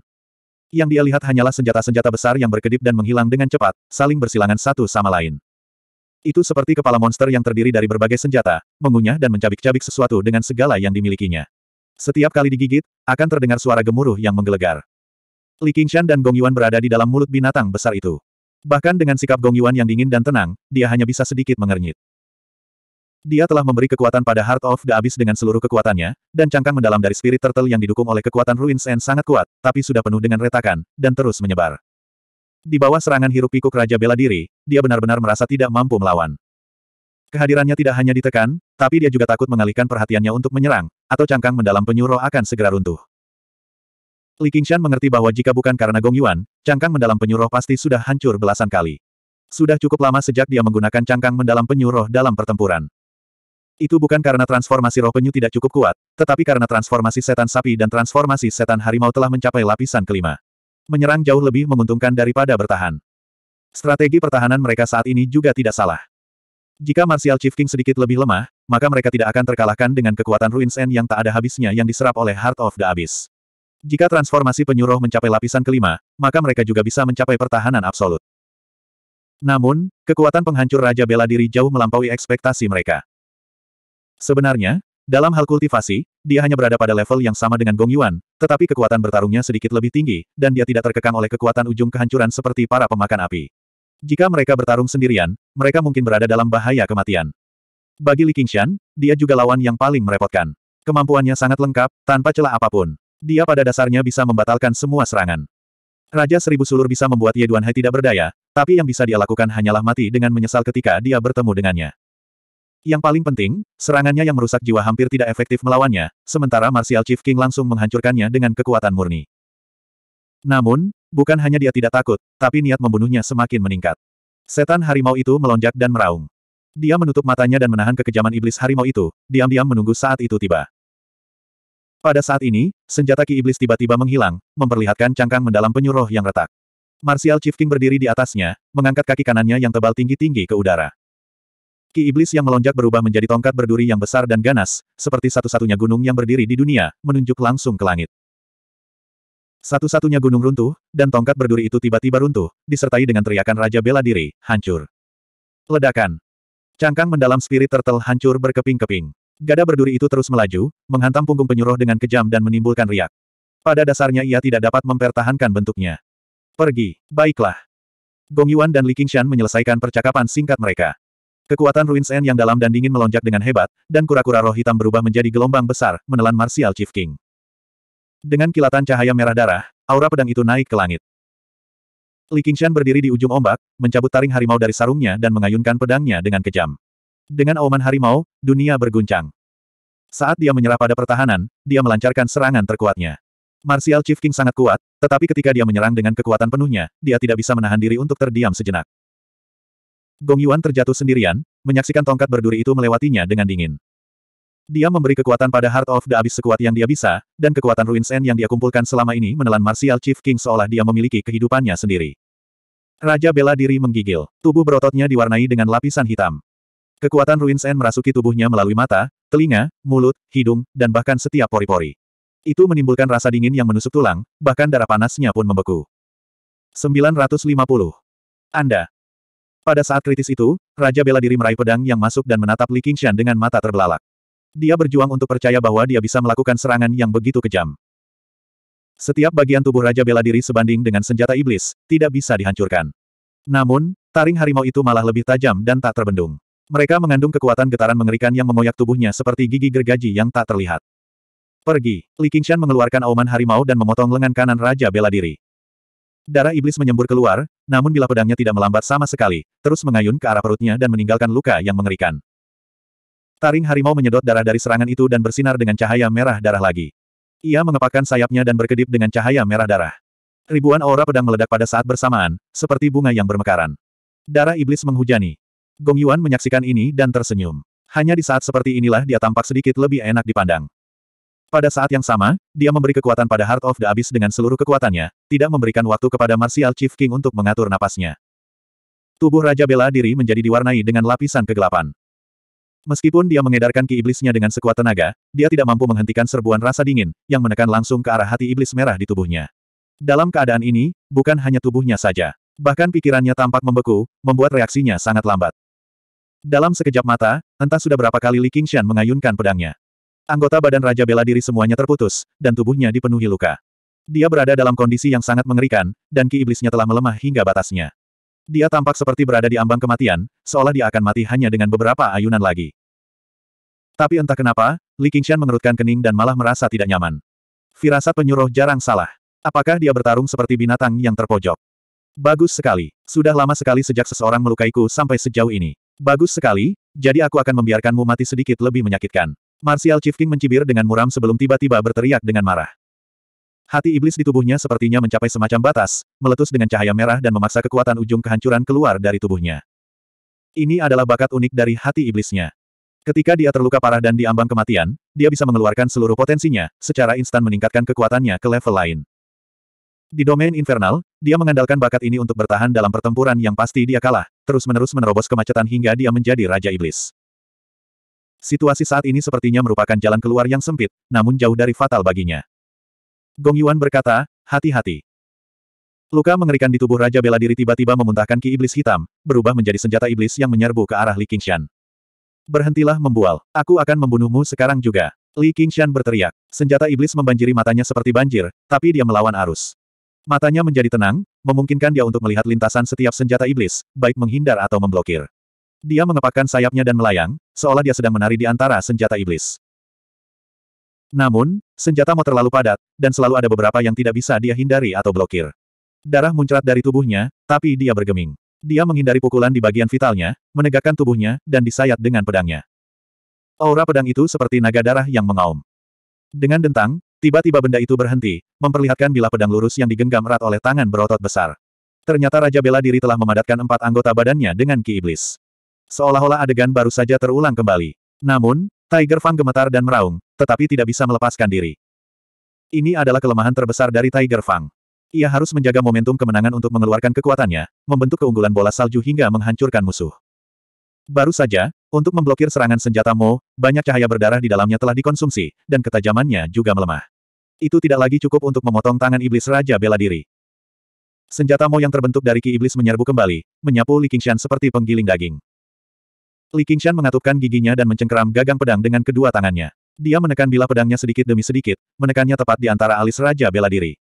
Yang dia lihat hanyalah senjata-senjata besar yang berkedip dan menghilang dengan cepat, saling bersilangan satu sama lain. Itu seperti kepala monster yang terdiri dari berbagai senjata, mengunyah dan mencabik-cabik sesuatu dengan segala yang dimilikinya. Setiap kali digigit, akan terdengar suara gemuruh yang menggelegar. Li Qingshan dan Gong Yuan berada di dalam mulut binatang besar itu. Bahkan dengan sikap Gong Yuan yang dingin dan tenang, dia hanya bisa sedikit mengernyit. Dia telah memberi kekuatan pada Heart of the Abyss dengan seluruh kekuatannya, dan cangkang mendalam dari Spirit Turtle yang didukung oleh kekuatan Ruins End sangat kuat, tapi sudah penuh dengan retakan, dan terus menyebar. Di bawah serangan Hirup pikuk Raja Bela Diri, dia benar-benar merasa tidak mampu melawan. Kehadirannya tidak hanya ditekan, tapi dia juga takut mengalihkan perhatiannya untuk menyerang, atau cangkang mendalam penyuruh akan segera runtuh. Li Qingshan mengerti bahwa jika bukan karena Gong Yuan, cangkang mendalam penyuruh pasti sudah hancur belasan kali. Sudah cukup lama sejak dia menggunakan cangkang mendalam penyuruh dalam pertempuran. Itu bukan karena transformasi roh penyu tidak cukup kuat, tetapi karena transformasi setan sapi dan transformasi setan harimau telah mencapai lapisan kelima. Menyerang jauh lebih menguntungkan daripada bertahan. Strategi pertahanan mereka saat ini juga tidak salah. Jika Martial Chief King sedikit lebih lemah, maka mereka tidak akan terkalahkan dengan kekuatan Ruins End yang tak ada habisnya yang diserap oleh Heart of the Abyss. Jika transformasi penyuruh mencapai lapisan kelima, maka mereka juga bisa mencapai pertahanan absolut. Namun, kekuatan penghancur Raja Bela Diri jauh melampaui ekspektasi mereka. Sebenarnya, dalam hal kultivasi, dia hanya berada pada level yang sama dengan Gong Yuan, tetapi kekuatan bertarungnya sedikit lebih tinggi, dan dia tidak terkekang oleh kekuatan ujung kehancuran seperti para pemakan api. Jika mereka bertarung sendirian, mereka mungkin berada dalam bahaya kematian. Bagi Li Qingshan, dia juga lawan yang paling merepotkan. Kemampuannya sangat lengkap, tanpa celah apapun. Dia pada dasarnya bisa membatalkan semua serangan. Raja Seribu Sulur bisa membuat Ye Duan Hai tidak berdaya, tapi yang bisa dia lakukan hanyalah mati dengan menyesal ketika dia bertemu dengannya. Yang paling penting, serangannya yang merusak jiwa hampir tidak efektif melawannya, sementara Martial Chief King langsung menghancurkannya dengan kekuatan murni. Namun, bukan hanya dia tidak takut, tapi niat membunuhnya semakin meningkat. Setan harimau itu melonjak dan meraung. Dia menutup matanya dan menahan kekejaman iblis harimau itu, diam-diam menunggu saat itu tiba. Pada saat ini, senjata ki iblis tiba-tiba menghilang, memperlihatkan cangkang mendalam penyuruh yang retak. Martial Chief King berdiri di atasnya, mengangkat kaki kanannya yang tebal tinggi-tinggi ke udara. Ki iblis yang melonjak berubah menjadi tongkat berduri yang besar dan ganas, seperti satu-satunya gunung yang berdiri di dunia, menunjuk langsung ke langit. Satu-satunya gunung runtuh, dan tongkat berduri itu tiba-tiba runtuh, disertai dengan teriakan Raja Bela Diri, hancur. Ledakan. Cangkang mendalam spirit turtle hancur berkeping-keping. Gada berduri itu terus melaju, menghantam punggung penyuruh dengan kejam dan menimbulkan riak. Pada dasarnya ia tidak dapat mempertahankan bentuknya. Pergi, baiklah. Gong Yuan dan Li Qingshan menyelesaikan percakapan singkat mereka. Kekuatan Ruins En yang dalam dan dingin melonjak dengan hebat, dan kura-kura roh hitam berubah menjadi gelombang besar, menelan Martial Chief King. Dengan kilatan cahaya merah darah, aura pedang itu naik ke langit. Li Qingshan berdiri di ujung ombak, mencabut taring harimau dari sarungnya dan mengayunkan pedangnya dengan kejam. Dengan auman harimau, dunia berguncang. Saat dia menyerah pada pertahanan, dia melancarkan serangan terkuatnya. Martial Chief King sangat kuat, tetapi ketika dia menyerang dengan kekuatan penuhnya, dia tidak bisa menahan diri untuk terdiam sejenak. Gong Yuan terjatuh sendirian, menyaksikan tongkat berduri itu melewatinya dengan dingin. Dia memberi kekuatan pada Heart of the Abyss sekuat yang dia bisa, dan kekuatan Ruins End yang dia kumpulkan selama ini menelan Martial Chief King seolah dia memiliki kehidupannya sendiri. Raja bela diri menggigil, tubuh berototnya diwarnai dengan lapisan hitam. Kekuatan Ruins End merasuki tubuhnya melalui mata, telinga, mulut, hidung, dan bahkan setiap pori-pori. Itu menimbulkan rasa dingin yang menusuk tulang, bahkan darah panasnya pun membeku. 950. Anda, pada saat kritis itu, Raja bela diri meraih pedang yang masuk dan menatap Li Qingshan dengan mata terbelalak. Dia berjuang untuk percaya bahwa dia bisa melakukan serangan yang begitu kejam. Setiap bagian tubuh Raja bela diri sebanding dengan senjata iblis, tidak bisa dihancurkan. Namun, taring harimau itu malah lebih tajam dan tak terbendung. Mereka mengandung kekuatan getaran mengerikan yang mengoyak tubuhnya seperti gigi gergaji yang tak terlihat. Pergi, Li Qingshan mengeluarkan auman harimau dan memotong lengan kanan Raja bela diri. Darah iblis menyembur keluar, namun bila pedangnya tidak melambat sama sekali, terus mengayun ke arah perutnya dan meninggalkan luka yang mengerikan. Taring harimau menyedot darah dari serangan itu dan bersinar dengan cahaya merah darah lagi. Ia mengepakkan sayapnya dan berkedip dengan cahaya merah darah. Ribuan aura pedang meledak pada saat bersamaan, seperti bunga yang bermekaran. Darah iblis menghujani. Gong Yuan menyaksikan ini dan tersenyum. Hanya di saat seperti inilah dia tampak sedikit lebih enak dipandang. Pada saat yang sama, dia memberi kekuatan pada Heart of the Abyss dengan seluruh kekuatannya, tidak memberikan waktu kepada Martial Chief King untuk mengatur napasnya. Tubuh Raja Bela Diri menjadi diwarnai dengan lapisan kegelapan. Meskipun dia mengedarkan ki iblisnya dengan sekuat tenaga, dia tidak mampu menghentikan serbuan rasa dingin, yang menekan langsung ke arah hati iblis merah di tubuhnya. Dalam keadaan ini, bukan hanya tubuhnya saja. Bahkan pikirannya tampak membeku, membuat reaksinya sangat lambat. Dalam sekejap mata, entah sudah berapa kali Li Qingshan mengayunkan pedangnya. Anggota badan Raja Bela Diri semuanya terputus, dan tubuhnya dipenuhi luka. Dia berada dalam kondisi yang sangat mengerikan, dan ki iblisnya telah melemah hingga batasnya. Dia tampak seperti berada di ambang kematian, seolah dia akan mati hanya dengan beberapa ayunan lagi. Tapi entah kenapa, Li Qingshan mengerutkan kening dan malah merasa tidak nyaman. Firasat penyuruh jarang salah. Apakah dia bertarung seperti binatang yang terpojok? Bagus sekali. Sudah lama sekali sejak seseorang melukaiku sampai sejauh ini. Bagus sekali, jadi aku akan membiarkanmu mati sedikit lebih menyakitkan. Martial Chief King mencibir dengan muram sebelum tiba-tiba berteriak dengan marah. Hati iblis di tubuhnya sepertinya mencapai semacam batas, meletus dengan cahaya merah dan memaksa kekuatan ujung kehancuran keluar dari tubuhnya. Ini adalah bakat unik dari hati iblisnya. Ketika dia terluka parah dan diambang kematian, dia bisa mengeluarkan seluruh potensinya, secara instan meningkatkan kekuatannya ke level lain. Di domain infernal, dia mengandalkan bakat ini untuk bertahan dalam pertempuran yang pasti dia kalah, terus-menerus menerobos kemacetan hingga dia menjadi Raja Iblis. Situasi saat ini sepertinya merupakan jalan keluar yang sempit, namun jauh dari fatal baginya. Gong Yuan berkata, hati-hati. Luka mengerikan di tubuh Raja Bela Diri tiba-tiba memuntahkan ki iblis hitam, berubah menjadi senjata iblis yang menyerbu ke arah Li Qingshan. Berhentilah membual, aku akan membunuhmu sekarang juga. Li Qingshan berteriak, senjata iblis membanjiri matanya seperti banjir, tapi dia melawan arus. Matanya menjadi tenang, memungkinkan dia untuk melihat lintasan setiap senjata iblis, baik menghindar atau memblokir. Dia mengepakkan sayapnya dan melayang, seolah dia sedang menari di antara senjata iblis. Namun, senjata mau terlalu padat, dan selalu ada beberapa yang tidak bisa dia hindari atau blokir. Darah muncrat dari tubuhnya, tapi dia bergeming. Dia menghindari pukulan di bagian vitalnya, menegakkan tubuhnya, dan disayat dengan pedangnya. Aura pedang itu seperti naga darah yang mengaum. Dengan dentang, tiba-tiba benda itu berhenti, memperlihatkan bilah pedang lurus yang digenggam erat oleh tangan berotot besar. Ternyata Raja Bela Diri telah memadatkan empat anggota badannya dengan ki iblis. Seolah-olah adegan baru saja terulang kembali. Namun, Tiger Fang gemetar dan meraung, tetapi tidak bisa melepaskan diri. Ini adalah kelemahan terbesar dari Tiger Fang. Ia harus menjaga momentum kemenangan untuk mengeluarkan kekuatannya, membentuk keunggulan bola salju hingga menghancurkan musuh. Baru saja, untuk memblokir serangan senjata Mo, banyak cahaya berdarah di dalamnya telah dikonsumsi, dan ketajamannya juga melemah. Itu tidak lagi cukup untuk memotong tangan iblis Raja Bela Diri. Senjata Mo yang terbentuk dari Ki Iblis menyerbu kembali, menyapu Li Qingshan seperti penggiling daging. Li Qingshan mengatupkan giginya dan mencengkeram gagang pedang dengan kedua tangannya. Dia menekan bila pedangnya sedikit demi sedikit, menekannya tepat di antara alis Raja Bela Diri.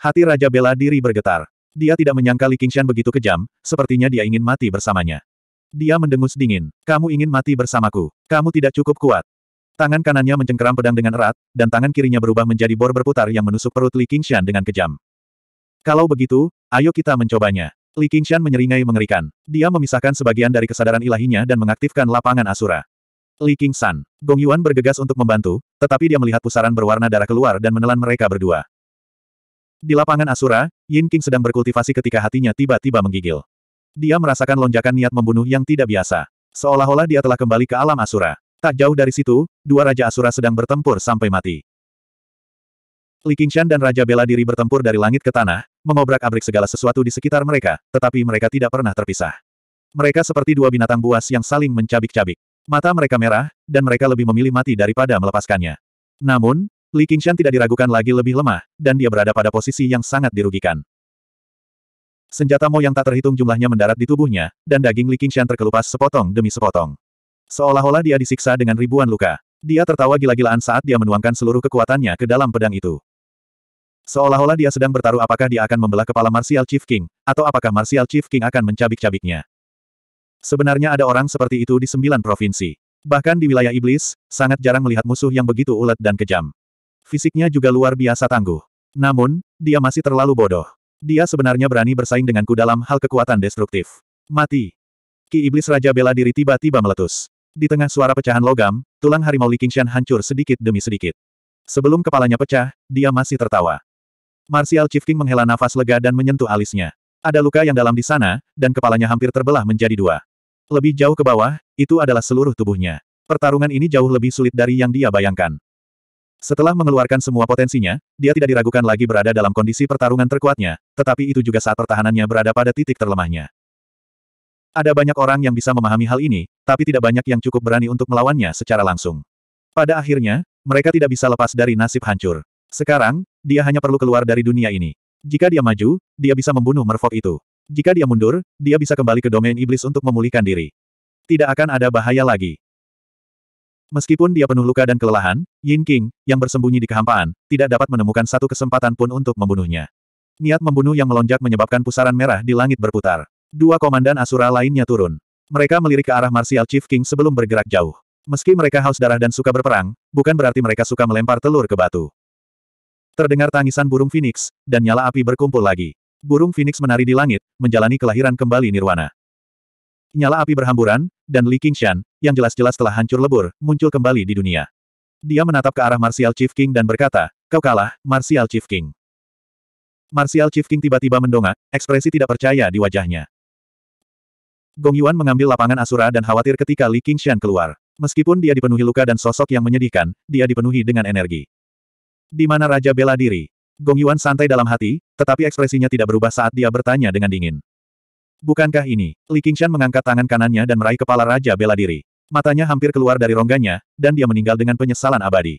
Hati Raja Bela Diri bergetar. Dia tidak menyangka Li Qingshan begitu kejam, sepertinya dia ingin mati bersamanya. Dia mendengus dingin. Kamu ingin mati bersamaku. Kamu tidak cukup kuat. Tangan kanannya mencengkeram pedang dengan erat, dan tangan kirinya berubah menjadi bor berputar yang menusuk perut Li Qingshan dengan kejam. Kalau begitu, ayo kita mencobanya. Li Qingshan menyeringai mengerikan. Dia memisahkan sebagian dari kesadaran ilahinya dan mengaktifkan lapangan Asura. Li Qingshan, Gong Yuan bergegas untuk membantu, tetapi dia melihat pusaran berwarna darah keluar dan menelan mereka berdua. Di lapangan Asura, Yin King sedang berkultivasi ketika hatinya tiba-tiba menggigil. Dia merasakan lonjakan niat membunuh yang tidak biasa. Seolah-olah dia telah kembali ke alam Asura. Tak jauh dari situ, dua Raja Asura sedang bertempur sampai mati. Li Qingshan dan Raja Bela Diri bertempur dari langit ke tanah, mengobrak-abrik segala sesuatu di sekitar mereka, tetapi mereka tidak pernah terpisah. Mereka seperti dua binatang buas yang saling mencabik-cabik. Mata mereka merah, dan mereka lebih memilih mati daripada melepaskannya. Namun, Li Qingshan tidak diragukan lagi lebih lemah, dan dia berada pada posisi yang sangat dirugikan. Senjata Mo yang tak terhitung jumlahnya mendarat di tubuhnya, dan daging Li Qingshan terkelupas sepotong demi sepotong. Seolah-olah dia disiksa dengan ribuan luka. Dia tertawa gila-gilaan saat dia menuangkan seluruh kekuatannya ke dalam pedang itu. Seolah-olah dia sedang bertaruh apakah dia akan membelah kepala Martial Chief King, atau apakah Martial Chief King akan mencabik-cabiknya. Sebenarnya ada orang seperti itu di sembilan provinsi. Bahkan di wilayah iblis, sangat jarang melihat musuh yang begitu ulet dan kejam. Fisiknya juga luar biasa tangguh. Namun, dia masih terlalu bodoh. Dia sebenarnya berani bersaing denganku dalam hal kekuatan destruktif. Mati. Ki Iblis Raja Bela Diri tiba-tiba meletus. Di tengah suara pecahan logam, tulang harimau Li Qingshan hancur sedikit demi sedikit. Sebelum kepalanya pecah, dia masih tertawa. Martial Chief menghela nafas lega dan menyentuh alisnya. Ada luka yang dalam di sana, dan kepalanya hampir terbelah menjadi dua. Lebih jauh ke bawah, itu adalah seluruh tubuhnya. Pertarungan ini jauh lebih sulit dari yang dia bayangkan. Setelah mengeluarkan semua potensinya, dia tidak diragukan lagi berada dalam kondisi pertarungan terkuatnya, tetapi itu juga saat pertahanannya berada pada titik terlemahnya. Ada banyak orang yang bisa memahami hal ini, tapi tidak banyak yang cukup berani untuk melawannya secara langsung. Pada akhirnya, mereka tidak bisa lepas dari nasib hancur. Sekarang, dia hanya perlu keluar dari dunia ini. Jika dia maju, dia bisa membunuh merfok itu. Jika dia mundur, dia bisa kembali ke domain iblis untuk memulihkan diri. Tidak akan ada bahaya lagi. Meskipun dia penuh luka dan kelelahan, Yin King, yang bersembunyi di kehampaan, tidak dapat menemukan satu kesempatan pun untuk membunuhnya. Niat membunuh yang melonjak menyebabkan pusaran merah di langit berputar. Dua komandan Asura lainnya turun. Mereka melirik ke arah Martial Chief King sebelum bergerak jauh. Meski mereka haus darah dan suka berperang, bukan berarti mereka suka melempar telur ke batu. Terdengar tangisan burung Phoenix, dan nyala api berkumpul lagi. Burung Phoenix menari di langit, menjalani kelahiran kembali Nirwana. Nyala api berhamburan, dan Li Qingshan, yang jelas-jelas telah hancur lebur, muncul kembali di dunia. Dia menatap ke arah Martial Chief King dan berkata, kau kalah, Martial Chief King. Martial Chief King tiba-tiba mendongak, ekspresi tidak percaya di wajahnya. Gong Yuan mengambil lapangan Asura dan khawatir ketika Li Qingshan keluar. Meskipun dia dipenuhi luka dan sosok yang menyedihkan, dia dipenuhi dengan energi. Di mana Raja bela diri? Gong Yuan santai dalam hati, tetapi ekspresinya tidak berubah saat dia bertanya dengan dingin. Bukankah ini? Li Qingshan mengangkat tangan kanannya dan meraih kepala Raja bela diri. Matanya hampir keluar dari rongganya, dan dia meninggal dengan penyesalan abadi.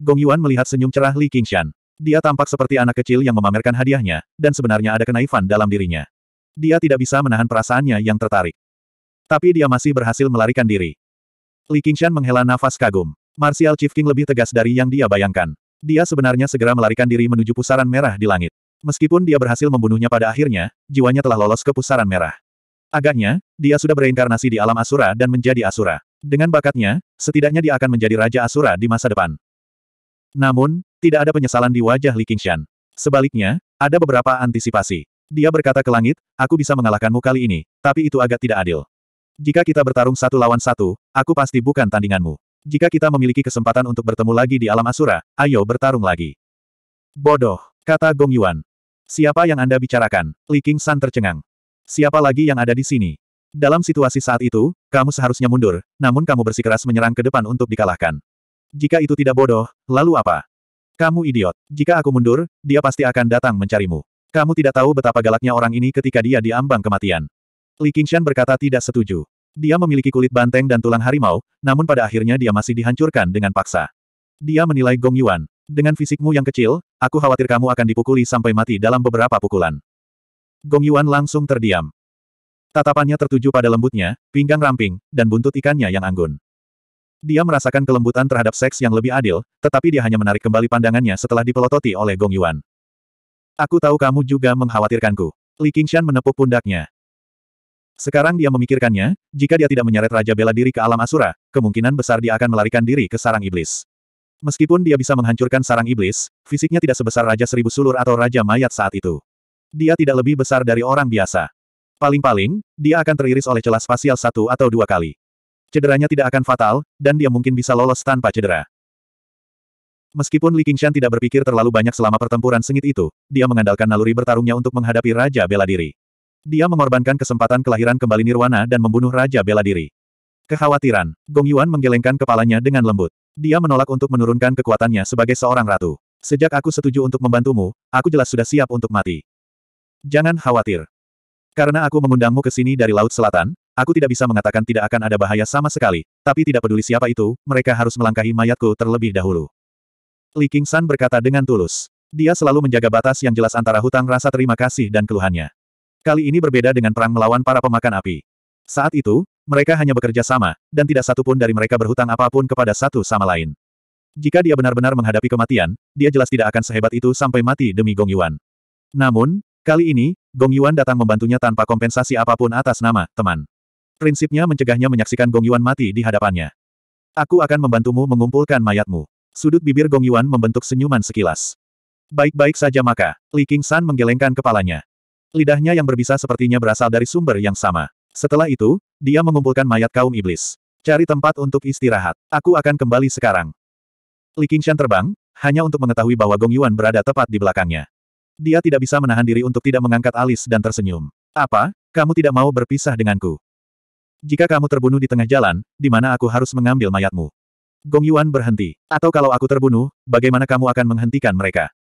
Gong Yuan melihat senyum cerah Li Qingshan. Dia tampak seperti anak kecil yang memamerkan hadiahnya, dan sebenarnya ada kenaifan dalam dirinya. Dia tidak bisa menahan perasaannya yang tertarik. Tapi dia masih berhasil melarikan diri. Li Qingshan menghela nafas kagum. Martial Chief King lebih tegas dari yang dia bayangkan. Dia sebenarnya segera melarikan diri menuju pusaran merah di langit. Meskipun dia berhasil membunuhnya pada akhirnya, jiwanya telah lolos ke pusaran merah. Agaknya, dia sudah bereinkarnasi di alam Asura dan menjadi Asura. Dengan bakatnya, setidaknya dia akan menjadi Raja Asura di masa depan. Namun, tidak ada penyesalan di wajah Li Qingshan. Sebaliknya, ada beberapa antisipasi. Dia berkata ke langit, aku bisa mengalahkanmu kali ini, tapi itu agak tidak adil. Jika kita bertarung satu lawan satu, aku pasti bukan tandinganmu. Jika kita memiliki kesempatan untuk bertemu lagi di alam asura, ayo bertarung lagi. Bodoh, kata Gong Yuan. Siapa yang Anda bicarakan? Li King San tercengang. Siapa lagi yang ada di sini? Dalam situasi saat itu, kamu seharusnya mundur, namun kamu bersikeras menyerang ke depan untuk dikalahkan. Jika itu tidak bodoh, lalu apa? Kamu idiot. Jika aku mundur, dia pasti akan datang mencarimu. Kamu tidak tahu betapa galaknya orang ini ketika dia diambang kematian. Li Qingshan berkata tidak setuju. Dia memiliki kulit banteng dan tulang harimau, namun pada akhirnya dia masih dihancurkan dengan paksa. Dia menilai Gong Yuan. Dengan fisikmu yang kecil, aku khawatir kamu akan dipukuli sampai mati dalam beberapa pukulan. Gong Yuan langsung terdiam. Tatapannya tertuju pada lembutnya, pinggang ramping, dan buntut ikannya yang anggun. Dia merasakan kelembutan terhadap seks yang lebih adil, tetapi dia hanya menarik kembali pandangannya setelah dipelototi oleh Gong Yuan. Aku tahu kamu juga mengkhawatirkanku. Li Qingshan menepuk pundaknya. Sekarang dia memikirkannya, jika dia tidak menyeret Raja Bela Diri ke alam asura, kemungkinan besar dia akan melarikan diri ke sarang iblis. Meskipun dia bisa menghancurkan sarang iblis, fisiknya tidak sebesar Raja Seribu Sulur atau Raja Mayat saat itu. Dia tidak lebih besar dari orang biasa. Paling-paling, dia akan teriris oleh celah spasial satu atau dua kali. Cederanya tidak akan fatal, dan dia mungkin bisa lolos tanpa cedera. Meskipun Li Qingshan tidak berpikir terlalu banyak selama pertempuran sengit itu, dia mengandalkan naluri bertarungnya untuk menghadapi Raja Bela Diri. Dia mengorbankan kesempatan kelahiran kembali Nirwana dan membunuh Raja Bela Diri. Kekhawatiran, Gong Yuan menggelengkan kepalanya dengan lembut. Dia menolak untuk menurunkan kekuatannya sebagai seorang ratu. Sejak aku setuju untuk membantumu, aku jelas sudah siap untuk mati. Jangan khawatir. Karena aku mengundangmu ke sini dari Laut Selatan, aku tidak bisa mengatakan tidak akan ada bahaya sama sekali, tapi tidak peduli siapa itu, mereka harus melangkahi mayatku terlebih dahulu. Li Qingshan berkata dengan tulus. Dia selalu menjaga batas yang jelas antara hutang rasa terima kasih dan keluhannya. Kali ini berbeda dengan perang melawan para pemakan api. Saat itu, mereka hanya bekerja sama, dan tidak satu pun dari mereka berhutang apapun kepada satu sama lain. Jika dia benar-benar menghadapi kematian, dia jelas tidak akan sehebat itu sampai mati demi Gong Yuan. Namun, kali ini, Gong Yuan datang membantunya tanpa kompensasi apapun atas nama, teman. Prinsipnya mencegahnya menyaksikan Gong Yuan mati di hadapannya. Aku akan membantumu mengumpulkan mayatmu. Sudut bibir Gong Yuan membentuk senyuman sekilas. Baik-baik saja maka, Li King San menggelengkan kepalanya. Lidahnya yang berbisa sepertinya berasal dari sumber yang sama. Setelah itu, dia mengumpulkan mayat kaum iblis. Cari tempat untuk istirahat. Aku akan kembali sekarang. Li Qingshan terbang, hanya untuk mengetahui bahwa Gong Yuan berada tepat di belakangnya. Dia tidak bisa menahan diri untuk tidak mengangkat alis dan tersenyum. Apa? Kamu tidak mau berpisah denganku? Jika kamu terbunuh di tengah jalan, di mana aku harus mengambil mayatmu? Gong Yuan berhenti. Atau kalau aku terbunuh, bagaimana kamu akan menghentikan mereka?